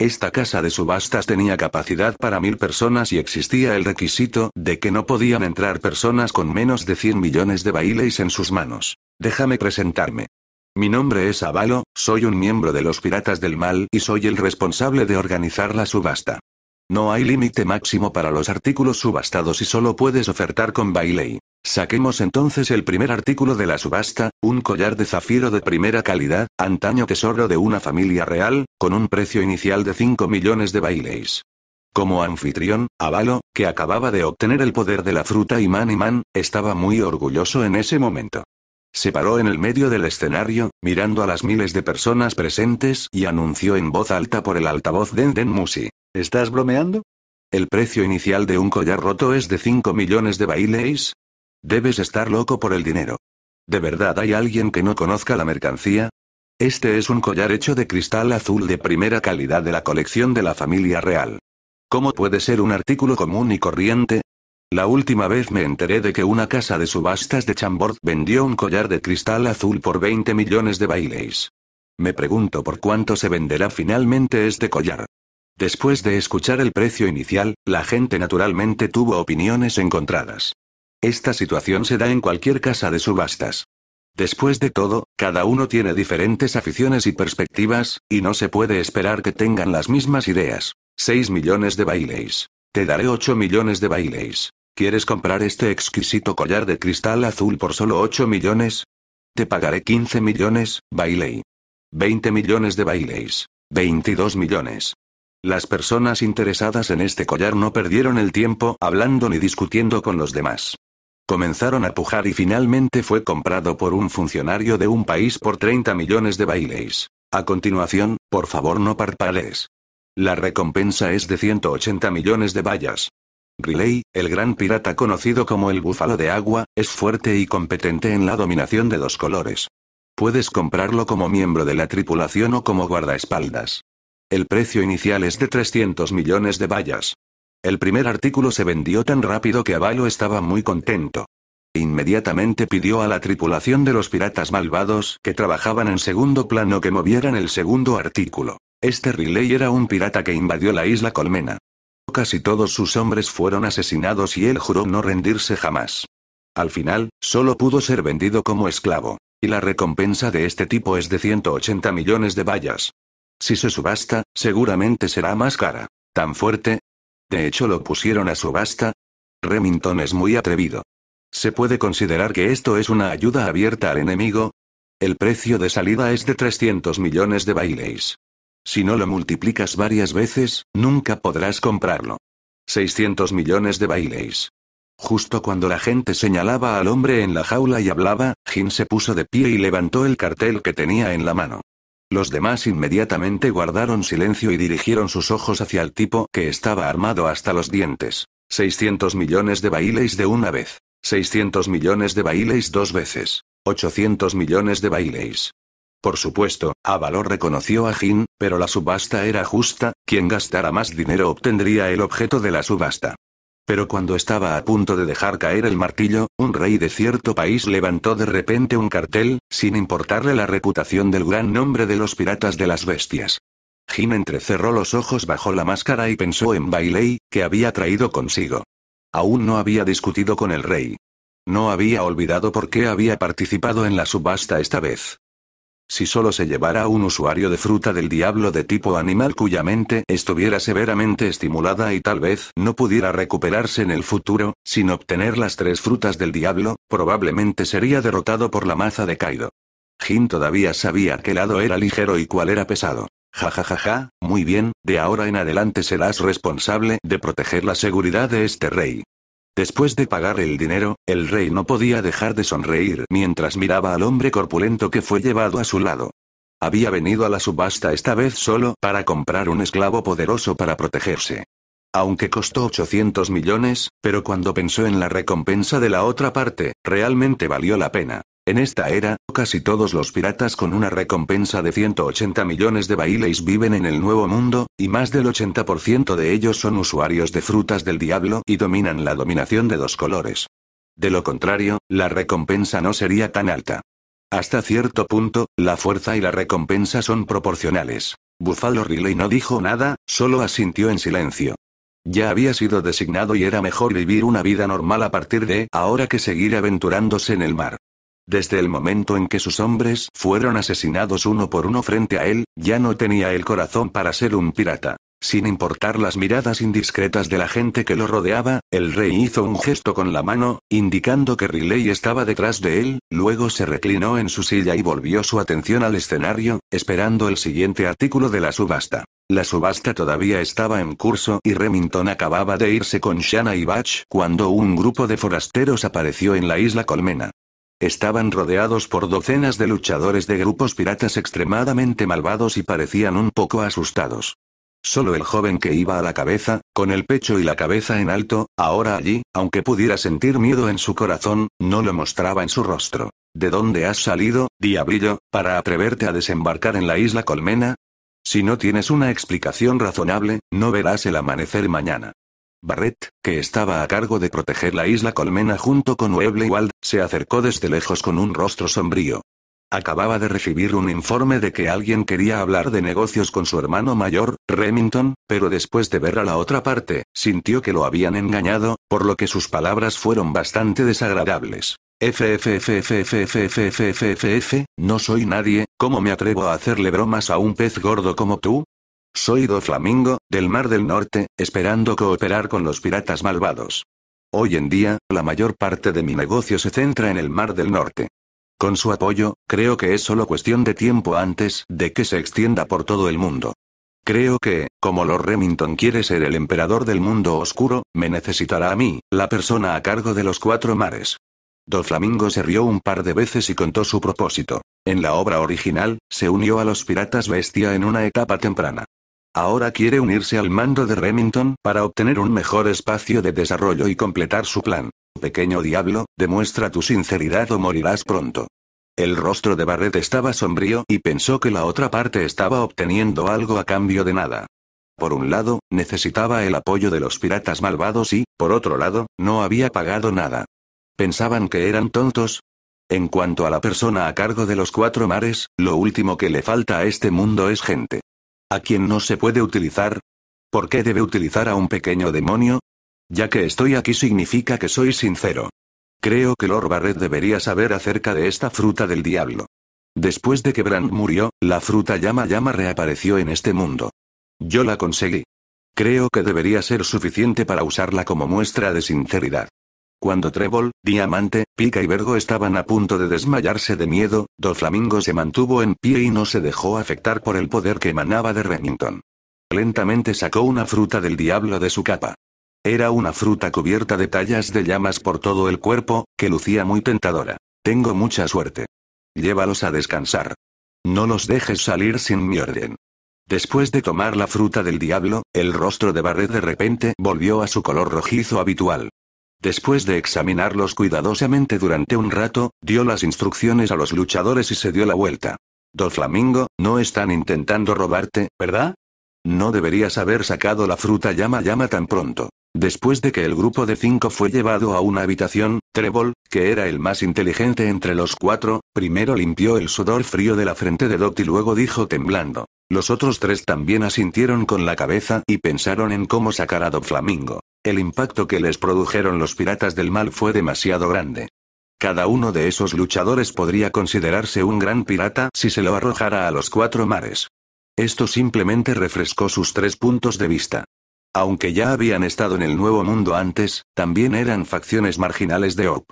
Esta casa de subastas tenía capacidad para mil personas y existía el requisito de que no podían entrar personas con menos de 100 millones de bailes en sus manos. Déjame presentarme. Mi nombre es Avalo, soy un miembro de los Piratas del Mal y soy el responsable de organizar la subasta. No hay límite máximo para los artículos subastados y solo puedes ofertar con bailey. Saquemos entonces el primer artículo de la subasta, un collar de zafiro de primera calidad, antaño tesoro de una familia real, con un precio inicial de 5 millones de bailes. Como anfitrión, Avalo, que acababa de obtener el poder de la fruta imán imán, estaba muy orgulloso en ese momento. Se paró en el medio del escenario, mirando a las miles de personas presentes y anunció en voz alta por el altavoz Den Den Musi. ¿Estás bromeando? El precio inicial de un collar roto es de 5 millones de bailes." Debes estar loco por el dinero. ¿De verdad hay alguien que no conozca la mercancía? Este es un collar hecho de cristal azul de primera calidad de la colección de la familia real. ¿Cómo puede ser un artículo común y corriente? La última vez me enteré de que una casa de subastas de Chambord vendió un collar de cristal azul por 20 millones de bailes. Me pregunto por cuánto se venderá finalmente este collar. Después de escuchar el precio inicial, la gente naturalmente tuvo opiniones encontradas. Esta situación se da en cualquier casa de subastas. Después de todo, cada uno tiene diferentes aficiones y perspectivas, y no se puede esperar que tengan las mismas ideas. 6 millones de bailes. Te daré 8 millones de baileys. ¿Quieres comprar este exquisito collar de cristal azul por solo 8 millones? Te pagaré 15 millones, bailey. 20 millones de bailes. 22 millones. Las personas interesadas en este collar no perdieron el tiempo hablando ni discutiendo con los demás. Comenzaron a pujar y finalmente fue comprado por un funcionario de un país por 30 millones de bailes. A continuación, por favor no parpales. La recompensa es de 180 millones de vallas. Riley, el gran pirata conocido como el búfalo de agua, es fuerte y competente en la dominación de los colores. Puedes comprarlo como miembro de la tripulación o como guardaespaldas. El precio inicial es de 300 millones de vallas. El primer artículo se vendió tan rápido que Avalo estaba muy contento. Inmediatamente pidió a la tripulación de los piratas malvados que trabajaban en segundo plano que movieran el segundo artículo. Este Riley era un pirata que invadió la isla Colmena. Casi todos sus hombres fueron asesinados y él juró no rendirse jamás. Al final, solo pudo ser vendido como esclavo. Y la recompensa de este tipo es de 180 millones de vallas. Si se subasta, seguramente será más cara. Tan fuerte, de hecho lo pusieron a subasta. Remington es muy atrevido. ¿Se puede considerar que esto es una ayuda abierta al enemigo? El precio de salida es de 300 millones de bailes. Si no lo multiplicas varias veces, nunca podrás comprarlo. 600 millones de bailes. Justo cuando la gente señalaba al hombre en la jaula y hablaba, Jim se puso de pie y levantó el cartel que tenía en la mano. Los demás inmediatamente guardaron silencio y dirigieron sus ojos hacia el tipo que estaba armado hasta los dientes. 600 millones de bailes de una vez. 600 millones de bailes dos veces. 800 millones de bailes. Por supuesto, Avalor reconoció a Jin, pero la subasta era justa, quien gastara más dinero obtendría el objeto de la subasta. Pero cuando estaba a punto de dejar caer el martillo, un rey de cierto país levantó de repente un cartel, sin importarle la reputación del gran nombre de los piratas de las bestias. Jim entrecerró los ojos bajo la máscara y pensó en Bailey, que había traído consigo. Aún no había discutido con el rey. No había olvidado por qué había participado en la subasta esta vez si solo se llevara un usuario de fruta del diablo de tipo animal cuya mente estuviera severamente estimulada y tal vez no pudiera recuperarse en el futuro, sin obtener las tres frutas del diablo, probablemente sería derrotado por la maza de Kaido. Jin todavía sabía qué lado era ligero y cuál era pesado. Ja ja ja ja, muy bien, de ahora en adelante serás responsable de proteger la seguridad de este rey. Después de pagar el dinero, el rey no podía dejar de sonreír mientras miraba al hombre corpulento que fue llevado a su lado. Había venido a la subasta esta vez solo para comprar un esclavo poderoso para protegerse. Aunque costó 800 millones, pero cuando pensó en la recompensa de la otra parte, realmente valió la pena. En esta era, casi todos los piratas con una recompensa de 180 millones de bailes viven en el Nuevo Mundo, y más del 80% de ellos son usuarios de frutas del diablo y dominan la dominación de dos colores. De lo contrario, la recompensa no sería tan alta. Hasta cierto punto, la fuerza y la recompensa son proporcionales. Buffalo Riley no dijo nada, solo asintió en silencio. Ya había sido designado y era mejor vivir una vida normal a partir de ahora que seguir aventurándose en el mar. Desde el momento en que sus hombres fueron asesinados uno por uno frente a él, ya no tenía el corazón para ser un pirata. Sin importar las miradas indiscretas de la gente que lo rodeaba, el rey hizo un gesto con la mano, indicando que Riley estaba detrás de él, luego se reclinó en su silla y volvió su atención al escenario, esperando el siguiente artículo de la subasta. La subasta todavía estaba en curso y Remington acababa de irse con Shanna y Batch cuando un grupo de forasteros apareció en la isla Colmena. Estaban rodeados por docenas de luchadores de grupos piratas extremadamente malvados y parecían un poco asustados. Solo el joven que iba a la cabeza, con el pecho y la cabeza en alto, ahora allí, aunque pudiera sentir miedo en su corazón, no lo mostraba en su rostro. ¿De dónde has salido, diablillo, para atreverte a desembarcar en la isla Colmena? Si no tienes una explicación razonable, no verás el amanecer mañana. Barrett, que estaba a cargo de proteger la isla Colmena junto con Webley Wald, se acercó desde lejos con un rostro sombrío. Acababa de recibir un informe de que alguien quería hablar de negocios con su hermano mayor, Remington, pero después de ver a la otra parte, sintió que lo habían engañado, por lo que sus palabras fueron bastante desagradables. FFFFFFFFFF, no soy nadie, ¿cómo me atrevo a hacerle bromas a un pez gordo como tú? Soy Do Flamingo, del Mar del Norte, esperando cooperar con los piratas malvados. Hoy en día, la mayor parte de mi negocio se centra en el Mar del Norte. Con su apoyo, creo que es solo cuestión de tiempo antes de que se extienda por todo el mundo. Creo que, como Lord Remington quiere ser el emperador del mundo oscuro, me necesitará a mí, la persona a cargo de los cuatro mares. Do Flamingo se rió un par de veces y contó su propósito. En la obra original, se unió a los piratas bestia en una etapa temprana. Ahora quiere unirse al mando de Remington para obtener un mejor espacio de desarrollo y completar su plan. Pequeño diablo, demuestra tu sinceridad o morirás pronto. El rostro de Barret estaba sombrío y pensó que la otra parte estaba obteniendo algo a cambio de nada. Por un lado, necesitaba el apoyo de los piratas malvados y, por otro lado, no había pagado nada. ¿Pensaban que eran tontos? En cuanto a la persona a cargo de los cuatro mares, lo último que le falta a este mundo es gente. ¿A quien no se puede utilizar? ¿Por qué debe utilizar a un pequeño demonio? Ya que estoy aquí significa que soy sincero. Creo que Lord Barret debería saber acerca de esta fruta del diablo. Después de que Brand murió, la fruta llama llama reapareció en este mundo. Yo la conseguí. Creo que debería ser suficiente para usarla como muestra de sinceridad. Cuando Trébol, Diamante, Pica y Vergo estaban a punto de desmayarse de miedo, Doflamingo se mantuvo en pie y no se dejó afectar por el poder que emanaba de Remington. Lentamente sacó una fruta del diablo de su capa. Era una fruta cubierta de tallas de llamas por todo el cuerpo, que lucía muy tentadora. Tengo mucha suerte. Llévalos a descansar. No los dejes salir sin mi orden. Después de tomar la fruta del diablo, el rostro de Barret de repente volvió a su color rojizo habitual. Después de examinarlos cuidadosamente durante un rato, dio las instrucciones a los luchadores y se dio la vuelta. Doflamingo, no están intentando robarte, ¿verdad? No deberías haber sacado la fruta llama llama tan pronto. Después de que el grupo de cinco fue llevado a una habitación, Trebol, que era el más inteligente entre los cuatro, primero limpió el sudor frío de la frente de Dot y luego dijo temblando. Los otros tres también asintieron con la cabeza y pensaron en cómo sacar a Doflamingo. El impacto que les produjeron los piratas del mal fue demasiado grande. Cada uno de esos luchadores podría considerarse un gran pirata si se lo arrojara a los cuatro mares. Esto simplemente refrescó sus tres puntos de vista. Aunque ya habían estado en el Nuevo Mundo antes, también eran facciones marginales de OP.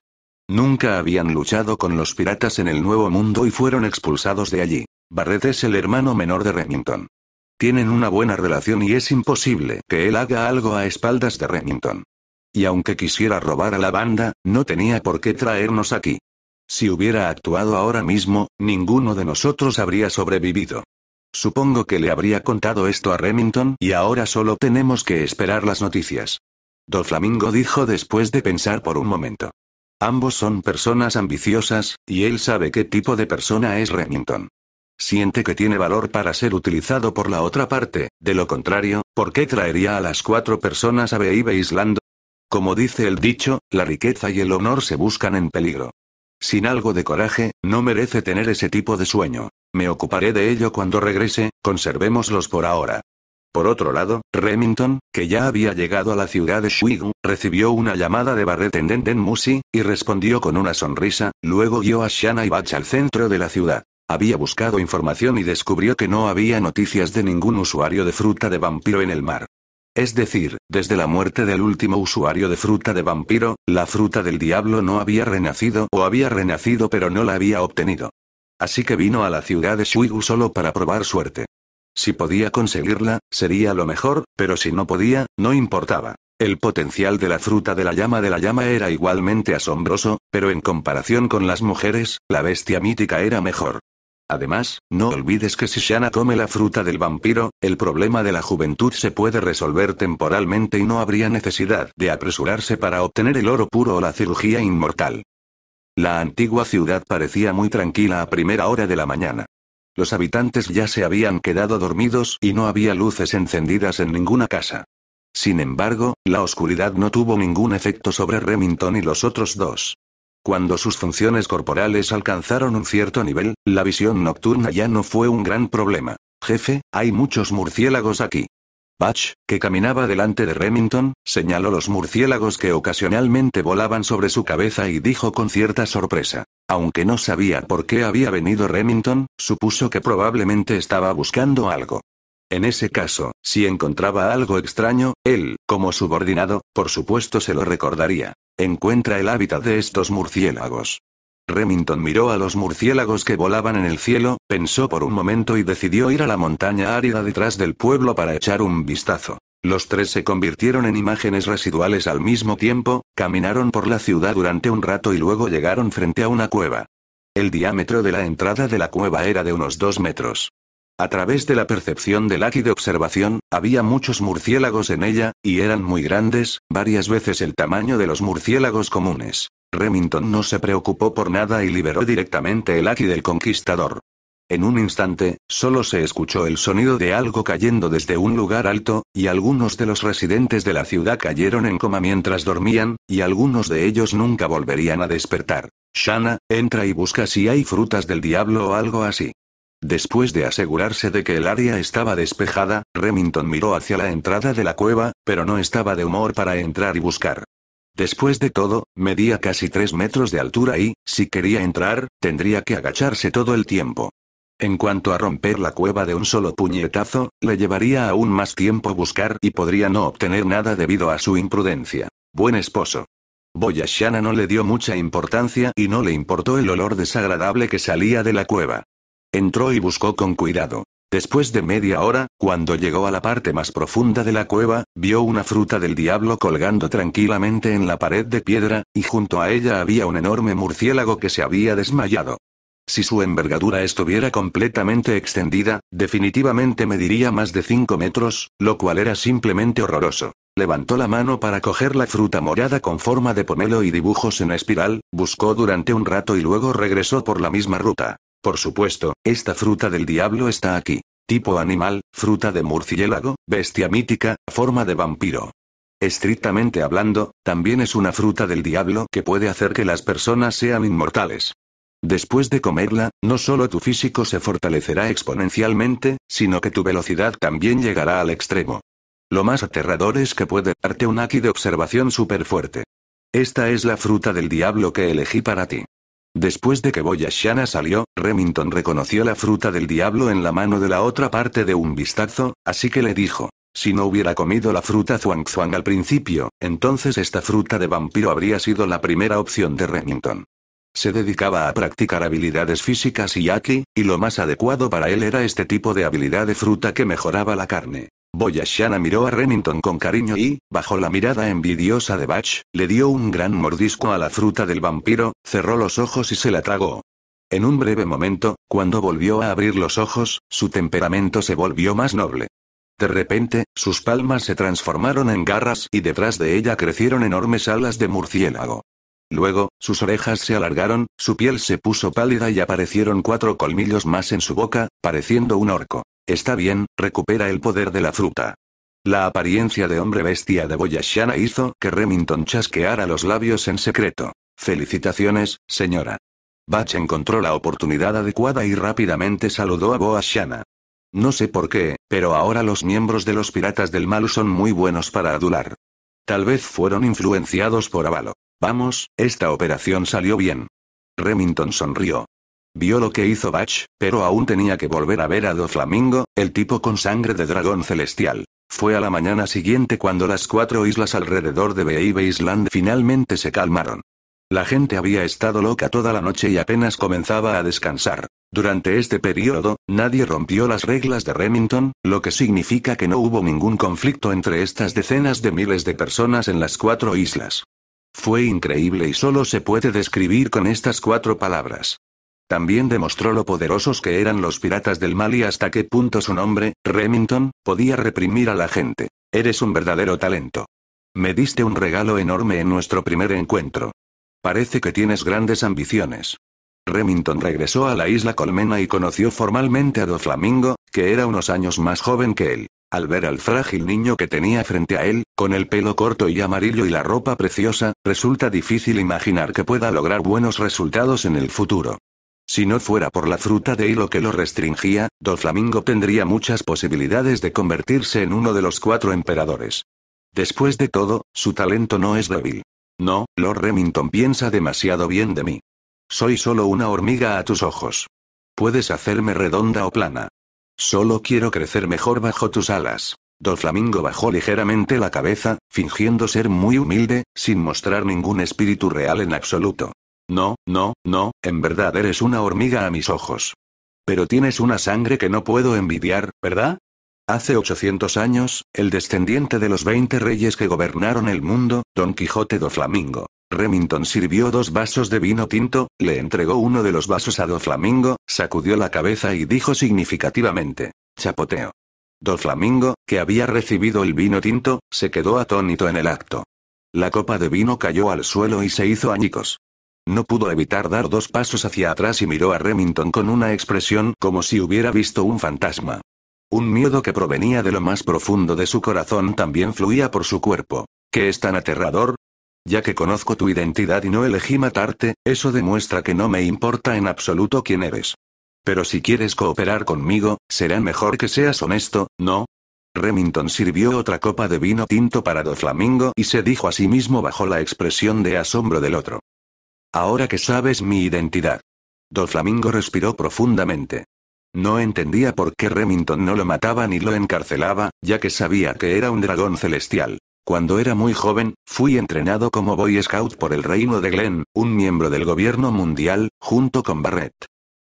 Nunca habían luchado con los piratas en el Nuevo Mundo y fueron expulsados de allí. Barret es el hermano menor de Remington. Tienen una buena relación y es imposible que él haga algo a espaldas de Remington. Y aunque quisiera robar a la banda, no tenía por qué traernos aquí. Si hubiera actuado ahora mismo, ninguno de nosotros habría sobrevivido. Supongo que le habría contado esto a Remington y ahora solo tenemos que esperar las noticias. Do Flamingo dijo después de pensar por un momento. Ambos son personas ambiciosas, y él sabe qué tipo de persona es Remington. Siente que tiene valor para ser utilizado por la otra parte, de lo contrario, ¿por qué traería a las cuatro personas a B.I.B. Island? Como dice el dicho, la riqueza y el honor se buscan en peligro. Sin algo de coraje, no merece tener ese tipo de sueño. Me ocuparé de ello cuando regrese, conservémoslos por ahora. Por otro lado, Remington, que ya había llegado a la ciudad de Shuigu, recibió una llamada de Barret en Denden Musi, y respondió con una sonrisa, luego guió a Shanna y Bach al centro de la ciudad. Había buscado información y descubrió que no había noticias de ningún usuario de fruta de vampiro en el mar. Es decir, desde la muerte del último usuario de fruta de vampiro, la fruta del diablo no había renacido o había renacido pero no la había obtenido. Así que vino a la ciudad de Shuigu solo para probar suerte. Si podía conseguirla, sería lo mejor, pero si no podía, no importaba. El potencial de la fruta de la llama de la llama era igualmente asombroso, pero en comparación con las mujeres, la bestia mítica era mejor. Además, no olvides que si Shanna come la fruta del vampiro, el problema de la juventud se puede resolver temporalmente y no habría necesidad de apresurarse para obtener el oro puro o la cirugía inmortal. La antigua ciudad parecía muy tranquila a primera hora de la mañana. Los habitantes ya se habían quedado dormidos y no había luces encendidas en ninguna casa. Sin embargo, la oscuridad no tuvo ningún efecto sobre Remington y los otros dos. Cuando sus funciones corporales alcanzaron un cierto nivel, la visión nocturna ya no fue un gran problema. Jefe, hay muchos murciélagos aquí. Batch, que caminaba delante de Remington, señaló los murciélagos que ocasionalmente volaban sobre su cabeza y dijo con cierta sorpresa. Aunque no sabía por qué había venido Remington, supuso que probablemente estaba buscando algo. En ese caso, si encontraba algo extraño, él, como subordinado, por supuesto se lo recordaría. Encuentra el hábitat de estos murciélagos. Remington miró a los murciélagos que volaban en el cielo, pensó por un momento y decidió ir a la montaña árida detrás del pueblo para echar un vistazo. Los tres se convirtieron en imágenes residuales al mismo tiempo, caminaron por la ciudad durante un rato y luego llegaron frente a una cueva. El diámetro de la entrada de la cueva era de unos dos metros. A través de la percepción del aquí de observación, había muchos murciélagos en ella, y eran muy grandes, varias veces el tamaño de los murciélagos comunes. Remington no se preocupó por nada y liberó directamente el aquí del conquistador. En un instante, solo se escuchó el sonido de algo cayendo desde un lugar alto, y algunos de los residentes de la ciudad cayeron en coma mientras dormían, y algunos de ellos nunca volverían a despertar. Shana, entra y busca si hay frutas del diablo o algo así. Después de asegurarse de que el área estaba despejada, Remington miró hacia la entrada de la cueva, pero no estaba de humor para entrar y buscar. Después de todo, medía casi tres metros de altura y, si quería entrar, tendría que agacharse todo el tiempo. En cuanto a romper la cueva de un solo puñetazo, le llevaría aún más tiempo buscar y podría no obtener nada debido a su imprudencia. Buen esposo. Boyashana no le dio mucha importancia y no le importó el olor desagradable que salía de la cueva. Entró y buscó con cuidado. Después de media hora, cuando llegó a la parte más profunda de la cueva, vio una fruta del diablo colgando tranquilamente en la pared de piedra, y junto a ella había un enorme murciélago que se había desmayado. Si su envergadura estuviera completamente extendida, definitivamente mediría más de 5 metros, lo cual era simplemente horroroso. Levantó la mano para coger la fruta morada con forma de pomelo y dibujos en espiral, buscó durante un rato y luego regresó por la misma ruta. Por supuesto, esta fruta del diablo está aquí. Tipo animal, fruta de murciélago, bestia mítica, forma de vampiro. Estrictamente hablando, también es una fruta del diablo que puede hacer que las personas sean inmortales. Después de comerla, no solo tu físico se fortalecerá exponencialmente, sino que tu velocidad también llegará al extremo. Lo más aterrador es que puede darte un aquí de observación súper fuerte. Esta es la fruta del diablo que elegí para ti. Después de que Boyashiana salió, Remington reconoció la fruta del diablo en la mano de la otra parte de un vistazo, así que le dijo. Si no hubiera comido la fruta Zhuang Zhuang al principio, entonces esta fruta de vampiro habría sido la primera opción de Remington. Se dedicaba a practicar habilidades físicas y aquí, y lo más adecuado para él era este tipo de habilidad de fruta que mejoraba la carne. Boyashana miró a Remington con cariño y, bajo la mirada envidiosa de Batch, le dio un gran mordisco a la fruta del vampiro, cerró los ojos y se la tragó. En un breve momento, cuando volvió a abrir los ojos, su temperamento se volvió más noble. De repente, sus palmas se transformaron en garras y detrás de ella crecieron enormes alas de murciélago. Luego, sus orejas se alargaron, su piel se puso pálida y aparecieron cuatro colmillos más en su boca, pareciendo un orco. Está bien, recupera el poder de la fruta. La apariencia de hombre bestia de Boyashana hizo que Remington chasqueara los labios en secreto. Felicitaciones, señora. Bach encontró la oportunidad adecuada y rápidamente saludó a Boashana. No sé por qué, pero ahora los miembros de los piratas del mal son muy buenos para adular. Tal vez fueron influenciados por Avalo. Vamos, esta operación salió bien. Remington sonrió. Vio lo que hizo Batch, pero aún tenía que volver a ver a Flamingo, el tipo con sangre de dragón celestial. Fue a la mañana siguiente cuando las cuatro islas alrededor de Baby Island finalmente se calmaron. La gente había estado loca toda la noche y apenas comenzaba a descansar. Durante este periodo, nadie rompió las reglas de Remington, lo que significa que no hubo ningún conflicto entre estas decenas de miles de personas en las cuatro islas. Fue increíble y solo se puede describir con estas cuatro palabras. También demostró lo poderosos que eran los piratas del mal y hasta qué punto su nombre, Remington, podía reprimir a la gente. Eres un verdadero talento. Me diste un regalo enorme en nuestro primer encuentro. Parece que tienes grandes ambiciones. Remington regresó a la isla Colmena y conoció formalmente a Flamingo, que era unos años más joven que él. Al ver al frágil niño que tenía frente a él, con el pelo corto y amarillo y la ropa preciosa, resulta difícil imaginar que pueda lograr buenos resultados en el futuro. Si no fuera por la fruta de hilo que lo restringía, Doflamingo tendría muchas posibilidades de convertirse en uno de los cuatro emperadores. Después de todo, su talento no es débil. No, Lord Remington piensa demasiado bien de mí. Soy solo una hormiga a tus ojos. Puedes hacerme redonda o plana. Solo quiero crecer mejor bajo tus alas. Doflamingo bajó ligeramente la cabeza, fingiendo ser muy humilde, sin mostrar ningún espíritu real en absoluto. No, no, no, en verdad eres una hormiga a mis ojos. Pero tienes una sangre que no puedo envidiar, ¿verdad? Hace 800 años, el descendiente de los 20 reyes que gobernaron el mundo, Don Quijote do Flamingo, Remington sirvió dos vasos de vino tinto, le entregó uno de los vasos a Do Flamingo, sacudió la cabeza y dijo significativamente: Chapoteo. Do Flamingo, que había recibido el vino tinto, se quedó atónito en el acto. La copa de vino cayó al suelo y se hizo añicos. No pudo evitar dar dos pasos hacia atrás y miró a Remington con una expresión como si hubiera visto un fantasma. Un miedo que provenía de lo más profundo de su corazón también fluía por su cuerpo. ¿Qué es tan aterrador? Ya que conozco tu identidad y no elegí matarte, eso demuestra que no me importa en absoluto quién eres. Pero si quieres cooperar conmigo, será mejor que seas honesto, ¿no? Remington sirvió otra copa de vino tinto para Doflamingo y se dijo a sí mismo bajo la expresión de asombro del otro. Ahora que sabes mi identidad. Doflamingo respiró profundamente. No entendía por qué Remington no lo mataba ni lo encarcelaba, ya que sabía que era un dragón celestial. Cuando era muy joven, fui entrenado como Boy Scout por el reino de Glen, un miembro del gobierno mundial, junto con Barrett.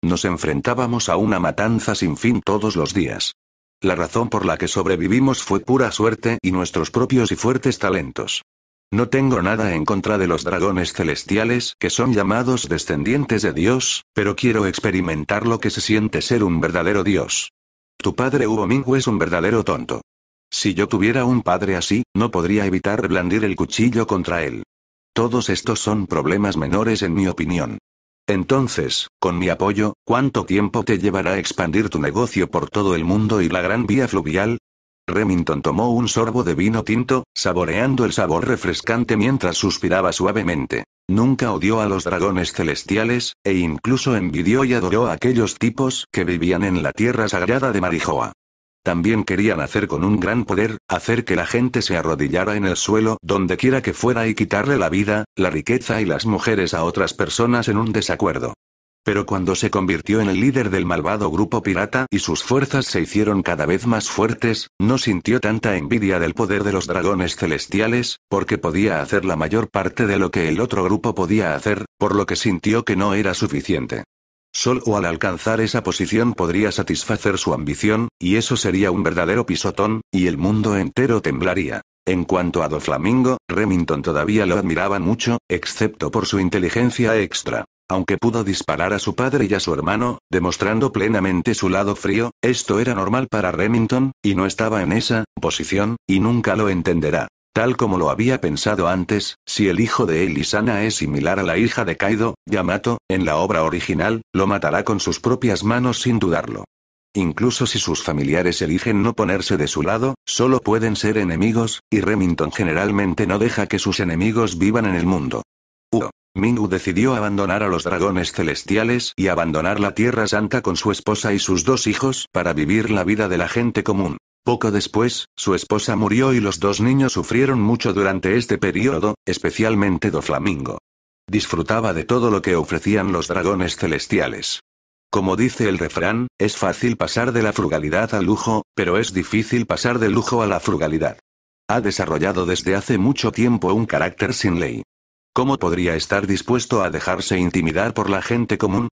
Nos enfrentábamos a una matanza sin fin todos los días. La razón por la que sobrevivimos fue pura suerte y nuestros propios y fuertes talentos. No tengo nada en contra de los dragones celestiales, que son llamados descendientes de Dios, pero quiero experimentar lo que se siente ser un verdadero Dios. Tu padre Hugo es un verdadero tonto. Si yo tuviera un padre así, no podría evitar blandir el cuchillo contra él. Todos estos son problemas menores en mi opinión. Entonces, con mi apoyo, ¿cuánto tiempo te llevará expandir tu negocio por todo el mundo y la gran vía fluvial? Remington tomó un sorbo de vino tinto, saboreando el sabor refrescante mientras suspiraba suavemente. Nunca odió a los dragones celestiales, e incluso envidió y adoró a aquellos tipos que vivían en la tierra sagrada de Marijoa. También querían hacer con un gran poder, hacer que la gente se arrodillara en el suelo donde quiera que fuera y quitarle la vida, la riqueza y las mujeres a otras personas en un desacuerdo. Pero cuando se convirtió en el líder del malvado grupo pirata y sus fuerzas se hicieron cada vez más fuertes, no sintió tanta envidia del poder de los dragones celestiales, porque podía hacer la mayor parte de lo que el otro grupo podía hacer, por lo que sintió que no era suficiente. Solo al alcanzar esa posición podría satisfacer su ambición, y eso sería un verdadero pisotón, y el mundo entero temblaría. En cuanto a Flamingo, Remington todavía lo admiraba mucho, excepto por su inteligencia extra. Aunque pudo disparar a su padre y a su hermano, demostrando plenamente su lado frío, esto era normal para Remington, y no estaba en esa posición, y nunca lo entenderá. Tal como lo había pensado antes, si el hijo de Elisana es similar a la hija de Kaido, Yamato, en la obra original, lo matará con sus propias manos sin dudarlo. Incluso si sus familiares eligen no ponerse de su lado, solo pueden ser enemigos, y Remington generalmente no deja que sus enemigos vivan en el mundo. Uo. Mingu decidió abandonar a los dragones celestiales y abandonar la Tierra Santa con su esposa y sus dos hijos para vivir la vida de la gente común. Poco después, su esposa murió y los dos niños sufrieron mucho durante este periodo, especialmente Do Flamingo. Disfrutaba de todo lo que ofrecían los dragones celestiales. Como dice el refrán, es fácil pasar de la frugalidad al lujo, pero es difícil pasar del lujo a la frugalidad. Ha desarrollado desde hace mucho tiempo un carácter sin ley. ¿Cómo podría estar dispuesto a dejarse intimidar por la gente común?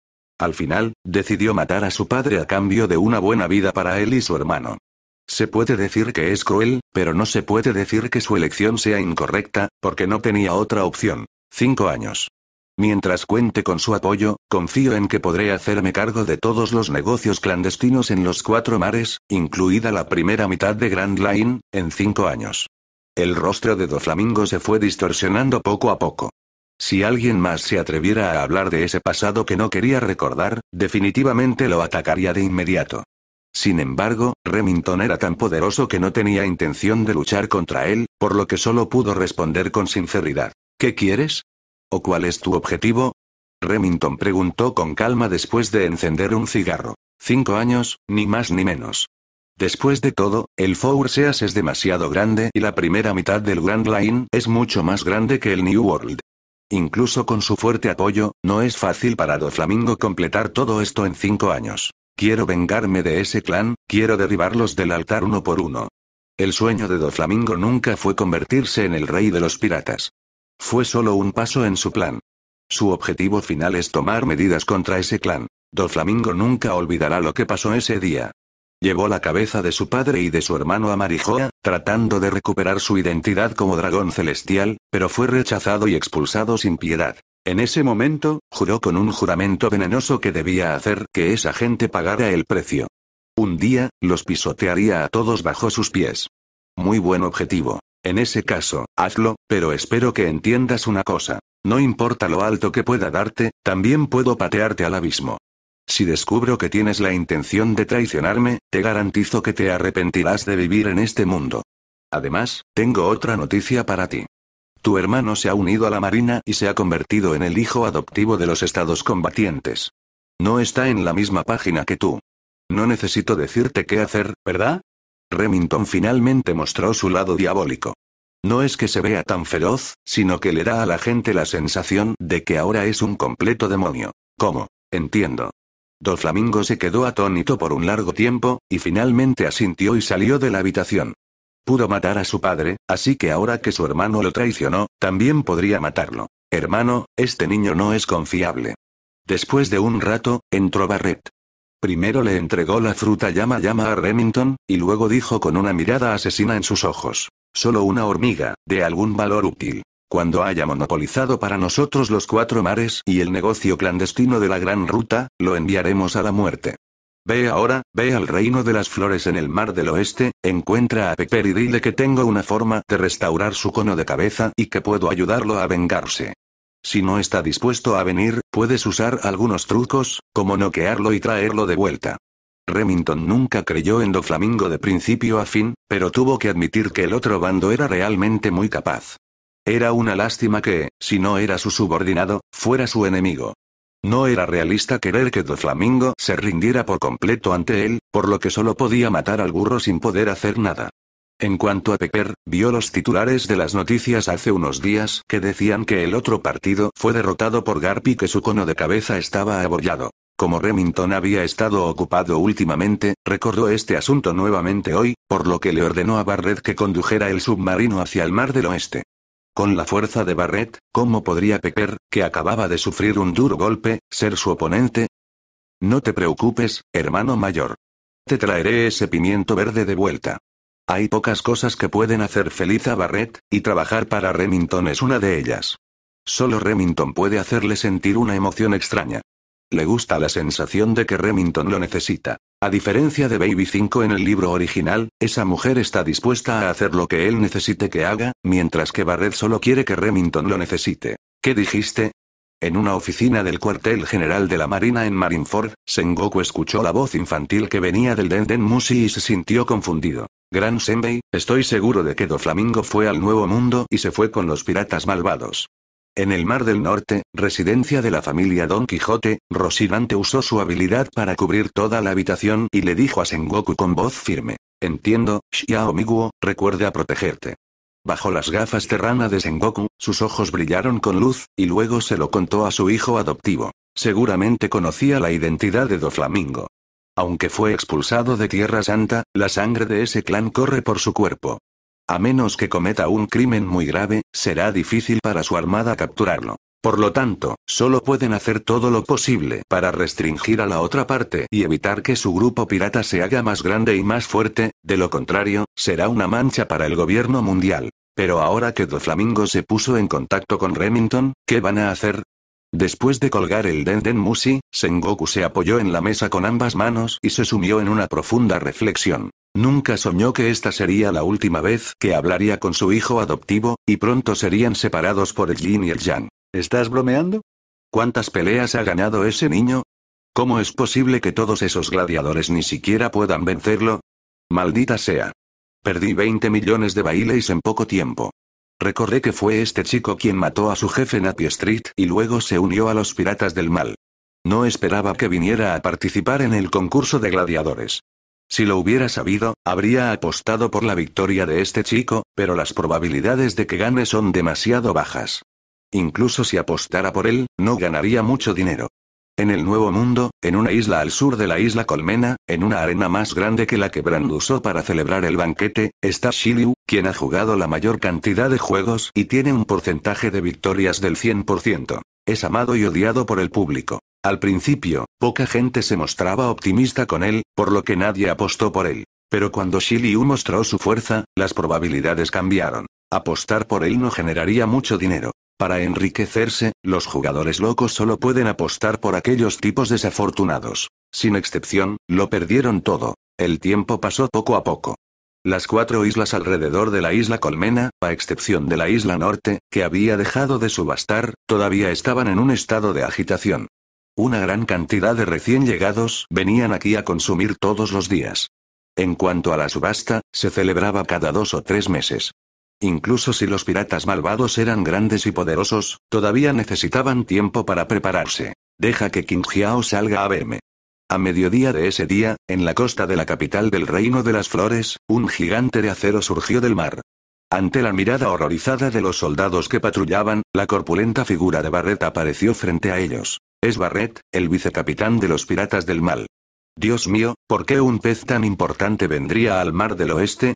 Al final, decidió matar a su padre a cambio de una buena vida para él y su hermano. Se puede decir que es cruel, pero no se puede decir que su elección sea incorrecta, porque no tenía otra opción. Cinco años. Mientras cuente con su apoyo, confío en que podré hacerme cargo de todos los negocios clandestinos en los cuatro mares, incluida la primera mitad de Grand Line, en cinco años. El rostro de Doflamingo se fue distorsionando poco a poco. Si alguien más se atreviera a hablar de ese pasado que no quería recordar, definitivamente lo atacaría de inmediato. Sin embargo, Remington era tan poderoso que no tenía intención de luchar contra él, por lo que solo pudo responder con sinceridad. ¿Qué quieres? ¿O cuál es tu objetivo? Remington preguntó con calma después de encender un cigarro. Cinco años, ni más ni menos. Después de todo, el Four Seas es demasiado grande y la primera mitad del Grand Line es mucho más grande que el New World. Incluso con su fuerte apoyo, no es fácil para Doflamingo completar todo esto en cinco años. Quiero vengarme de ese clan, quiero derribarlos del altar uno por uno. El sueño de Doflamingo nunca fue convertirse en el rey de los piratas. Fue solo un paso en su plan. Su objetivo final es tomar medidas contra ese clan. Doflamingo nunca olvidará lo que pasó ese día. Llevó la cabeza de su padre y de su hermano a Marijoa, tratando de recuperar su identidad como dragón celestial, pero fue rechazado y expulsado sin piedad. En ese momento, juró con un juramento venenoso que debía hacer que esa gente pagara el precio. Un día, los pisotearía a todos bajo sus pies. Muy buen objetivo. En ese caso, hazlo, pero espero que entiendas una cosa. No importa lo alto que pueda darte, también puedo patearte al abismo. Si descubro que tienes la intención de traicionarme, te garantizo que te arrepentirás de vivir en este mundo. Además, tengo otra noticia para ti. Tu hermano se ha unido a la Marina y se ha convertido en el hijo adoptivo de los estados combatientes. No está en la misma página que tú. No necesito decirte qué hacer, ¿verdad? Remington finalmente mostró su lado diabólico. No es que se vea tan feroz, sino que le da a la gente la sensación de que ahora es un completo demonio. ¿Cómo? Entiendo. Doflamingo se quedó atónito por un largo tiempo, y finalmente asintió y salió de la habitación. Pudo matar a su padre, así que ahora que su hermano lo traicionó, también podría matarlo. Hermano, este niño no es confiable. Después de un rato, entró Barrett. Primero le entregó la fruta llama llama a Remington, y luego dijo con una mirada asesina en sus ojos. Solo una hormiga, de algún valor útil. Cuando haya monopolizado para nosotros los cuatro mares y el negocio clandestino de la gran ruta, lo enviaremos a la muerte. Ve ahora, ve al reino de las flores en el mar del oeste, encuentra a Pepper y dile que tengo una forma de restaurar su cono de cabeza y que puedo ayudarlo a vengarse. Si no está dispuesto a venir, puedes usar algunos trucos, como noquearlo y traerlo de vuelta. Remington nunca creyó en Doflamingo de principio a fin, pero tuvo que admitir que el otro bando era realmente muy capaz. Era una lástima que, si no era su subordinado, fuera su enemigo. No era realista querer que Flamingo se rindiera por completo ante él, por lo que solo podía matar al burro sin poder hacer nada. En cuanto a Pepper, vio los titulares de las noticias hace unos días que decían que el otro partido fue derrotado por garpi y que su cono de cabeza estaba abollado. Como Remington había estado ocupado últimamente, recordó este asunto nuevamente hoy, por lo que le ordenó a Barrett que condujera el submarino hacia el mar del oeste. Con la fuerza de Barrett, ¿cómo podría Pepper, que acababa de sufrir un duro golpe, ser su oponente? No te preocupes, hermano mayor. Te traeré ese pimiento verde de vuelta. Hay pocas cosas que pueden hacer feliz a Barrett, y trabajar para Remington es una de ellas. Solo Remington puede hacerle sentir una emoción extraña. Le gusta la sensación de que Remington lo necesita. A diferencia de Baby 5 en el libro original, esa mujer está dispuesta a hacer lo que él necesite que haga, mientras que Barret solo quiere que Remington lo necesite. ¿Qué dijiste? En una oficina del cuartel general de la Marina en Marineford, Sengoku escuchó la voz infantil que venía del Denden Musi y se sintió confundido. Gran Senbei, estoy seguro de que Doflamingo fue al Nuevo Mundo y se fue con los piratas malvados. En el Mar del Norte, residencia de la familia Don Quijote, Rosinante usó su habilidad para cubrir toda la habitación y le dijo a Sengoku con voz firme. Entiendo, Xiao recuerde recuerda protegerte. Bajo las gafas de rana de Sengoku, sus ojos brillaron con luz, y luego se lo contó a su hijo adoptivo. Seguramente conocía la identidad de Doflamingo. Aunque fue expulsado de Tierra Santa, la sangre de ese clan corre por su cuerpo. A menos que cometa un crimen muy grave, será difícil para su armada capturarlo. Por lo tanto, solo pueden hacer todo lo posible para restringir a la otra parte y evitar que su grupo pirata se haga más grande y más fuerte, de lo contrario, será una mancha para el gobierno mundial. Pero ahora que Doflamingo se puso en contacto con Remington, ¿qué van a hacer? Después de colgar el Denden Musi, Sengoku se apoyó en la mesa con ambas manos y se sumió en una profunda reflexión. Nunca soñó que esta sería la última vez que hablaría con su hijo adoptivo, y pronto serían separados por el Yin y el Yang. ¿Estás bromeando? ¿Cuántas peleas ha ganado ese niño? ¿Cómo es posible que todos esos gladiadores ni siquiera puedan vencerlo? Maldita sea. Perdí 20 millones de bailes en poco tiempo. Recordé que fue este chico quien mató a su jefe Nappy Street y luego se unió a los Piratas del Mal. No esperaba que viniera a participar en el concurso de gladiadores. Si lo hubiera sabido, habría apostado por la victoria de este chico, pero las probabilidades de que gane son demasiado bajas. Incluso si apostara por él, no ganaría mucho dinero. En el Nuevo Mundo, en una isla al sur de la isla Colmena, en una arena más grande que la que Brand usó para celebrar el banquete, está Shiliu, quien ha jugado la mayor cantidad de juegos y tiene un porcentaje de victorias del 100%. Es amado y odiado por el público. Al principio, poca gente se mostraba optimista con él, por lo que nadie apostó por él. Pero cuando Shiliu mostró su fuerza, las probabilidades cambiaron. Apostar por él no generaría mucho dinero. Para enriquecerse, los jugadores locos solo pueden apostar por aquellos tipos desafortunados. Sin excepción, lo perdieron todo. El tiempo pasó poco a poco. Las cuatro islas alrededor de la isla Colmena, a excepción de la isla norte, que había dejado de subastar, todavía estaban en un estado de agitación. Una gran cantidad de recién llegados venían aquí a consumir todos los días. En cuanto a la subasta, se celebraba cada dos o tres meses. Incluso si los piratas malvados eran grandes y poderosos, todavía necesitaban tiempo para prepararse. Deja que King salga a verme. A mediodía de ese día, en la costa de la capital del Reino de las Flores, un gigante de acero surgió del mar. Ante la mirada horrorizada de los soldados que patrullaban, la corpulenta figura de Barret apareció frente a ellos. Es Barret, el vicecapitán de los piratas del mal. Dios mío, ¿por qué un pez tan importante vendría al mar del oeste?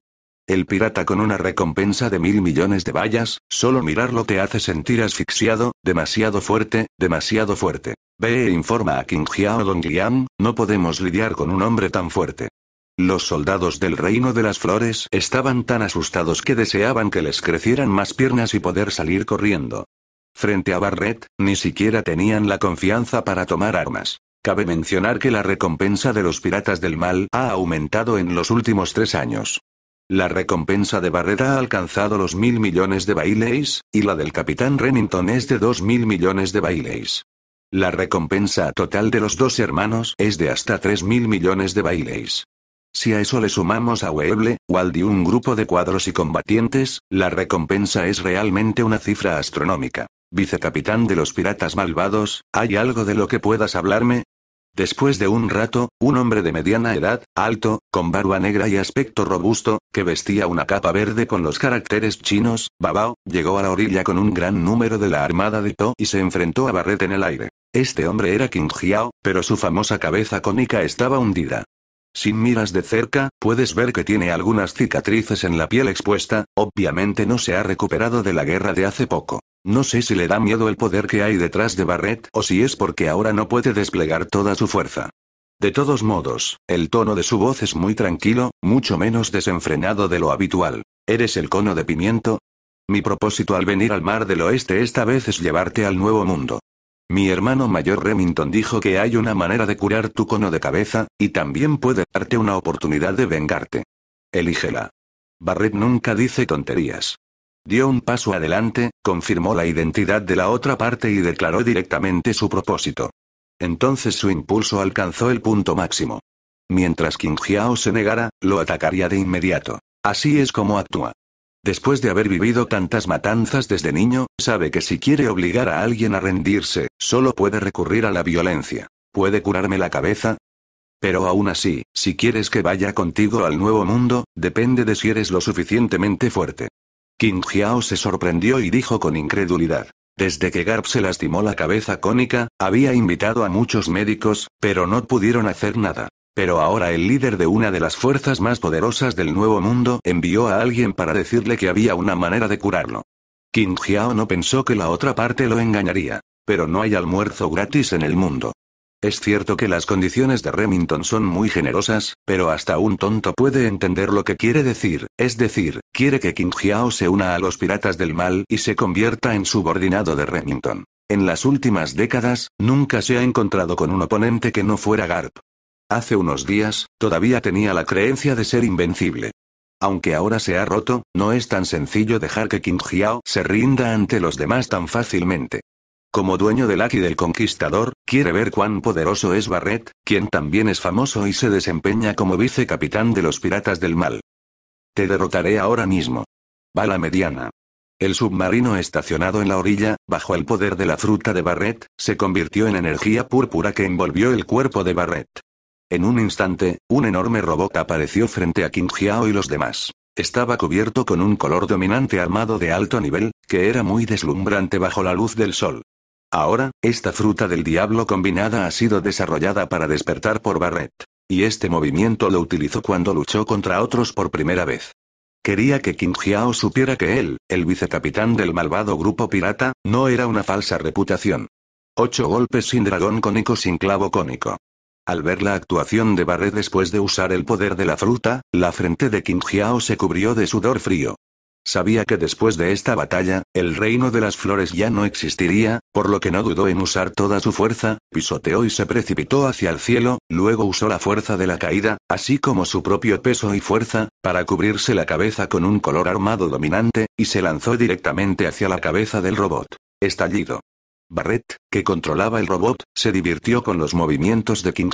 El pirata con una recompensa de mil millones de vallas, solo mirarlo te hace sentir asfixiado, demasiado fuerte, demasiado fuerte. Ve e informa a King Jiao Liang, no podemos lidiar con un hombre tan fuerte. Los soldados del Reino de las Flores estaban tan asustados que deseaban que les crecieran más piernas y poder salir corriendo. Frente a Barret, ni siquiera tenían la confianza para tomar armas. Cabe mencionar que la recompensa de los piratas del mal ha aumentado en los últimos tres años. La recompensa de Barrera ha alcanzado los mil millones de baileys, y la del capitán Remington es de dos mil millones de baileys. La recompensa total de los dos hermanos es de hasta tres mil millones de baileys. Si a eso le sumamos a Weble, Waldi un grupo de cuadros y combatientes, la recompensa es realmente una cifra astronómica. Vicecapitán de los piratas malvados, ¿hay algo de lo que puedas hablarme? Después de un rato, un hombre de mediana edad, alto, con barba negra y aspecto robusto, que vestía una capa verde con los caracteres chinos, Babao, llegó a la orilla con un gran número de la armada de To y se enfrentó a Barret en el aire. Este hombre era King Hiao, pero su famosa cabeza cónica estaba hundida. Sin miras de cerca, puedes ver que tiene algunas cicatrices en la piel expuesta, obviamente no se ha recuperado de la guerra de hace poco. No sé si le da miedo el poder que hay detrás de Barret o si es porque ahora no puede desplegar toda su fuerza. De todos modos, el tono de su voz es muy tranquilo, mucho menos desenfrenado de lo habitual. ¿Eres el cono de pimiento? Mi propósito al venir al mar del oeste esta vez es llevarte al nuevo mundo. Mi hermano mayor Remington dijo que hay una manera de curar tu cono de cabeza, y también puede darte una oportunidad de vengarte. Elígela. Barret nunca dice tonterías dio un paso adelante, confirmó la identidad de la otra parte y declaró directamente su propósito. Entonces su impulso alcanzó el punto máximo. Mientras Qin se negara, lo atacaría de inmediato. Así es como actúa. Después de haber vivido tantas matanzas desde niño, sabe que si quiere obligar a alguien a rendirse, solo puede recurrir a la violencia. ¿Puede curarme la cabeza? Pero aún así, si quieres que vaya contigo al nuevo mundo, depende de si eres lo suficientemente fuerte. King Xiao se sorprendió y dijo con incredulidad. Desde que Garp se lastimó la cabeza cónica, había invitado a muchos médicos, pero no pudieron hacer nada. Pero ahora el líder de una de las fuerzas más poderosas del Nuevo Mundo envió a alguien para decirle que había una manera de curarlo. King Jiao no pensó que la otra parte lo engañaría. Pero no hay almuerzo gratis en el mundo. Es cierto que las condiciones de Remington son muy generosas, pero hasta un tonto puede entender lo que quiere decir, es decir, quiere que King Hiao se una a los piratas del mal y se convierta en subordinado de Remington. En las últimas décadas, nunca se ha encontrado con un oponente que no fuera Garp. Hace unos días, todavía tenía la creencia de ser invencible. Aunque ahora se ha roto, no es tan sencillo dejar que King Hiao se rinda ante los demás tan fácilmente. Como dueño del Aki del Conquistador, quiere ver cuán poderoso es Barret, quien también es famoso y se desempeña como vicecapitán de los Piratas del Mal. Te derrotaré ahora mismo. Bala mediana. El submarino estacionado en la orilla, bajo el poder de la fruta de Barret, se convirtió en energía púrpura que envolvió el cuerpo de Barret. En un instante, un enorme robot apareció frente a King y los demás. Estaba cubierto con un color dominante armado de alto nivel, que era muy deslumbrante bajo la luz del sol. Ahora, esta fruta del diablo combinada ha sido desarrollada para despertar por Barret. Y este movimiento lo utilizó cuando luchó contra otros por primera vez. Quería que King Hiao supiera que él, el vicecapitán del malvado grupo pirata, no era una falsa reputación. Ocho golpes sin dragón cónico sin clavo cónico. Al ver la actuación de Barret después de usar el poder de la fruta, la frente de King Hiao se cubrió de sudor frío. Sabía que después de esta batalla, el reino de las flores ya no existiría, por lo que no dudó en usar toda su fuerza, pisoteó y se precipitó hacia el cielo, luego usó la fuerza de la caída, así como su propio peso y fuerza, para cubrirse la cabeza con un color armado dominante, y se lanzó directamente hacia la cabeza del robot. Estallido. Barret, que controlaba el robot, se divirtió con los movimientos de King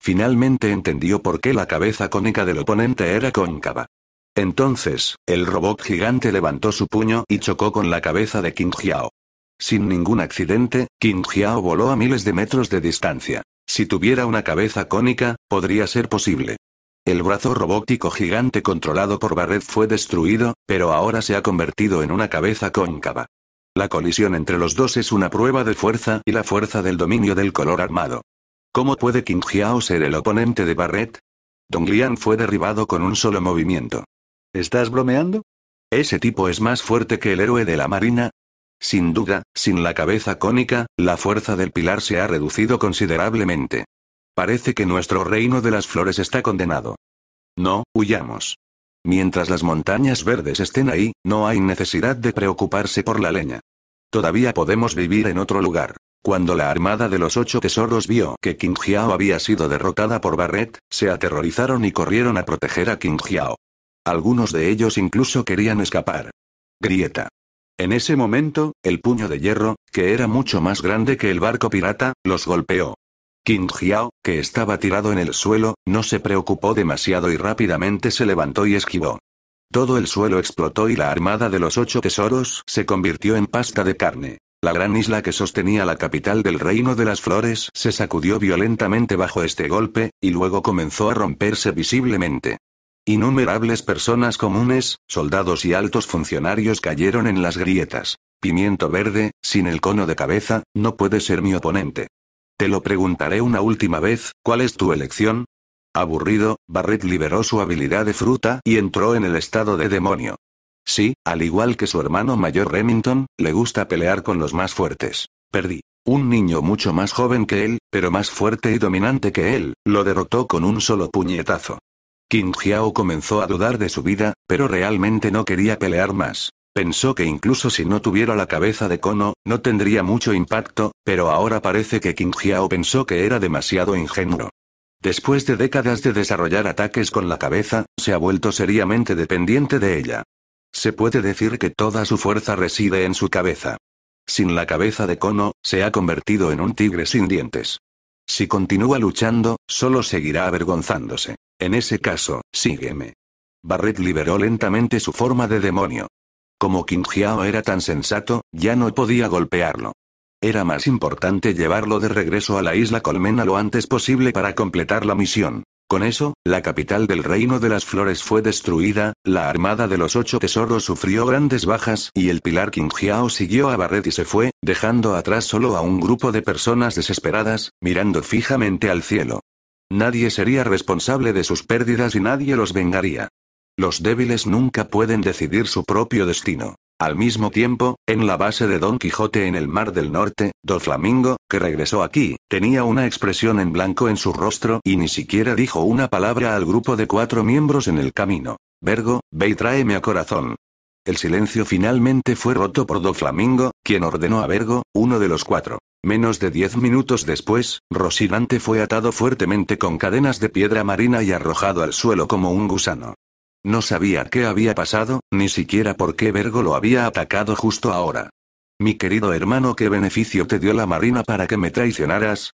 Finalmente entendió por qué la cabeza cónica del oponente era cóncava. Entonces, el robot gigante levantó su puño y chocó con la cabeza de King Jiao. Sin ningún accidente, King Jiao voló a miles de metros de distancia. Si tuviera una cabeza cónica, podría ser posible. El brazo robótico gigante controlado por Barret fue destruido, pero ahora se ha convertido en una cabeza cóncava. La colisión entre los dos es una prueba de fuerza y la fuerza del dominio del color armado. ¿Cómo puede King Jiao ser el oponente de Barret? Donglian fue derribado con un solo movimiento. ¿Estás bromeando? Ese tipo es más fuerte que el héroe de la Marina. Sin duda, sin la cabeza cónica, la fuerza del pilar se ha reducido considerablemente. Parece que nuestro reino de las flores está condenado. No, huyamos. Mientras las montañas verdes estén ahí, no hay necesidad de preocuparse por la leña. Todavía podemos vivir en otro lugar. Cuando la armada de los ocho tesoros vio que Qingjiao había sido derrotada por Barret, se aterrorizaron y corrieron a proteger a Qingjiao. Algunos de ellos incluso querían escapar. Grieta. En ese momento, el puño de hierro, que era mucho más grande que el barco pirata, los golpeó. King Jiao, que estaba tirado en el suelo, no se preocupó demasiado y rápidamente se levantó y esquivó. Todo el suelo explotó y la armada de los ocho tesoros se convirtió en pasta de carne. La gran isla que sostenía la capital del reino de las flores se sacudió violentamente bajo este golpe, y luego comenzó a romperse visiblemente. Innumerables personas comunes, soldados y altos funcionarios cayeron en las grietas. Pimiento verde, sin el cono de cabeza, no puede ser mi oponente. Te lo preguntaré una última vez, ¿cuál es tu elección? Aburrido, Barret liberó su habilidad de fruta y entró en el estado de demonio. Sí, al igual que su hermano mayor Remington, le gusta pelear con los más fuertes. Perdí. Un niño mucho más joven que él, pero más fuerte y dominante que él, lo derrotó con un solo puñetazo. Qin Jiao comenzó a dudar de su vida, pero realmente no quería pelear más. Pensó que incluso si no tuviera la cabeza de Kono, no tendría mucho impacto, pero ahora parece que Kim Jiao pensó que era demasiado ingenuo. Después de décadas de desarrollar ataques con la cabeza, se ha vuelto seriamente dependiente de ella. Se puede decir que toda su fuerza reside en su cabeza. Sin la cabeza de Kono, se ha convertido en un tigre sin dientes. Si continúa luchando, solo seguirá avergonzándose. En ese caso, sígueme. Barret liberó lentamente su forma de demonio. Como Jiao era tan sensato, ya no podía golpearlo. Era más importante llevarlo de regreso a la isla Colmena lo antes posible para completar la misión. Con eso, la capital del Reino de las Flores fue destruida, la Armada de los Ocho Tesoros sufrió grandes bajas y el Pilar Jiao siguió a Barret y se fue, dejando atrás solo a un grupo de personas desesperadas, mirando fijamente al cielo. Nadie sería responsable de sus pérdidas y nadie los vengaría. Los débiles nunca pueden decidir su propio destino. Al mismo tiempo, en la base de Don Quijote en el Mar del Norte, Do Flamingo, que regresó aquí, tenía una expresión en blanco en su rostro y ni siquiera dijo una palabra al grupo de cuatro miembros en el camino. Vergo, ve y tráeme a corazón. El silencio finalmente fue roto por Do Flamingo, quien ordenó a Vergo, uno de los cuatro, Menos de diez minutos después, Rocinante fue atado fuertemente con cadenas de piedra marina y arrojado al suelo como un gusano. No sabía qué había pasado, ni siquiera por qué Vergo lo había atacado justo ahora. Mi querido hermano, ¿qué beneficio te dio la marina para que me traicionaras?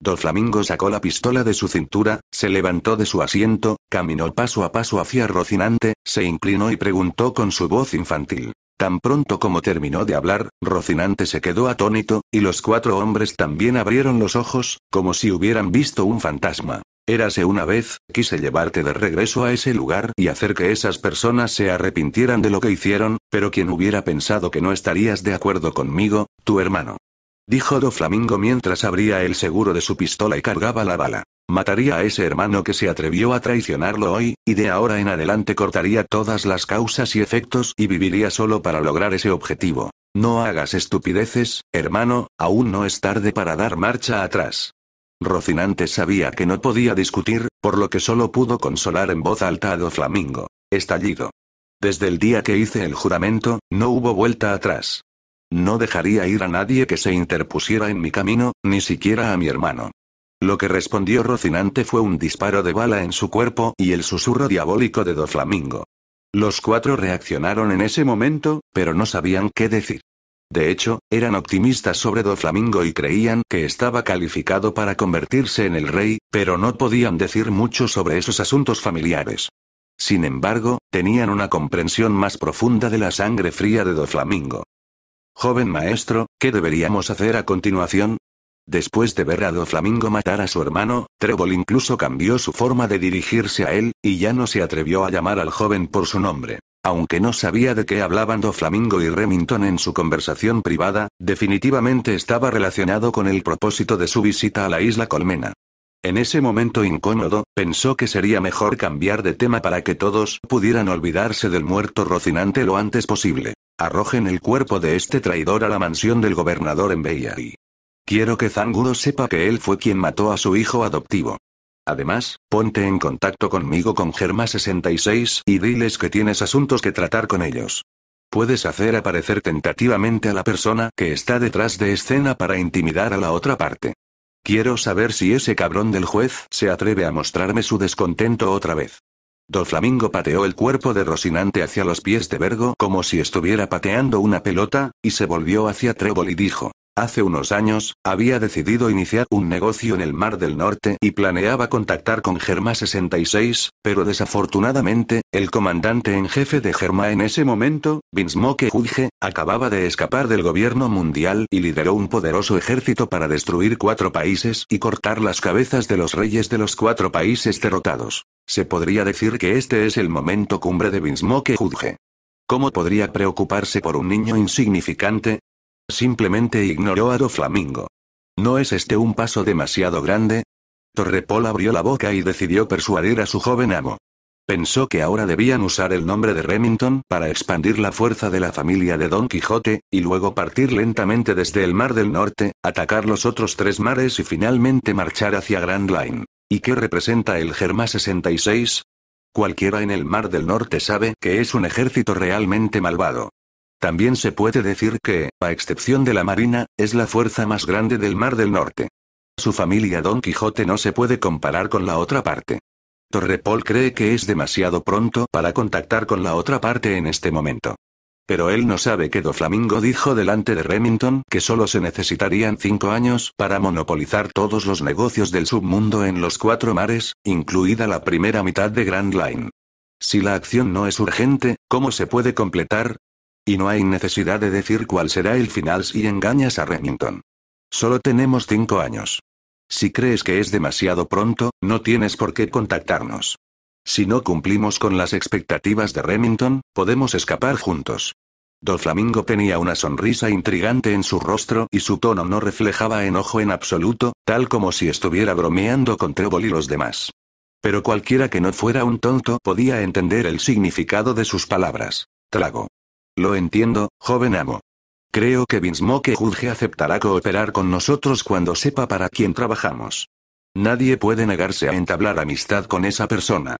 Dos Flamingo sacó la pistola de su cintura, se levantó de su asiento, caminó paso a paso hacia Rocinante, se inclinó y preguntó con su voz infantil. Tan pronto como terminó de hablar, Rocinante se quedó atónito, y los cuatro hombres también abrieron los ojos, como si hubieran visto un fantasma. Érase una vez, quise llevarte de regreso a ese lugar y hacer que esas personas se arrepintieran de lo que hicieron, pero quien hubiera pensado que no estarías de acuerdo conmigo, tu hermano. Dijo Do Flamingo mientras abría el seguro de su pistola y cargaba la bala. Mataría a ese hermano que se atrevió a traicionarlo hoy, y de ahora en adelante cortaría todas las causas y efectos y viviría solo para lograr ese objetivo. No hagas estupideces, hermano, aún no es tarde para dar marcha atrás. Rocinante sabía que no podía discutir, por lo que solo pudo consolar en voz alta a Do Flamingo. Estallido. Desde el día que hice el juramento, no hubo vuelta atrás. No dejaría ir a nadie que se interpusiera en mi camino, ni siquiera a mi hermano. Lo que respondió Rocinante fue un disparo de bala en su cuerpo y el susurro diabólico de Doflamingo. Los cuatro reaccionaron en ese momento, pero no sabían qué decir. De hecho, eran optimistas sobre Doflamingo y creían que estaba calificado para convertirse en el rey, pero no podían decir mucho sobre esos asuntos familiares. Sin embargo, tenían una comprensión más profunda de la sangre fría de Doflamingo. Joven maestro, ¿qué deberíamos hacer a continuación? Después de ver a Doflamingo matar a su hermano, Trébol incluso cambió su forma de dirigirse a él, y ya no se atrevió a llamar al joven por su nombre. Aunque no sabía de qué hablaban Flamingo y Remington en su conversación privada, definitivamente estaba relacionado con el propósito de su visita a la isla Colmena. En ese momento incómodo, pensó que sería mejor cambiar de tema para que todos pudieran olvidarse del muerto Rocinante lo antes posible. Arrojen el cuerpo de este traidor a la mansión del gobernador en Beyari. Quiero que Zanguro sepa que él fue quien mató a su hijo adoptivo. Además, ponte en contacto conmigo con Germa66 y diles que tienes asuntos que tratar con ellos. Puedes hacer aparecer tentativamente a la persona que está detrás de escena para intimidar a la otra parte. Quiero saber si ese cabrón del juez se atreve a mostrarme su descontento otra vez. Don Flamingo pateó el cuerpo de Rocinante hacia los pies de Vergo como si estuviera pateando una pelota, y se volvió hacia Trébol y dijo. Hace unos años, había decidido iniciar un negocio en el Mar del Norte y planeaba contactar con Germa 66, pero desafortunadamente, el comandante en jefe de Germa en ese momento, Vinsmoke Judge, acababa de escapar del gobierno mundial y lideró un poderoso ejército para destruir cuatro países y cortar las cabezas de los reyes de los cuatro países derrotados. Se podría decir que este es el momento cumbre de Vinsmoke Judge. ¿Cómo podría preocuparse por un niño insignificante? Simplemente ignoró a Flamingo. ¿No es este un paso demasiado grande? Torrepol abrió la boca y decidió persuadir a su joven amo. Pensó que ahora debían usar el nombre de Remington para expandir la fuerza de la familia de Don Quijote, y luego partir lentamente desde el Mar del Norte, atacar los otros tres mares y finalmente marchar hacia Grand Line. ¿Y qué representa el Germa 66? Cualquiera en el Mar del Norte sabe que es un ejército realmente malvado. También se puede decir que, a excepción de la Marina, es la fuerza más grande del Mar del Norte. Su familia Don Quijote no se puede comparar con la otra parte. Torrepol cree que es demasiado pronto para contactar con la otra parte en este momento. Pero él no sabe que Do Flamingo dijo delante de Remington que solo se necesitarían cinco años para monopolizar todos los negocios del submundo en los cuatro mares, incluida la primera mitad de Grand Line. Si la acción no es urgente, ¿cómo se puede completar? Y no hay necesidad de decir cuál será el final si engañas a Remington. Solo tenemos cinco años. Si crees que es demasiado pronto, no tienes por qué contactarnos. Si no cumplimos con las expectativas de Remington, podemos escapar juntos. flamingo tenía una sonrisa intrigante en su rostro y su tono no reflejaba enojo en absoluto, tal como si estuviera bromeando con Trébol y los demás. Pero cualquiera que no fuera un tonto podía entender el significado de sus palabras. Trago. Lo entiendo, joven amo. Creo que Vinsmoke Judge aceptará cooperar con nosotros cuando sepa para quién trabajamos. Nadie puede negarse a entablar amistad con esa persona.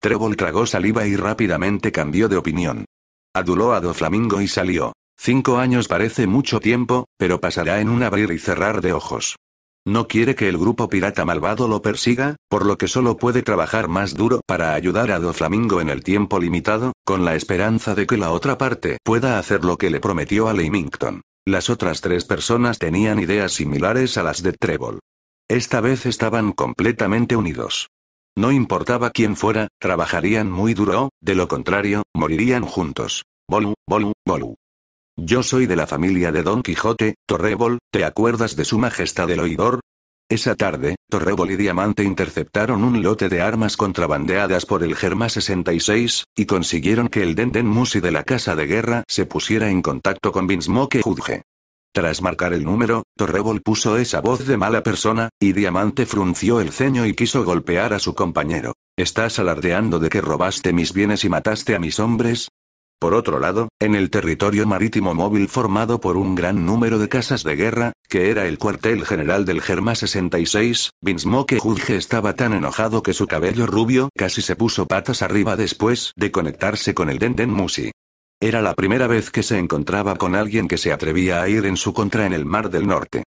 Trebol tragó saliva y rápidamente cambió de opinión. Aduló a Doflamingo y salió. Cinco años parece mucho tiempo, pero pasará en un abrir y cerrar de ojos. No quiere que el grupo pirata malvado lo persiga, por lo que solo puede trabajar más duro para ayudar a Doflamingo en el tiempo limitado, con la esperanza de que la otra parte pueda hacer lo que le prometió a Leamington. Las otras tres personas tenían ideas similares a las de Trebol. Esta vez estaban completamente unidos. No importaba quién fuera, trabajarían muy duro de lo contrario, morirían juntos. Bolu, bolu, bolu. Yo soy de la familia de Don Quijote, Torrebol, ¿te acuerdas de su majestad el oidor? Esa tarde, Torrebol y Diamante interceptaron un lote de armas contrabandeadas por el Germa 66, y consiguieron que el Denden Musi de la Casa de Guerra se pusiera en contacto con Binsmoke Judge. Tras marcar el número, Torrebol puso esa voz de mala persona, y Diamante frunció el ceño y quiso golpear a su compañero. Estás alardeando de que robaste mis bienes y mataste a mis hombres, por otro lado, en el territorio marítimo móvil formado por un gran número de casas de guerra, que era el cuartel general del Germa 66, Binsmoke Judge estaba tan enojado que su cabello rubio casi se puso patas arriba después de conectarse con el Denden Musi. Era la primera vez que se encontraba con alguien que se atrevía a ir en su contra en el Mar del Norte.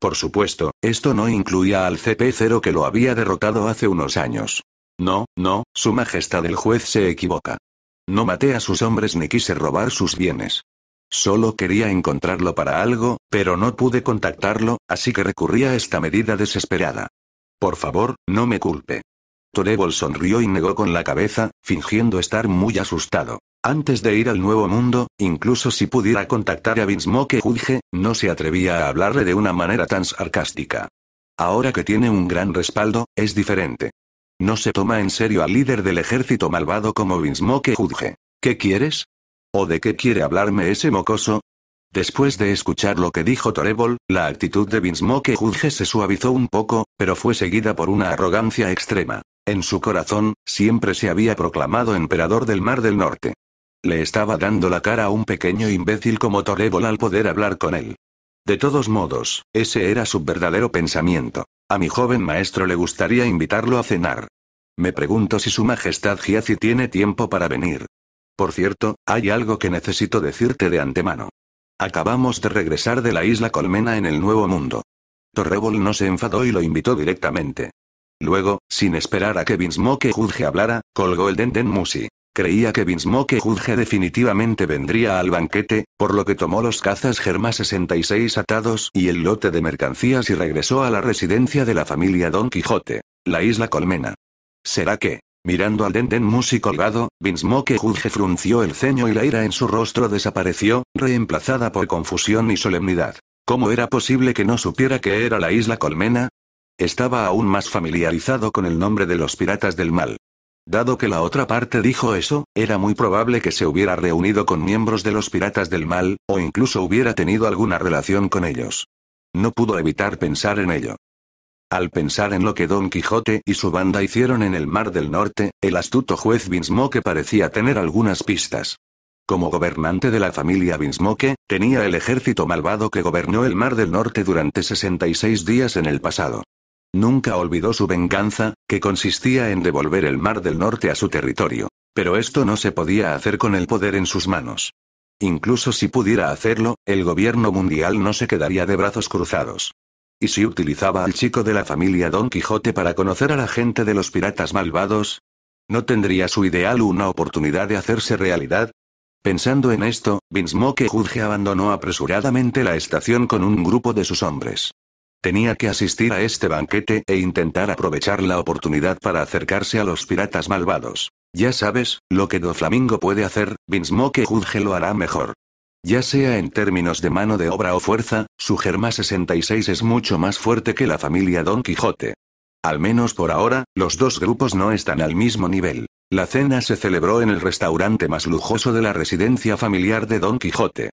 Por supuesto, esto no incluía al CP0 que lo había derrotado hace unos años. No, no, Su Majestad el juez se equivoca. No maté a sus hombres ni quise robar sus bienes. Solo quería encontrarlo para algo, pero no pude contactarlo, así que recurrí a esta medida desesperada. Por favor, no me culpe. Torebol sonrió y negó con la cabeza, fingiendo estar muy asustado. Antes de ir al Nuevo Mundo, incluso si pudiera contactar a Vinsmoke Judge, no se atrevía a hablarle de una manera tan sarcástica. Ahora que tiene un gran respaldo, es diferente. No se toma en serio al líder del ejército malvado como Vinsmoke Judge. ¿Qué quieres? ¿O de qué quiere hablarme ese mocoso? Después de escuchar lo que dijo Torebol, la actitud de Vinsmoke Judge se suavizó un poco, pero fue seguida por una arrogancia extrema. En su corazón, siempre se había proclamado emperador del Mar del Norte. Le estaba dando la cara a un pequeño imbécil como Torebol al poder hablar con él. De todos modos, ese era su verdadero pensamiento. A mi joven maestro le gustaría invitarlo a cenar. Me pregunto si su majestad Giazi tiene tiempo para venir. Por cierto, hay algo que necesito decirte de antemano. Acabamos de regresar de la isla Colmena en el Nuevo Mundo. Torrebol no se enfadó y lo invitó directamente. Luego, sin esperar a que Vinsmoke Judge hablara, colgó el Denden Musi. Creía que Vinsmoke Judge definitivamente vendría al banquete, por lo que tomó los cazas Germa 66 atados y el lote de mercancías y regresó a la residencia de la familia Don Quijote, la isla Colmena. ¿Será que? Mirando al Denden músico colgado, Vinsmoke Judge frunció el ceño y la ira en su rostro desapareció, reemplazada por confusión y solemnidad. ¿Cómo era posible que no supiera que era la isla Colmena? Estaba aún más familiarizado con el nombre de los piratas del mal. Dado que la otra parte dijo eso, era muy probable que se hubiera reunido con miembros de los piratas del mal, o incluso hubiera tenido alguna relación con ellos. No pudo evitar pensar en ello. Al pensar en lo que Don Quijote y su banda hicieron en el Mar del Norte, el astuto juez Vinsmoke parecía tener algunas pistas. Como gobernante de la familia Vinsmoke, tenía el ejército malvado que gobernó el Mar del Norte durante 66 días en el pasado. Nunca olvidó su venganza, que consistía en devolver el Mar del Norte a su territorio. Pero esto no se podía hacer con el poder en sus manos. Incluso si pudiera hacerlo, el gobierno mundial no se quedaría de brazos cruzados. ¿Y si utilizaba al chico de la familia Don Quijote para conocer a la gente de los piratas malvados? ¿No tendría su ideal una oportunidad de hacerse realidad? Pensando en esto, Vinsmoke Judge abandonó apresuradamente la estación con un grupo de sus hombres. Tenía que asistir a este banquete e intentar aprovechar la oportunidad para acercarse a los piratas malvados. Ya sabes, lo que Doflamingo puede hacer, Vinsmoke Judge lo hará mejor. Ya sea en términos de mano de obra o fuerza, su Germa 66 es mucho más fuerte que la familia Don Quijote. Al menos por ahora, los dos grupos no están al mismo nivel. La cena se celebró en el restaurante más lujoso de la residencia familiar de Don Quijote.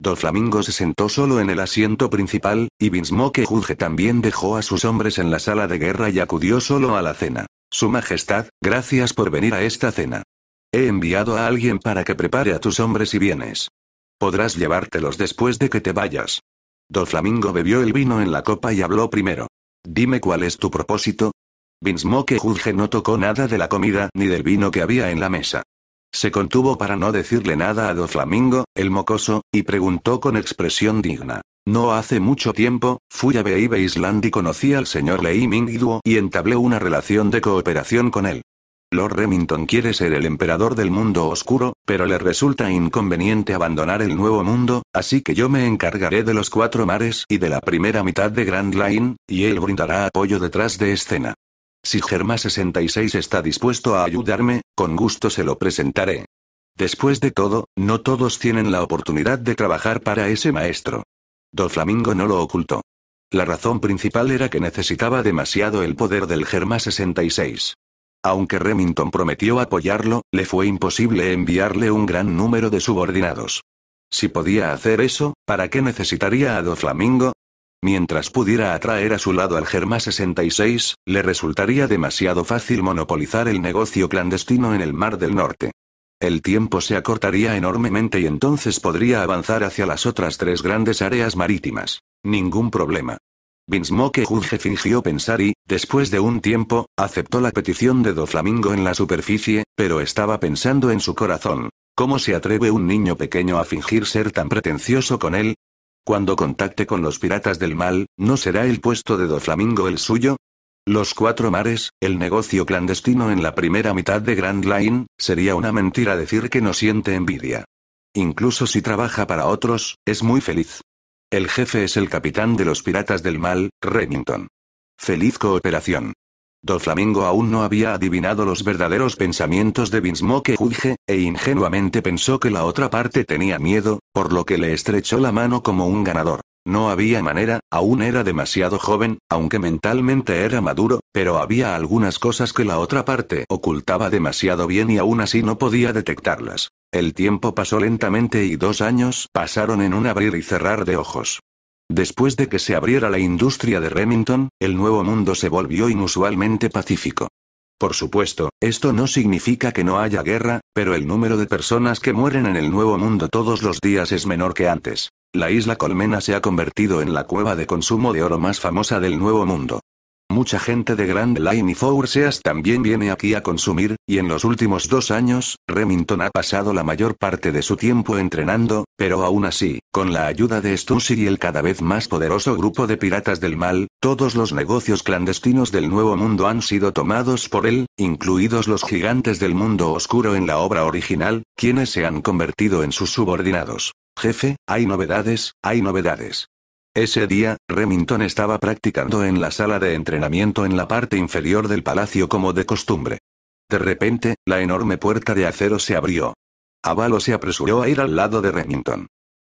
Don Flamingo se sentó solo en el asiento principal, y Vinsmoke Juge también dejó a sus hombres en la sala de guerra y acudió solo a la cena. Su Majestad, gracias por venir a esta cena. He enviado a alguien para que prepare a tus hombres y bienes. Podrás llevártelos después de que te vayas. Doflamingo bebió el vino en la copa y habló primero. Dime cuál es tu propósito. Vinsmoke Judge no tocó nada de la comida ni del vino que había en la mesa. Se contuvo para no decirle nada a Doflamingo, el mocoso, y preguntó con expresión digna. No hace mucho tiempo, fui a Beibe Island y conocí al señor Leiming y entablé una relación de cooperación con él. Lord Remington quiere ser el emperador del mundo oscuro, pero le resulta inconveniente abandonar el nuevo mundo, así que yo me encargaré de los cuatro mares y de la primera mitad de Grand Line, y él brindará apoyo detrás de escena. Si Germa 66 está dispuesto a ayudarme, con gusto se lo presentaré. Después de todo, no todos tienen la oportunidad de trabajar para ese maestro. Do Flamingo no lo ocultó. La razón principal era que necesitaba demasiado el poder del Germa 66. Aunque Remington prometió apoyarlo, le fue imposible enviarle un gran número de subordinados. Si podía hacer eso, ¿para qué necesitaría a Do Flamingo? Mientras pudiera atraer a su lado al Germa 66, le resultaría demasiado fácil monopolizar el negocio clandestino en el Mar del Norte. El tiempo se acortaría enormemente y entonces podría avanzar hacia las otras tres grandes áreas marítimas. Ningún problema que juge fingió pensar y, después de un tiempo, aceptó la petición de Doflamingo en la superficie, pero estaba pensando en su corazón. ¿Cómo se atreve un niño pequeño a fingir ser tan pretencioso con él? Cuando contacte con los piratas del mal, ¿no será el puesto de Doflamingo el suyo? Los cuatro mares, el negocio clandestino en la primera mitad de Grand Line, sería una mentira decir que no siente envidia. Incluso si trabaja para otros, es muy feliz. El jefe es el capitán de los piratas del mal, Remington. Feliz cooperación. Do Flamingo aún no había adivinado los verdaderos pensamientos de Vinsmoke Judge, e ingenuamente pensó que la otra parte tenía miedo, por lo que le estrechó la mano como un ganador. No había manera, aún era demasiado joven, aunque mentalmente era maduro, pero había algunas cosas que la otra parte ocultaba demasiado bien y aún así no podía detectarlas. El tiempo pasó lentamente y dos años pasaron en un abrir y cerrar de ojos. Después de que se abriera la industria de Remington, el nuevo mundo se volvió inusualmente pacífico. Por supuesto, esto no significa que no haya guerra, pero el número de personas que mueren en el nuevo mundo todos los días es menor que antes. La isla Colmena se ha convertido en la cueva de consumo de oro más famosa del Nuevo Mundo. Mucha gente de Grand Line y Four Seas también viene aquí a consumir, y en los últimos dos años, Remington ha pasado la mayor parte de su tiempo entrenando, pero aún así, con la ayuda de Stussy y el cada vez más poderoso grupo de piratas del mal, todos los negocios clandestinos del Nuevo Mundo han sido tomados por él, incluidos los gigantes del mundo oscuro en la obra original, quienes se han convertido en sus subordinados. Jefe, hay novedades, hay novedades. Ese día, Remington estaba practicando en la sala de entrenamiento en la parte inferior del palacio como de costumbre. De repente, la enorme puerta de acero se abrió. Avalo se apresuró a ir al lado de Remington.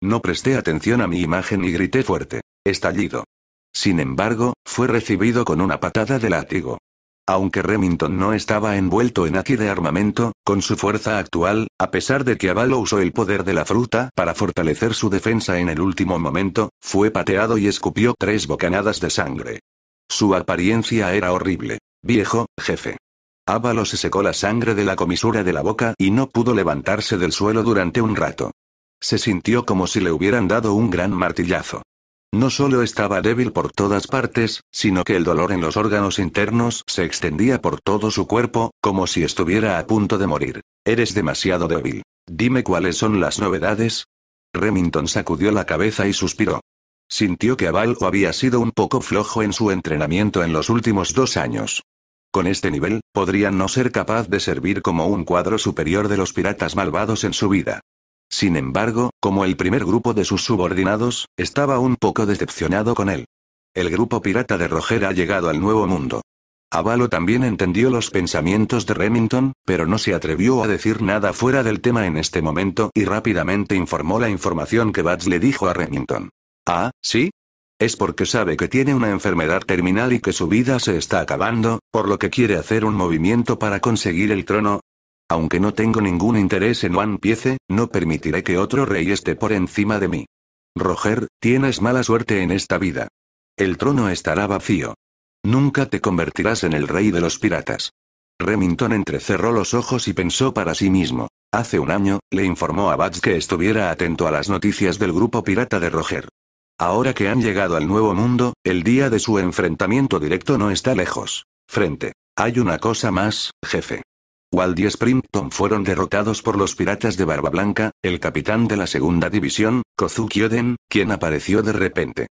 No presté atención a mi imagen y grité fuerte. Estallido. Sin embargo, fue recibido con una patada de látigo. Aunque Remington no estaba envuelto en aquí de armamento, con su fuerza actual, a pesar de que Avalo usó el poder de la fruta para fortalecer su defensa en el último momento, fue pateado y escupió tres bocanadas de sangre. Su apariencia era horrible. Viejo, jefe. Ávalo se secó la sangre de la comisura de la boca y no pudo levantarse del suelo durante un rato. Se sintió como si le hubieran dado un gran martillazo. No solo estaba débil por todas partes, sino que el dolor en los órganos internos se extendía por todo su cuerpo, como si estuviera a punto de morir. Eres demasiado débil. Dime cuáles son las novedades. Remington sacudió la cabeza y suspiró. Sintió que Avalco había sido un poco flojo en su entrenamiento en los últimos dos años. Con este nivel, podrían no ser capaz de servir como un cuadro superior de los piratas malvados en su vida. Sin embargo, como el primer grupo de sus subordinados, estaba un poco decepcionado con él. El grupo pirata de Roger ha llegado al Nuevo Mundo. Avalo también entendió los pensamientos de Remington, pero no se atrevió a decir nada fuera del tema en este momento y rápidamente informó la información que Bats le dijo a Remington. Ah, ¿sí? Es porque sabe que tiene una enfermedad terminal y que su vida se está acabando, por lo que quiere hacer un movimiento para conseguir el trono, aunque no tengo ningún interés en One Piece, no permitiré que otro rey esté por encima de mí. Roger, tienes mala suerte en esta vida. El trono estará vacío. Nunca te convertirás en el rey de los piratas. Remington entrecerró los ojos y pensó para sí mismo. Hace un año, le informó a Bats que estuviera atento a las noticias del grupo pirata de Roger. Ahora que han llegado al nuevo mundo, el día de su enfrentamiento directo no está lejos. Frente. Hay una cosa más, jefe. Wald y Springton fueron derrotados por los piratas de Barba Blanca, el capitán de la segunda división, Kozuki Oden, quien apareció de repente.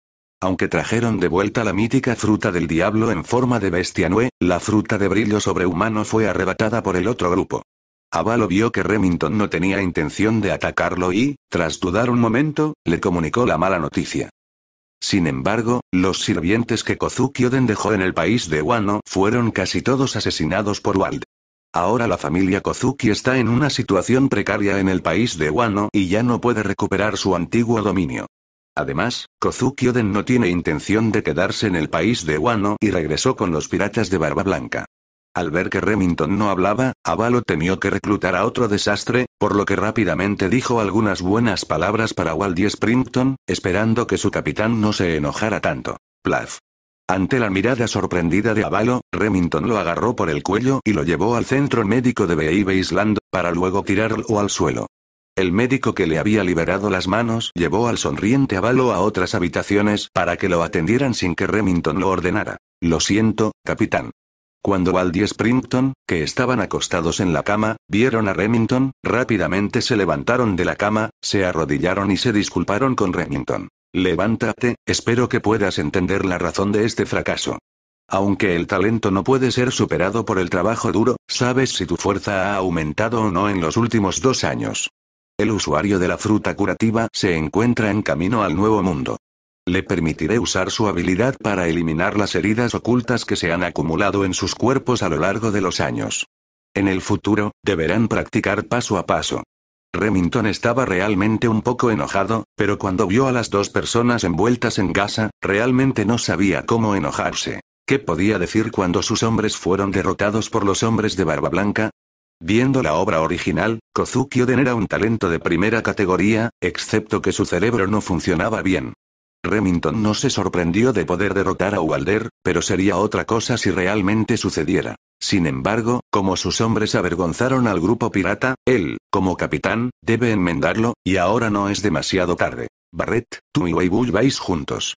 Aunque trajeron de vuelta la mítica fruta del diablo en forma de bestia nue, la fruta de brillo sobrehumano fue arrebatada por el otro grupo. Avalo vio que Remington no tenía intención de atacarlo y, tras dudar un momento, le comunicó la mala noticia. Sin embargo, los sirvientes que Kozuki Oden dejó en el país de Wano fueron casi todos asesinados por Wald. Ahora la familia Kozuki está en una situación precaria en el país de Wano y ya no puede recuperar su antiguo dominio. Además, Kozuki Oden no tiene intención de quedarse en el país de Wano y regresó con los piratas de Barba Blanca. Al ver que Remington no hablaba, Avalo temió que reclutara otro desastre, por lo que rápidamente dijo algunas buenas palabras para Waldy Springton, esperando que su capitán no se enojara tanto. Plaf. Ante la mirada sorprendida de Avalo, Remington lo agarró por el cuello y lo llevó al centro médico de Baby Island, para luego tirarlo al suelo. El médico que le había liberado las manos llevó al sonriente Avalo a otras habitaciones para que lo atendieran sin que Remington lo ordenara. Lo siento, capitán. Cuando Wald y Springton, que estaban acostados en la cama, vieron a Remington, rápidamente se levantaron de la cama, se arrodillaron y se disculparon con Remington. Levántate, espero que puedas entender la razón de este fracaso. Aunque el talento no puede ser superado por el trabajo duro, sabes si tu fuerza ha aumentado o no en los últimos dos años. El usuario de la fruta curativa se encuentra en camino al nuevo mundo. Le permitiré usar su habilidad para eliminar las heridas ocultas que se han acumulado en sus cuerpos a lo largo de los años. En el futuro, deberán practicar paso a paso. Remington estaba realmente un poco enojado, pero cuando vio a las dos personas envueltas en gasa, realmente no sabía cómo enojarse. ¿Qué podía decir cuando sus hombres fueron derrotados por los hombres de Barba Blanca? Viendo la obra original, Kozuki Oden era un talento de primera categoría, excepto que su cerebro no funcionaba bien. Remington no se sorprendió de poder derrotar a Walder, pero sería otra cosa si realmente sucediera. Sin embargo, como sus hombres avergonzaron al grupo pirata, él, como capitán, debe enmendarlo, y ahora no es demasiado tarde. Barret, tú y Weibull vais juntos.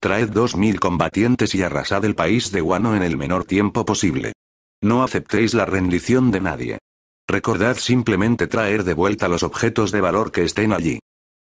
Traed dos mil combatientes y arrasad el país de Guano en el menor tiempo posible. No aceptéis la rendición de nadie. Recordad simplemente traer de vuelta los objetos de valor que estén allí.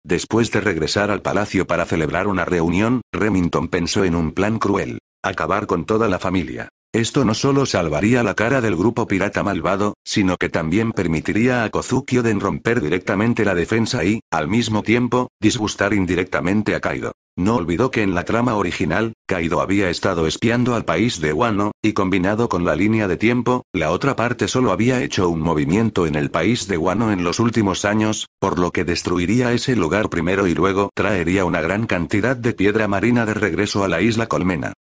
Después de regresar al palacio para celebrar una reunión, Remington pensó en un plan cruel. Acabar con toda la familia. Esto no solo salvaría la cara del grupo pirata malvado, sino que también permitiría a Kozuki Oden romper directamente la defensa y, al mismo tiempo, disgustar indirectamente a Kaido. No olvidó que en la trama original, Kaido había estado espiando al país de Wano, y combinado con la línea de tiempo, la otra parte solo había hecho un movimiento en el país de Wano en los últimos años, por lo que destruiría ese lugar primero y luego traería una gran cantidad de piedra marina de regreso a la isla Colmena.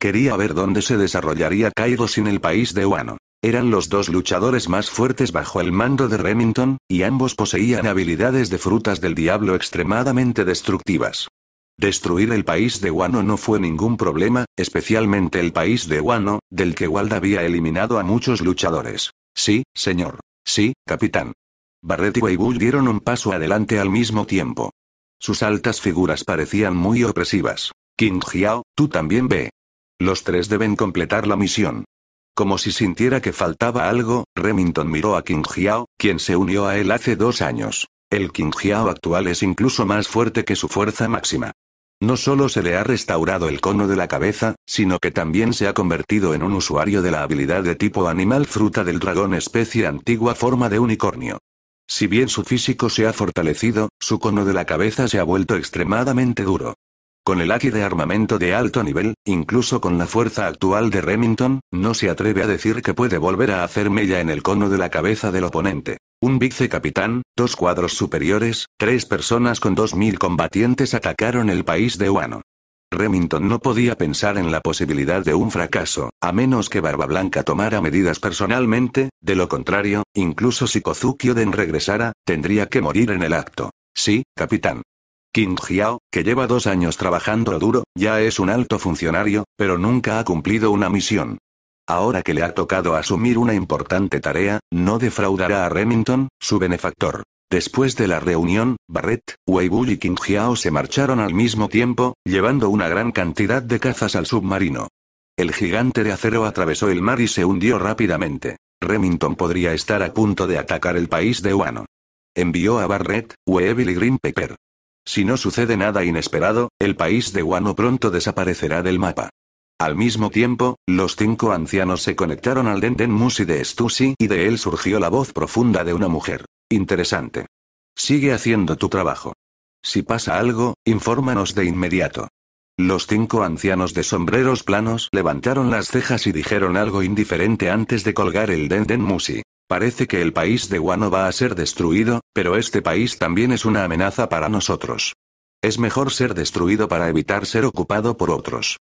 Quería ver dónde se desarrollaría Kaido sin el país de Wano. Eran los dos luchadores más fuertes bajo el mando de Remington, y ambos poseían habilidades de frutas del diablo extremadamente destructivas. Destruir el país de Wano no fue ningún problema, especialmente el país de Wano, del que Wald había eliminado a muchos luchadores. Sí, señor. Sí, capitán. Barret y Weibull dieron un paso adelante al mismo tiempo. Sus altas figuras parecían muy opresivas. King Hiao, tú también ve. Los tres deben completar la misión. Como si sintiera que faltaba algo, Remington miró a King Hiao, quien se unió a él hace dos años. El King Hiao actual es incluso más fuerte que su fuerza máxima. No solo se le ha restaurado el cono de la cabeza, sino que también se ha convertido en un usuario de la habilidad de tipo animal fruta del dragón especie antigua forma de unicornio. Si bien su físico se ha fortalecido, su cono de la cabeza se ha vuelto extremadamente duro. Con el aquí de armamento de alto nivel, incluso con la fuerza actual de Remington, no se atreve a decir que puede volver a hacer mella en el cono de la cabeza del oponente. Un vicecapitán, dos cuadros superiores, tres personas con dos mil combatientes atacaron el país de Wano. Remington no podía pensar en la posibilidad de un fracaso, a menos que Barba Blanca tomara medidas personalmente, de lo contrario, incluso si Kozuki Oden regresara, tendría que morir en el acto. Sí, capitán. Qin Jiao, que lleva dos años trabajando duro, ya es un alto funcionario, pero nunca ha cumplido una misión. Ahora que le ha tocado asumir una importante tarea, no defraudará a Remington, su benefactor. Después de la reunión, Barrett, Weibull y Qin Jiao se marcharon al mismo tiempo, llevando una gran cantidad de cazas al submarino. El gigante de acero atravesó el mar y se hundió rápidamente. Remington podría estar a punto de atacar el país de Wano. Envió a Barrett, Weibull y Green si no sucede nada inesperado, el país de Wano pronto desaparecerá del mapa. Al mismo tiempo, los cinco ancianos se conectaron al Denden Musi de Stussy y de él surgió la voz profunda de una mujer. Interesante. Sigue haciendo tu trabajo. Si pasa algo, infórmanos de inmediato. Los cinco ancianos de sombreros planos levantaron las cejas y dijeron algo indiferente antes de colgar el Denden Musi. Parece que el país de Wano va a ser destruido, pero este país también es una amenaza para nosotros. Es mejor ser destruido para evitar ser ocupado por otros.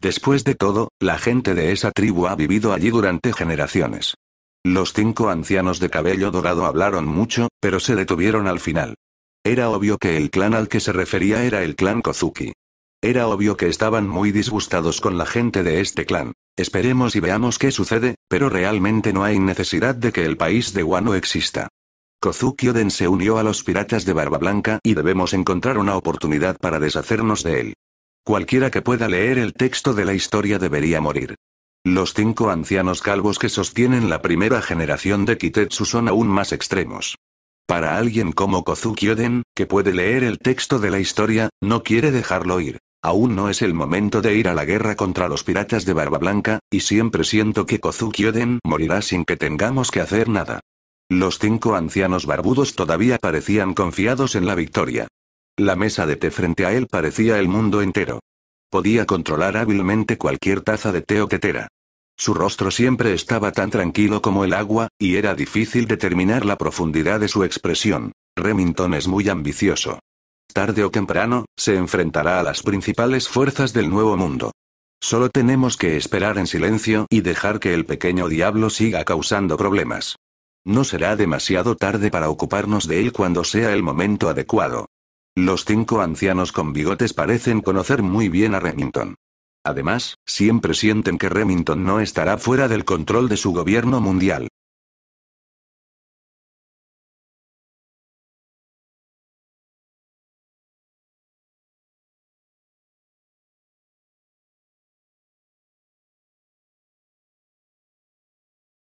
Después de todo, la gente de esa tribu ha vivido allí durante generaciones. Los cinco ancianos de cabello dorado hablaron mucho, pero se detuvieron al final. Era obvio que el clan al que se refería era el clan Kozuki. Era obvio que estaban muy disgustados con la gente de este clan. Esperemos y veamos qué sucede, pero realmente no hay necesidad de que el país de Wano exista. Kozuki Oden se unió a los piratas de Barba Blanca y debemos encontrar una oportunidad para deshacernos de él. Cualquiera que pueda leer el texto de la historia debería morir. Los cinco ancianos calvos que sostienen la primera generación de Kitetsu son aún más extremos. Para alguien como Kozuki Oden, que puede leer el texto de la historia, no quiere dejarlo ir. Aún no es el momento de ir a la guerra contra los piratas de Barba Blanca, y siempre siento que Kozuki Oden morirá sin que tengamos que hacer nada. Los cinco ancianos barbudos todavía parecían confiados en la victoria. La mesa de té frente a él parecía el mundo entero. Podía controlar hábilmente cualquier taza de té o tetera. Su rostro siempre estaba tan tranquilo como el agua, y era difícil determinar la profundidad de su expresión. Remington es muy ambicioso. Tarde o temprano, se enfrentará a las principales fuerzas del Nuevo Mundo. Solo tenemos que esperar en silencio y dejar que el pequeño diablo siga causando problemas. No será demasiado tarde para ocuparnos de él cuando sea el momento adecuado. Los cinco ancianos con bigotes parecen conocer muy bien a Remington. Además, siempre sienten que Remington no estará fuera del control de su gobierno mundial.